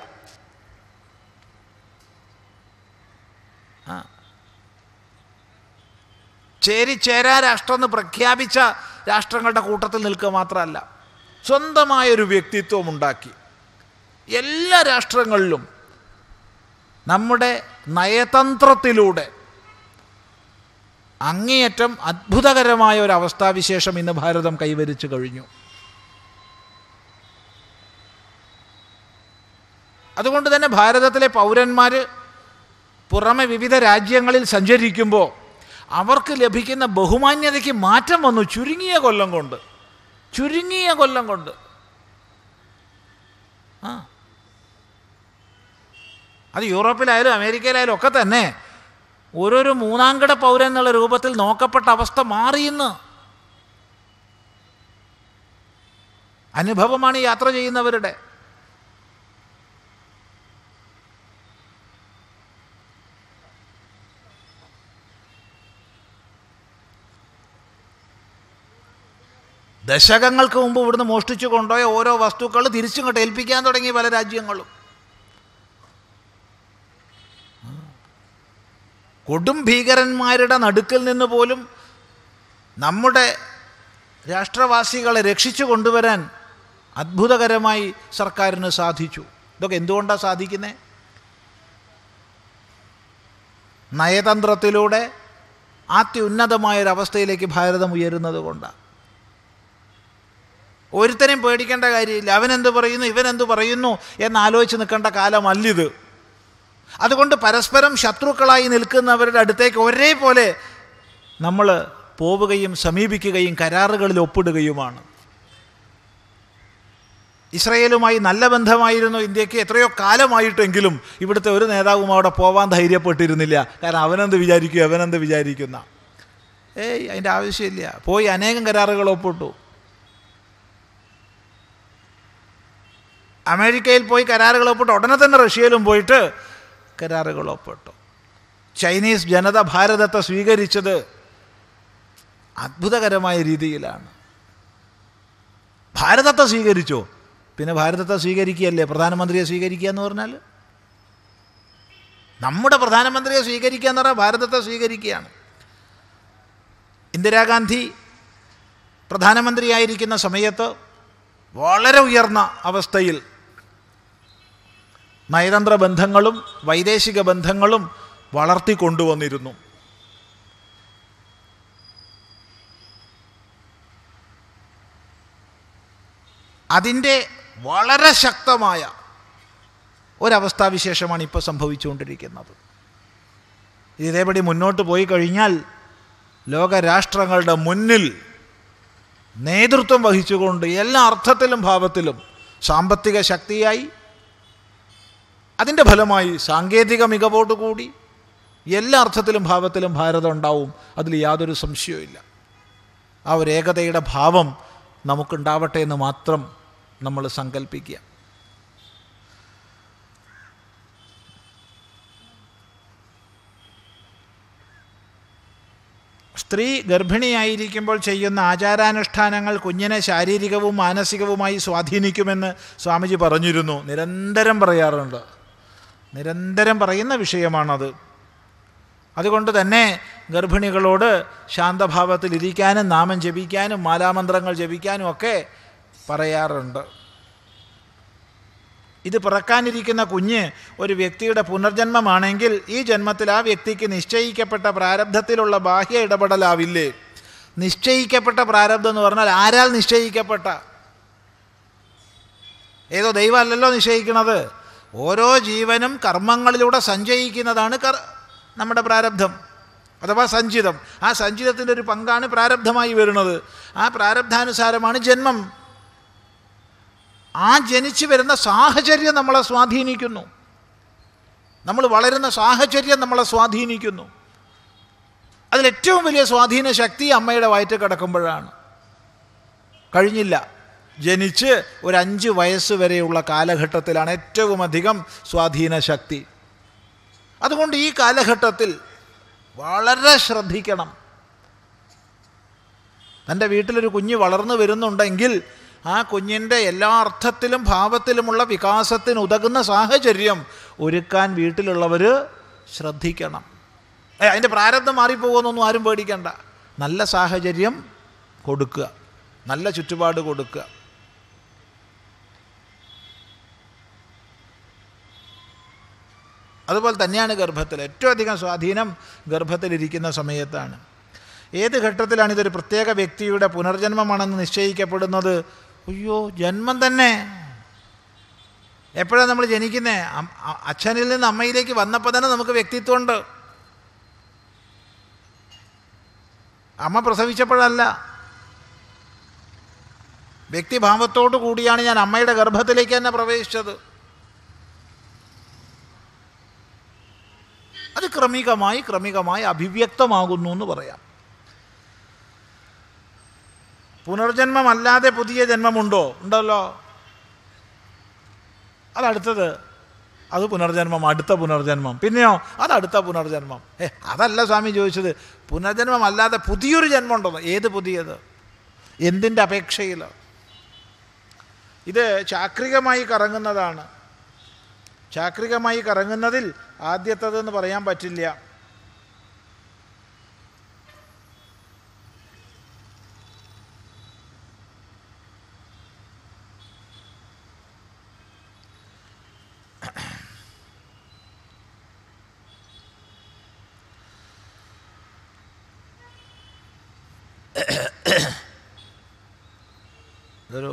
ചേരി ചേരാ രാഷ്ട്രം എന്ന് പ്രഖ്യാപിച്ച രാഷ്ട്രങ്ങളുടെ കൂട്ടത്തിൽ നിൽക്കുക മാത്രമല്ല സ്വന്തമായൊരു വ്യക്തിത്വം ഉണ്ടാക്കി എല്ലാ രാഷ്ട്രങ്ങളിലും നമ്മുടെ നയതന്ത്രത്തിലൂടെ അങ്ങേയറ്റം അത്ഭുതകരമായ ഒരു അവസ്ഥാവിശേഷം ഇന്ന് ഭാരതം കൈവരിച്ചു കഴിഞ്ഞു അതുകൊണ്ട് തന്നെ ഭാരതത്തിലെ പൗരന്മാർ പുറമെ വിവിധ രാജ്യങ്ങളിൽ സഞ്ചരിക്കുമ്പോൾ അവർക്ക് ലഭിക്കുന്ന ബഹുമാന്യതയ്ക്ക് മാറ്റം വന്നു ചുരുങ്ങിയ കൊല്ലം കൊണ്ട് ചുരുങ്ങിയ കൊല്ലം കൊണ്ട് ആ അത് യൂറോപ്പിലായാലും അമേരിക്കയിലായാലും ഒക്കെ തന്നെ ഓരോരോ മൂന്നാംകിട പൗരൻ എന്നുള്ള രൂപത്തിൽ നോക്കപ്പെട്ട അവസ്ഥ മാറിയെന്ന് അനുഭവമാണ് യാത്ര ചെയ്യുന്നവരുടെ ദശകങ്ങൾക്ക് മുമ്പ് ഇവിടുന്ന് മോഷ്ടിച്ചു കൊണ്ടുപോയ ഓരോ വസ്തുക്കൾ തിരിച്ചും കൊണ്ട് ഏൽപ്പിക്കാൻ തുടങ്ങി പല രാജ്യങ്ങളും കൊടും ഭീകരന്മാരുടെ നടുക്കിൽ നിന്ന് പോലും നമ്മുടെ രാഷ്ട്രവാസികളെ രക്ഷിച്ചു കൊണ്ടുവരാൻ അത്ഭുതകരമായി സർക്കാരിന് സാധിച്ചു ഇതൊക്കെ എന്തുകൊണ്ടാണ് സാധിക്കുന്നത് നയതന്ത്രത്തിലൂടെ അത്യുന്നതമായൊരവസ്ഥയിലേക്ക് ഭാരതം ഉയരുന്നത് കൊണ്ടാണ് ഒരുത്തനെയും പേടിക്കേണ്ട കാര്യമില്ല അവനെന്ത് പറയുന്നു ഇവനെന്ത് പറയുന്നു എന്നാലോചിച്ച് നിൽക്കേണ്ട കാലമല്ലിത് അതുകൊണ്ട് പരസ്പരം ശത്രുക്കളായി നിൽക്കുന്നവരുടെ അടുത്തേക്ക് ഒരേപോലെ നമ്മൾ പോവുകയും സമീപിക്കുകയും കരാറുകളിൽ ഒപ്പിടുകയുമാണ് ഇസ്രയേലുമായി നല്ല ബന്ധമായിരുന്നു ഇന്ത്യക്ക് എത്രയോ കാലമായിട്ടെങ്കിലും ഇവിടുത്തെ ഒരു നേതാവും അവിടെ പോവാൻ ധൈര്യപ്പെട്ടിരുന്നില്ല കാരണം അവനെന്ത് വിചാരിക്കും അവനെന്ത് വിചാരിക്കുന്ന ഏയ് അതിൻ്റെ ആവശ്യമില്ല പോയി അനേകം കരാറുകൾ ഒപ്പിട്ടു അമേരിക്കയിൽ പോയി കരാറുകൾ ഒപ്പിട്ട് ഉടനെ തന്നെ റഷ്യയിലും പോയിട്ട് കരാറുകൾ ഒപ്പിട്ടു ചൈനീസ് ജനത ഭാരതത്തെ സ്വീകരിച്ചത് അത്ഭുതകരമായ രീതിയിലാണ് ഭാരതത്തെ സ്വീകരിച്ചോ പിന്നെ ഭാരതത്തെ സ്വീകരിക്കുകയല്ലേ പ്രധാനമന്ത്രിയെ സ്വീകരിക്കുക എന്ന് പറഞ്ഞാൽ നമ്മുടെ പ്രധാനമന്ത്രിയെ സ്വീകരിക്കുക എന്ന് പറഞ്ഞാൽ ഭാരതത്തെ സ്വീകരിക്കുകയാണ് ഇന്ദിരാഗാന്ധി പ്രധാനമന്ത്രിയായിരിക്കുന്ന സമയത്ത് വളരെ ഉയർന്ന അവസ്ഥയിൽ നയതന്ത്ര ബന്ധങ്ങളും വൈദേശിക ബന്ധങ്ങളും വളർത്തിക്കൊണ്ടുവന്നിരുന്നു അതിൻ്റെ വളരെ ശക്തമായ ഒരവസ്ഥാവിശേഷമാണ് ഇപ്പോൾ സംഭവിച്ചുകൊണ്ടിരിക്കുന്നത് ഇതേപടി മുന്നോട്ട് പോയി കഴിഞ്ഞാൽ ലോകരാഷ്ട്രങ്ങളുടെ മുന്നിൽ നേതൃത്വം വഹിച്ചുകൊണ്ട് എല്ലാ അർത്ഥത്തിലും ഭാവത്തിലും സാമ്പത്തിക ശക്തിയായി അതിൻ്റെ ഫലമായി സാങ്കേതിക മികവോടുകൂടി എല്ലാ അർത്ഥത്തിലും ഭാവത്തിലും ഭാരതം ഉണ്ടാവും അതിൽ യാതൊരു സംശയവുമില്ല ആ ഒരു ഏകതയുടെ ഭാവം നമുക്കുണ്ടാവട്ടെ എന്ന് മാത്രം നമ്മൾ സങ്കല്പിക്കുക സ്ത്രീ ഗർഭിണിയായിരിക്കുമ്പോൾ ചെയ്യുന്ന ആചാരാനുഷ്ഠാനങ്ങൾ കുഞ്ഞിനെ ശാരീരികവും മാനസികവുമായി സ്വാധീനിക്കുമെന്ന് സ്വാമിജി പറഞ്ഞിരുന്നു നിരന്തരം പറയാറുണ്ട് നിരന്തരം പറയുന്ന വിഷയമാണത് അതുകൊണ്ട് തന്നെ ഗർഭിണികളോട് ശാന്തഭാവത്തിൽ ഇരിക്കാനും നാമം ജപിക്കാനും മാലാമന്ത്രങ്ങൾ ജപിക്കാനും ഒക്കെ പറയാറുണ്ട് ഇത് പിറക്കാനിരിക്കുന്ന കുഞ്ഞ് ഒരു വ്യക്തിയുടെ പുനർജന്മമാണെങ്കിൽ ഈ ജന്മത്തിൽ ആ വ്യക്തിക്ക് നിശ്ചയിക്കപ്പെട്ട പ്രാരബ്ധത്തിലുള്ള ബാഹ്യ ഇടപെടലാവില്ലേ നിശ്ചയിക്കപ്പെട്ട പ്രാരബ്ധം എന്ന് പറഞ്ഞാൽ ആരാൽ നിശ്ചയിക്കപ്പെട്ട ഏതോ ദൈവമല്ലല്ലോ നിശ്ചയിക്കണത് ഓരോ ജീവനും കർമ്മങ്ങളിലൂടെ സഞ്ചയിക്കുന്നതാണ് കർ നമ്മുടെ പ്രാരബ്ധം അഥവാ സഞ്ചിതം ആ സഞ്ചിതത്തിൻ്റെ ഒരു പങ്കാണ് പ്രാരബ്ധമായി വരുന്നത് ആ പ്രാരബ്ധാനുസാരമാണ് ജന്മം ആ ജനിച്ചു വരുന്ന സാഹചര്യം നമ്മളെ സ്വാധീനിക്കുന്നു നമ്മൾ വളരുന്ന സാഹചര്യം നമ്മളെ സ്വാധീനിക്കുന്നു അതിലേറ്റവും വലിയ സ്വാധീന ശക്തി അമ്മയുടെ വയറ്റ് കിടക്കുമ്പോഴാണ് കഴിഞ്ഞില്ല ജനിച്ച് ഒരു അഞ്ച് വയസ്സ് വരെയുള്ള കാലഘട്ടത്തിലാണ് ഏറ്റവും അധികം സ്വാധീന ശക്തി അതുകൊണ്ട് ഈ കാലഘട്ടത്തിൽ വളരെ ശ്രദ്ധിക്കണം തൻ്റെ വീട്ടിലൊരു കുഞ്ഞ് വളർന്നു വരുന്നുണ്ടെങ്കിൽ ആ കുഞ്ഞിൻ്റെ എല്ലാ അർത്ഥത്തിലും ഭാവത്തിലുമുള്ള വികാസത്തിന് ഉതകുന്ന സാഹചര്യം ഒരുക്കാൻ വീട്ടിലുള്ളവർ ശ്രദ്ധിക്കണം അതിൻ്റെ പ്രാരബ്ധം മാറിപ്പോകുമെന്നൊന്നും ആരും പേടിക്കേണ്ട നല്ല സാഹചര്യം കൊടുക്കുക നല്ല ചുറ്റുപാട് കൊടുക്കുക അതുപോലെ തന്നെയാണ് ഗർഭത്തിൽ ഏറ്റവും അധികം സ്വാധീനം ഗർഭത്തിലിരിക്കുന്ന സമയത്താണ് ഏത് ഘട്ടത്തിലാണ് ഇതൊരു പ്രത്യേക വ്യക്തിയുടെ പുനർജന്മമാണെന്ന് നിശ്ചയിക്കപ്പെടുന്നത് അയ്യോ ജന്മം തന്നെ എപ്പോഴാണ് നമ്മൾ ജനിക്കുന്നത് അച്ഛനിൽ നിന്ന് അമ്മയിലേക്ക് വന്നപ്പോൾ തന്നെ നമുക്ക് വ്യക്തിത്വമുണ്ട് അമ്മ പ്രസവിച്ചപ്പോഴല്ല വ്യക്തിഭാവത്തോടു കൂടിയാണ് ഞാൻ അമ്മയുടെ ഗർഭത്തിലേക്ക് തന്നെ പ്രവേശിച്ചത് അത് ക്രമികമായി ക്രമികമായി അഭിവ്യക്തമാകുന്നു എന്ന് പറയാം പുനർജന്മമല്ലാതെ പുതിയ ജന്മമുണ്ടോ ഉണ്ടല്ലോ അതടുത്തത് അത് പുനർജന്മം അടുത്ത പുനർജന്മം പിന്നെയോ അതടുത്ത പുനർജന്മം ഏ അതല്ല സ്വാമി ചോദിച്ചത് പുനർജന്മം അല്ലാതെ പുതിയൊരു ജന്മം ഉണ്ടെന്ന് ഏത് പുതിയത് എന്തിൻ്റെ അപേക്ഷയിൽ ഇത് ചാക്രികമായി കറങ്ങുന്നതാണ് ചാക്രികമായി കറങ്ങുന്നതിൽ ആദ്യത്തതെന്ന് പറയാൻ പറ്റില്ല ഇതൊരു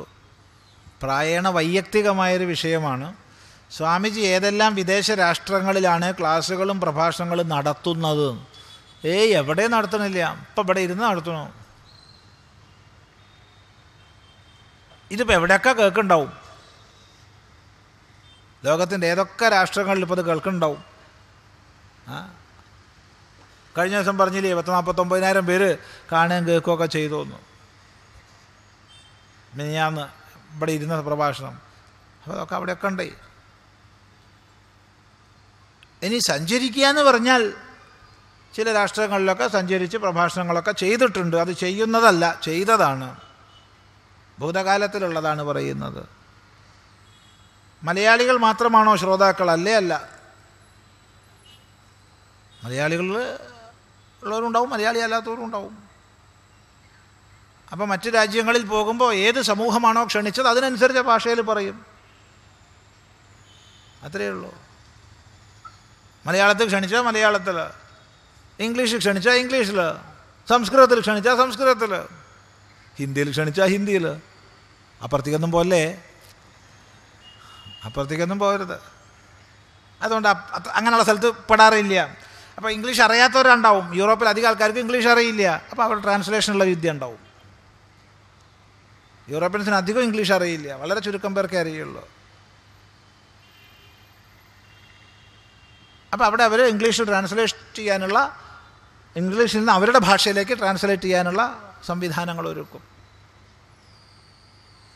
പ്രായണ വൈയക്തികമായൊരു വിഷയമാണ് സ്വാമിജി ഏതെല്ലാം വിദേശ രാഷ്ട്രങ്ങളിലാണ് ക്ലാസ്സുകളും പ്രഭാഷണങ്ങളും നടത്തുന്നത് ഏയ് എവിടെ നടത്തണില്ല ഇപ്പം ഇവിടെ ഇരുന്ന് നടത്തണോ ഇതിപ്പോൾ എവിടെയൊക്കെ കേൾക്കുന്നുണ്ടാവും ലോകത്തിൻ്റെ ഏതൊക്കെ രാഷ്ട്രങ്ങളിൽ ഇപ്പോൾ അത് കേൾക്കുന്നുണ്ടാവും കഴിഞ്ഞ ദിവസം പറഞ്ഞില്ലേ പത്ത് നാൽപ്പത്തൊമ്പതിനായിരം പേര് കാണുകയും കേൾക്കുകയൊക്കെ ചെയ്തു തന്നു മിനിയാന്ന് ഇവിടെ ഇരുന്ന പ്രഭാഷണം അപ്പോൾ അതൊക്കെ അവിടെയൊക്കെ ഉണ്ടായി ഇനി സഞ്ചരിക്കുക എന്ന് പറഞ്ഞാൽ ചില രാഷ്ട്രങ്ങളിലൊക്കെ സഞ്ചരിച്ച് പ്രഭാഷണങ്ങളൊക്കെ ചെയ്തിട്ടുണ്ട് അത് ചെയ്യുന്നതല്ല ചെയ്തതാണ് ഭൂതകാലത്തിലുള്ളതാണ് പറയുന്നത് മലയാളികൾ മാത്രമാണോ ശ്രോതാക്കൾ അല്ലേ അല്ല മലയാളികൾ ഉള്ളവരുണ്ടാവും മലയാളി അല്ലാത്തവരും ഉണ്ടാവും അപ്പോൾ മറ്റ് രാജ്യങ്ങളിൽ പോകുമ്പോൾ ഏത് സമൂഹമാണോ ക്ഷണിച്ചത് അതിനനുസരിച്ച് ഭാഷയിൽ പറയും അത്രയേ ഉള്ളൂ മലയാളത്തിൽ ക്ഷണിച്ചാൽ മലയാളത്തിൽ ഇംഗ്ലീഷിൽ ക്ഷണിച്ചാൽ ഇംഗ്ലീഷിൽ സംസ്കൃതത്തിൽ ക്ഷണിച്ചാൽ സംസ്കൃതത്തിൽ ഹിന്ദിയിൽ ക്ഷണിച്ചാൽ ഹിന്ദിയിൽ അപ്പുറത്തേക്കൊന്നും പോലെ അപ്പുറത്തേക്കൊന്നും പോകരുത് അതുകൊണ്ട് അങ്ങനെയുള്ള സ്ഥലത്ത് പെടാറില്ല അപ്പോൾ ഇംഗ്ലീഷ് അറിയാത്തവരുണ്ടാവും യൂറോപ്പിൽ അധികം ആൾക്കാർക്ക് ഇംഗ്ലീഷ് അറിയില്ല അപ്പോൾ അവർ ട്രാൻസ്ലേഷനുള്ള വിദ്യ ഉണ്ടാവും യൂറോപ്യൻസിന് അധികം ഇംഗ്ലീഷ് അറിയില്ല വളരെ ചുരുക്കം പേർക്കേ അറിയുള്ളൂ അപ്പോൾ അവിടെ അവർ ഇംഗ്ലീഷിൽ ട്രാൻസ്ലേറ്റ് ചെയ്യാനുള്ള ഇംഗ്ലീഷിൽ നിന്ന് അവരുടെ ഭാഷയിലേക്ക് ട്രാൻസ്ലേറ്റ് ചെയ്യാനുള്ള സംവിധാനങ്ങൾ ഒരുക്കും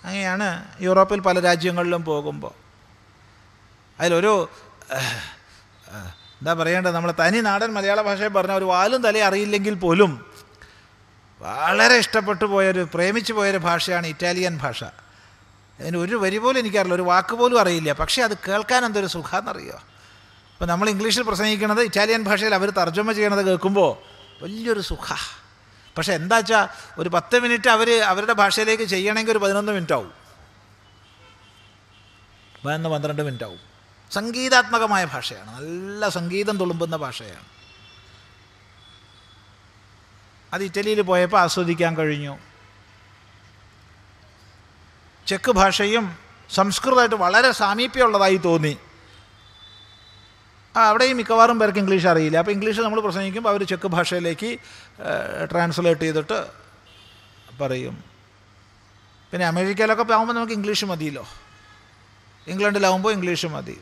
അങ്ങനെയാണ് യൂറോപ്പിൽ പല രാജ്യങ്ങളിലും പോകുമ്പോൾ അതിലൊരു എന്താ പറയേണ്ടത് നമ്മൾ തനി നാടൻ മലയാള ഭാഷയെ പറഞ്ഞ ഒരു വാലും തലയും അറിയില്ലെങ്കിൽ പോലും വളരെ ഇഷ്ടപ്പെട്ടു പോയൊരു പ്രേമിച്ചു പോയൊരു ഭാഷയാണ് ഇറ്റാലിയൻ ഭാഷ അതിന് ഒരു വരി പോലും എനിക്കറിയില്ല ഒരു വാക്ക് പോലും അറിയില്ല പക്ഷേ അത് കേൾക്കാൻ എന്തൊരു സുഖമെന്നറിയുമോ അപ്പോൾ നമ്മൾ ഇംഗ്ലീഷിൽ പ്രസംഗിക്കണത് ഇറ്റാലിയൻ ഭാഷയിൽ അവർ തർജ്ജമ ചെയ്യണത് കേൾക്കുമ്പോൾ വലിയൊരു സുഖ പക്ഷേ എന്താ വെച്ചാൽ ഒരു പത്ത് മിനിറ്റ് അവർ അവരുടെ ഭാഷയിലേക്ക് ചെയ്യണമെങ്കിൽ ഒരു പതിനൊന്ന് മിനിറ്റ് ആവും പതിനൊന്ന് പന്ത്രണ്ട് മിനിറ്റ് ആവും സംഗീതാത്മകമായ ഭാഷയാണ് നല്ല സംഗീതം തുളുമ്പുന്ന ഭാഷയാണ് അത് ഇറ്റലിയിൽ പോയപ്പോൾ ആസ്വദിക്കാൻ കഴിഞ്ഞു ചെക്ക് ഭാഷയും സംസ്കൃതമായിട്ട് വളരെ സാമീപ്യമുള്ളതായി തോന്നി ആ അവിടെയും മിക്കവാറും പേർക്ക് ഇംഗ്ലീഷ് അറിയില്ല അപ്പോൾ ഇംഗ്ലീഷ് നമ്മൾ പ്രസംഗിക്കുമ്പോൾ അവർ ചെക്ക് ഭാഷയിലേക്ക് ട്രാൻസ്ലേറ്റ് ചെയ്തിട്ട് പറയും പിന്നെ അമേരിക്കയിലൊക്കെ ആകുമ്പോൾ നമുക്ക് ഇംഗ്ലീഷ് മതിയല്ലോ ഇംഗ്ലണ്ടിലാവുമ്പോൾ ഇംഗ്ലീഷ് മതി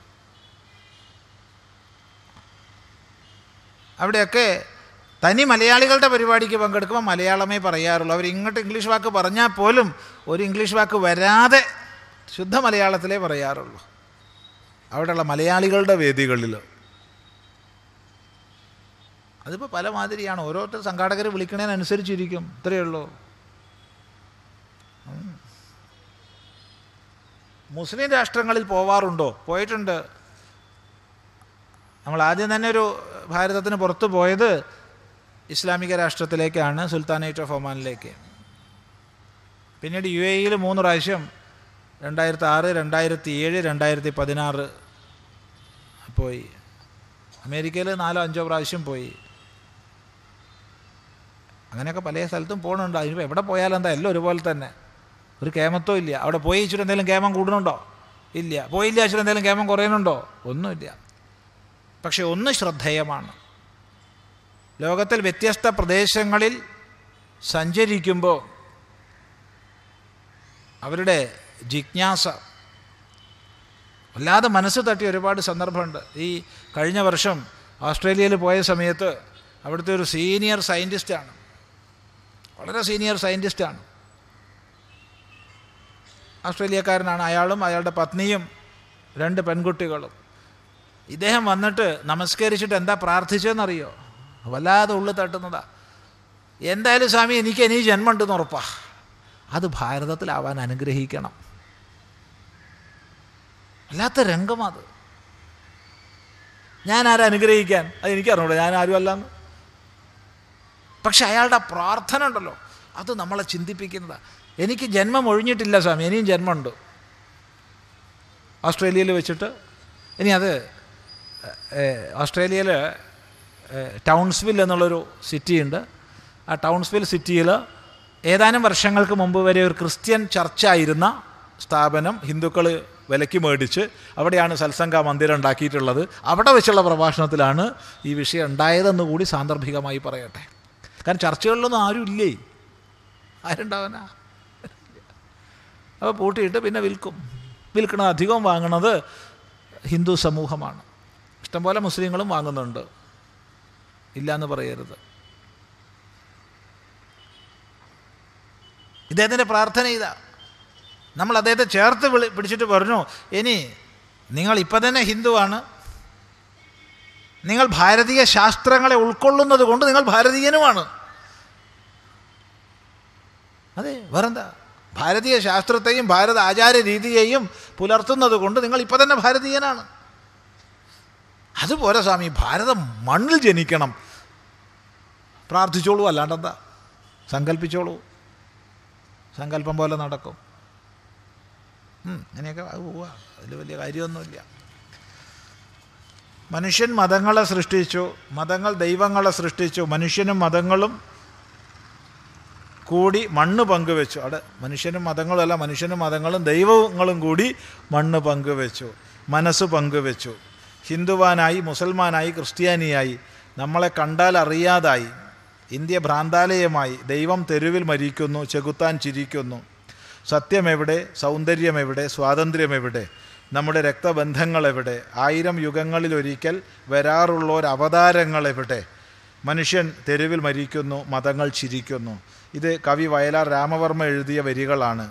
അവിടെയൊക്കെ തനി മലയാളികളുടെ പരിപാടിക്ക് പങ്കെടുക്കുമ്പോൾ മലയാളമേ പറയാറുള്ളൂ അവർ ഇങ്ങോട്ട് ഇംഗ്ലീഷ് വാക്ക് പറഞ്ഞാൽ പോലും ഒരു ഇംഗ്ലീഷ് വാക്ക് വരാതെ ശുദ്ധ മലയാളത്തിലേ പറയാറുള്ളൂ അവിടെയുള്ള മലയാളികളുടെ വേദികളിൽ അതിപ്പോൾ പല മാതിരിയാണ് ഓരോരുത്തർ സംഘാടകരെ വിളിക്കണതിനനുസരിച്ചിരിക്കും ഇത്രയേ ഉള്ളൂ മുസ്ലിം രാഷ്ട്രങ്ങളിൽ പോവാറുണ്ടോ പോയിട്ടുണ്ട് നമ്മൾ ആദ്യം തന്നെ ഒരു ഭാരതത്തിന് പുറത്ത് പോയത് ഇസ്ലാമിക രാഷ്ട്രത്തിലേക്കാണ് സുൽത്താനേറ്റ് ഓഫ് ഒമാനിലേക്ക് പിന്നീട് യു എയിൽ മൂന്ന് പ്രാവശ്യം രണ്ടായിരത്തി ആറ് രണ്ടായിരത്തി ഏഴ് രണ്ടായിരത്തി പതിനാറ് പോയി അമേരിക്കയിൽ നാലോ അഞ്ചോ പ്രാവശ്യം പോയി അങ്ങനെയൊക്കെ പല സ്ഥലത്തും പോകണുണ്ട് അതിനിപ്പോൾ എവിടെ പോയാലും എന്താ എല്ലാം ഒരുപോലെ തന്നെ ഒരു കേമത്തോ ഇല്ല അവിടെ പോയി ഇച്ചിരി എന്തെങ്കിലും കേമം കൂടുന്നുണ്ടോ ഇല്ല പോയില്ല ഇച്ചിരി എന്തെങ്കിലും കേമം കുറയുന്നുണ്ടോ ഒന്നുമില്ല പക്ഷേ ഒന്ന് ശ്രദ്ധേയമാണ് ലോകത്തിൽ വ്യത്യസ്ത പ്രദേശങ്ങളിൽ സഞ്ചരിക്കുമ്പോൾ അവരുടെ ജിജ്ഞാസ അല്ലാതെ മനസ്സ് തട്ടിയ ഒരുപാട് സന്ദർഭമുണ്ട് ഈ കഴിഞ്ഞ വർഷം ഓസ്ട്രേലിയയിൽ പോയ സമയത്ത് അവിടുത്തെ ഒരു സീനിയർ സയൻറ്റിസ്റ്റാണ് വളരെ സീനിയർ സയൻറ്റിസ്റ്റാണ് ഓസ്ട്രേലിയക്കാരനാണ് അയാളും അയാളുടെ പത്നിയും രണ്ട് പെൺകുട്ടികളും ഇദ്ദേഹം വന്നിട്ട് നമസ്കരിച്ചിട്ട് എന്താ പ്രാർത്ഥിച്ചതെന്നറിയോ വല്ലാതെ ഉള്ളു തട്ടുന്നതാ എന്തായാലും സ്വാമി എനിക്ക് ഇനി ജന്മമുണ്ടെന്ന് ഉറപ്പാ അത് ഭാരതത്തിലാവാൻ അനുഗ്രഹിക്കണം അല്ലാത്ത രംഗം അത് ഞാൻ ആരെ അനുഗ്രഹിക്കാൻ അത് എനിക്കറിഞ്ഞൂടെ ഞാൻ ആരും അല്ലാന്ന് പക്ഷെ അയാളുടെ പ്രാർത്ഥന ഉണ്ടല്ലോ അത് നമ്മളെ ചിന്തിപ്പിക്കുന്നതാണ് എനിക്ക് ജന്മം ഒഴിഞ്ഞിട്ടില്ല സ്വാമി ഇനിയും ജന്മമുണ്ട് ഓസ്ട്രേലിയയിൽ വെച്ചിട്ട് ഇനി അത് ഓസ്ട്രേലിയയിൽ ടൗൺസ്വിൽ എന്നുള്ളൊരു സിറ്റിയുണ്ട് ആ ടൗൺസ്വിൽ സിറ്റിയിൽ ഏതാനും വർഷങ്ങൾക്ക് മുമ്പ് വരെ ഒരു ക്രിസ്ത്യൻ ചർച്ചായിരുന്ന സ്ഥാപനം ഹിന്ദുക്കൾ വിലയ്ക്ക് മേടിച്ച് അവിടെയാണ് സത്സംഗ മന്ദിരം ഉണ്ടാക്കിയിട്ടുള്ളത് അവിടെ വെച്ചുള്ള പ്രഭാഷണത്തിലാണ് ഈ വിഷയം ഉണ്ടായതെന്ന് കൂടി സാന്ദർഭികമായി പറയട്ടെ കാരണം ചർച്ചകളിലൊന്നും ആരുമില്ലേ ആരുണ്ടാവനാ അപ്പോൾ പൂട്ടിയിട്ട് പിന്നെ വിൽക്കും വിൽക്കണ അധികം വാങ്ങണത് ഹിന്ദു സമൂഹമാണ് ഇഷ്ടംപോലെ മുസ്ലിങ്ങളും വാങ്ങുന്നുണ്ട് ഇല്ല എന്ന് പറയരുത് ഇദ്ദേഹത്തിൻ്റെ പ്രാർത്ഥന ഇതാ നമ്മൾ അദ്ദേഹത്തെ ചേർത്ത് വിളി പിടിച്ചിട്ട് പറഞ്ഞു ഇനി നിങ്ങൾ ഇപ്പം തന്നെ ഹിന്ദുവാണ് നിങ്ങൾ ഭാരതീയ ശാസ്ത്രങ്ങളെ ഉൾക്കൊള്ളുന്നത് കൊണ്ട് നിങ്ങൾ ഭാരതീയനുമാണ് അതെ വേറെന്താ ഭാരതീയ ശാസ്ത്രത്തെയും ഭാരത ആചാര രീതിയെയും പുലർത്തുന്നത് കൊണ്ട് നിങ്ങൾ ഇപ്പം തന്നെ ഭാരതീയനാണ് അതുപോലെ സ്വാമി ഭാരതം മണ്ണിൽ ജനിക്കണം പ്രാർത്ഥിച്ചോളൂ അല്ലാണ്ടെന്താ സങ്കല്പിച്ചോളൂ സങ്കല്പം പോലെ നടക്കും അങ്ങനെയൊക്കെ അത് പോവുക അതിൽ വലിയ കാര്യമൊന്നുമില്ല മനുഷ്യൻ മതങ്ങളെ സൃഷ്ടിച്ചു മതങ്ങൾ ദൈവങ്ങളെ സൃഷ്ടിച്ചു മനുഷ്യനും മതങ്ങളും കൂടി മണ്ണ് പങ്കുവെച്ചു അവിടെ മനുഷ്യനും മതങ്ങളും അല്ല മനുഷ്യനും മതങ്ങളും ദൈവങ്ങളും കൂടി മണ്ണ് പങ്കുവെച്ചു മനസ്സ് പങ്കുവെച്ചു ഹിന്ദുവാനായി മുസൽമാനായി ക്രിസ്ത്യാനിയായി നമ്മളെ കണ്ടാൽ അറിയാതായി ഇന്ത്യ ഭ്രാന്താലയമായി ദൈവം തെരുവിൽ മരിക്കുന്നു ചെകുത്താൻ ചിരിക്കുന്നു സത്യമെവിടെ സൗന്ദര്യമെവിടെ സ്വാതന്ത്ര്യമെവിടെ നമ്മുടെ രക്തബന്ധങ്ങൾ എവിടെ ആയിരം യുഗങ്ങളിലൊരിക്കൽ എവിടെ മനുഷ്യൻ തെരുവിൽ മരിക്കുന്നു മതങ്ങൾ ചിരിക്കുന്നു ഇത് കവി വയലാർ രാമവർമ്മ എഴുതിയ വരികളാണ്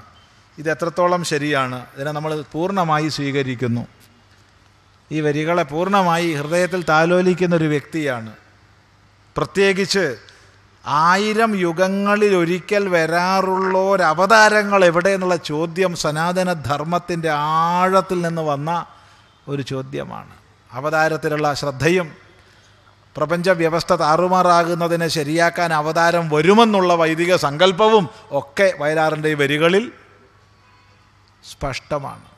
ഇത് എത്രത്തോളം ശരിയാണ് ഇതിനെ നമ്മൾ പൂർണ്ണമായി സ്വീകരിക്കുന്നു ഈ വരികളെ പൂർണ്ണമായി ഹൃദയത്തിൽ താലോലിക്കുന്ന ഒരു വ്യക്തിയാണ് പ്രത്യേകിച്ച് ആയിരം യുഗങ്ങളിൽ ഒരിക്കൽ വരാറുള്ളൊരവതാരങ്ങൾ എവിടെ എന്നുള്ള ചോദ്യം സനാതന ധർമ്മത്തിൻ്റെ ആഴത്തിൽ നിന്ന് വന്ന ഒരു ചോദ്യമാണ് അവതാരത്തിലുള്ള ശ്രദ്ധയും പ്രപഞ്ച വ്യവസ്ഥ താറുമാറാകുന്നതിനെ ശരിയാക്കാൻ അവതാരം വരുമെന്നുള്ള വൈദിക സങ്കല്പവും ഒക്കെ വയലാറിൻ്റെ ഈ വരികളിൽ സ്പഷ്ടമാണ്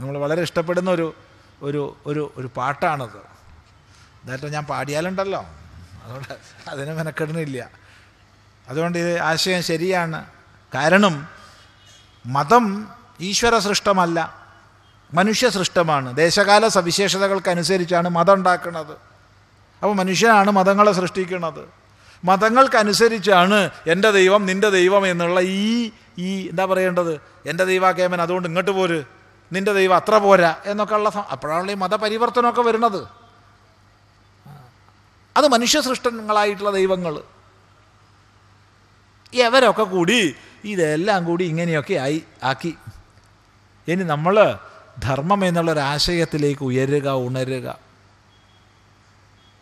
നമ്മൾ വളരെ ഇഷ്ടപ്പെടുന്ന ഒരു ഒരു ഒരു ഒരു പാട്ടാണത് ഇതായിട്ട് ഞാൻ പാടിയാലുണ്ടല്ലോ അതുകൊണ്ട് അതിന് മെനക്കെടുന്നില്ല അതുകൊണ്ട് ഇത് ആശയം ശരിയാണ് കാരണം മതം ഈശ്വര സൃഷ്ടമല്ല മനുഷ്യ സൃഷ്ടമാണ് ദേശകാല സവിശേഷതകൾക്കനുസരിച്ചാണ് മതം ഉണ്ടാക്കുന്നത് അപ്പോൾ മനുഷ്യനാണ് മതങ്ങളെ സൃഷ്ടിക്കുന്നത് മതങ്ങൾക്കനുസരിച്ചാണ് എൻ്റെ ദൈവം നിൻ്റെ ദൈവം എന്നുള്ള ഈ ഈ എന്താ പറയേണ്ടത് എൻ്റെ ദൈവാക്കേമൻ അതുകൊണ്ട് ഇങ്ങോട്ട് പോര് നിൻ്റെ ദൈവം അത്ര പോരാ എന്നൊക്കെയുള്ള അപ്പോഴാണല്ലോ ഈ മതപരിവർത്തനമൊക്കെ വരുന്നത് അത് മനുഷ്യസൃഷ്ടങ്ങളായിട്ടുള്ള ദൈവങ്ങൾ ഇവരൊക്കെ കൂടി ഇതെല്ലാം കൂടി ഇങ്ങനെയൊക്കെ ആയി ആക്കി ഇനി നമ്മൾ ധർമ്മം എന്നുള്ളൊരാശയത്തിലേക്ക് ഉയരുക ഉണരുക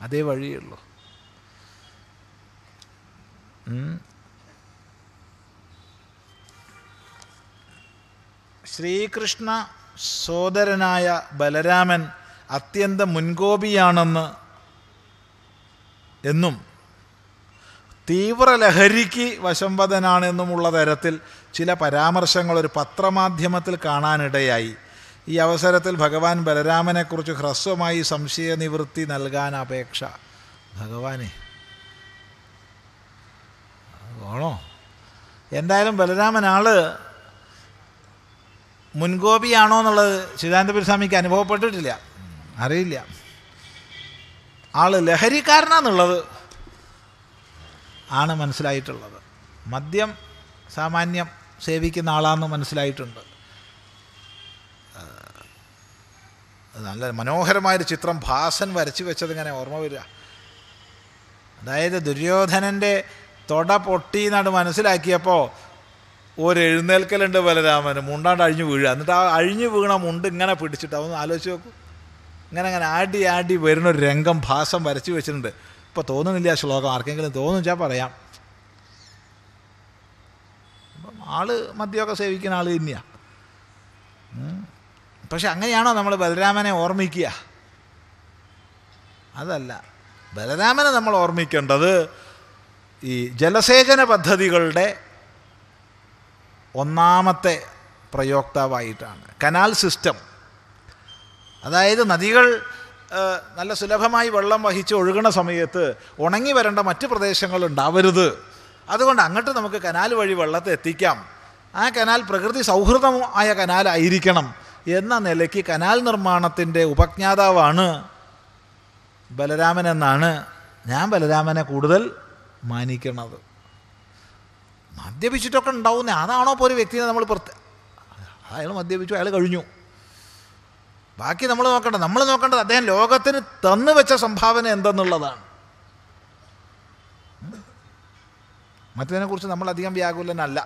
അതേ വഴിയുള്ളൂ ശ്രീകൃഷ്ണ സോദരനായ ബലരാമൻ അത്യന്തം മുൻകോപിയാണെന്ന് എന്നും തീവ്ര ലഹരിക്ക് വശംവദനാണ് എന്നുമുള്ള തരത്തിൽ ചില പരാമർശങ്ങൾ ഒരു പത്രമാധ്യമത്തിൽ കാണാനിടയായി ഈ അവസരത്തിൽ ഭഗവാൻ ബലരാമനെക്കുറിച്ച് ഹ്രസ്വമായി സംശയനിവൃത്തി നൽകാൻ അപേക്ഷ ഭഗവാനെ വേണോ എന്തായാലും ബലരാമൻ ആള് മുൻകോപിയാണോ എന്നുള്ളത് ചിദാനന്ദപുരസ്വാമിക്ക് അനുഭവപ്പെട്ടിട്ടില്ല അറിയില്ല ആൾ ലഹരിക്കാരനാന്നുള്ളത് ആണ് മനസ്സിലായിട്ടുള്ളത് മദ്യം സാമാന്യം സേവിക്കുന്ന ആളാണെന്ന് മനസ്സിലായിട്ടുണ്ട് നല്ല മനോഹരമായൊരു ചിത്രം ഭാസൻ വരച്ചു ഇങ്ങനെ ഓർമ്മ വരിക അതായത് ദുര്യോധനൻ്റെ തൊട പൊട്ടി എന്നാണ് മനസ്സിലാക്കിയപ്പോൾ ഒരു എഴുന്നേൽക്കലുണ്ട് ബലരാമന് മുണ്ടാണ്ട് അഴിഞ്ഞു വീഴുക എന്നിട്ട് ആ അഴിഞ്ഞു വീണ മുണ്ട് ഇങ്ങനെ പിടിച്ചിട്ട് അതൊന്ന് ആലോചിച്ച് നോക്കൂ അങ്ങനെ അങ്ങനെ ആടി ആടി വരുന്ന ഒരു രംഗം ഭാസം വരച്ചു വെച്ചിട്ടുണ്ട് ഇപ്പോൾ തോന്നുന്നില്ല ആ ശ്ലോകം ആർക്കെങ്കിലും തോന്നുവെച്ചാൽ പറയാം ആള് മദ്യമൊക്കെ സേവിക്കുന്ന ആൾ തന്നെയാണ് പക്ഷെ അങ്ങനെയാണോ നമ്മൾ ബലരാമനെ ഓർമ്മിക്കുക അതല്ല ബലരാമനെ നമ്മൾ ഓർമ്മിക്കേണ്ടത് ഈ ജലസേചന പദ്ധതികളുടെ ഒന്നാമത്തെ പ്രയോക്താവായിട്ടാണ് കനാൽ സിസ്റ്റം അതായത് നദികൾ നല്ല സുലഭമായി വെള്ളം വഹിച്ച് ഒഴുകണ സമയത്ത് ഉണങ്ങി വരേണ്ട മറ്റ് പ്രദേശങ്ങൾ ഉണ്ടാവരുത് അതുകൊണ്ട് അങ്ങോട്ട് നമുക്ക് കനാൽ വഴി വെള്ളത്തെ എത്തിക്കാം ആ കനാൽ പ്രകൃതി സൗഹൃദമായ കനാലായിരിക്കണം എന്ന നിലയ്ക്ക് കനാൽ നിർമ്മാണത്തിൻ്റെ ഉപജ്ഞാതാവാണ് ബലരാമൻ എന്നാണ് ഞാൻ ബലരാമനെ കൂടുതൽ മാനിക്കണത് മദ്യപിച്ചിട്ടൊക്കെ ഉണ്ടാവുന്ന അതാണോ ഇപ്പോൾ ഒരു വ്യക്തിയെ നമ്മൾ പ്രത്യേക അയാൾ മദ്യപിച്ചു അയാൾ കഴിഞ്ഞു ബാക്കി നമ്മൾ നോക്കേണ്ടത് നമ്മൾ നോക്കേണ്ടത് അദ്ദേഹം ലോകത്തിന് തന്നു വെച്ച സംഭാവന എന്തെന്നുള്ളതാണ് മറ്റതിനെക്കുറിച്ച് നമ്മൾ അധികം വ്യാകുലനല്ല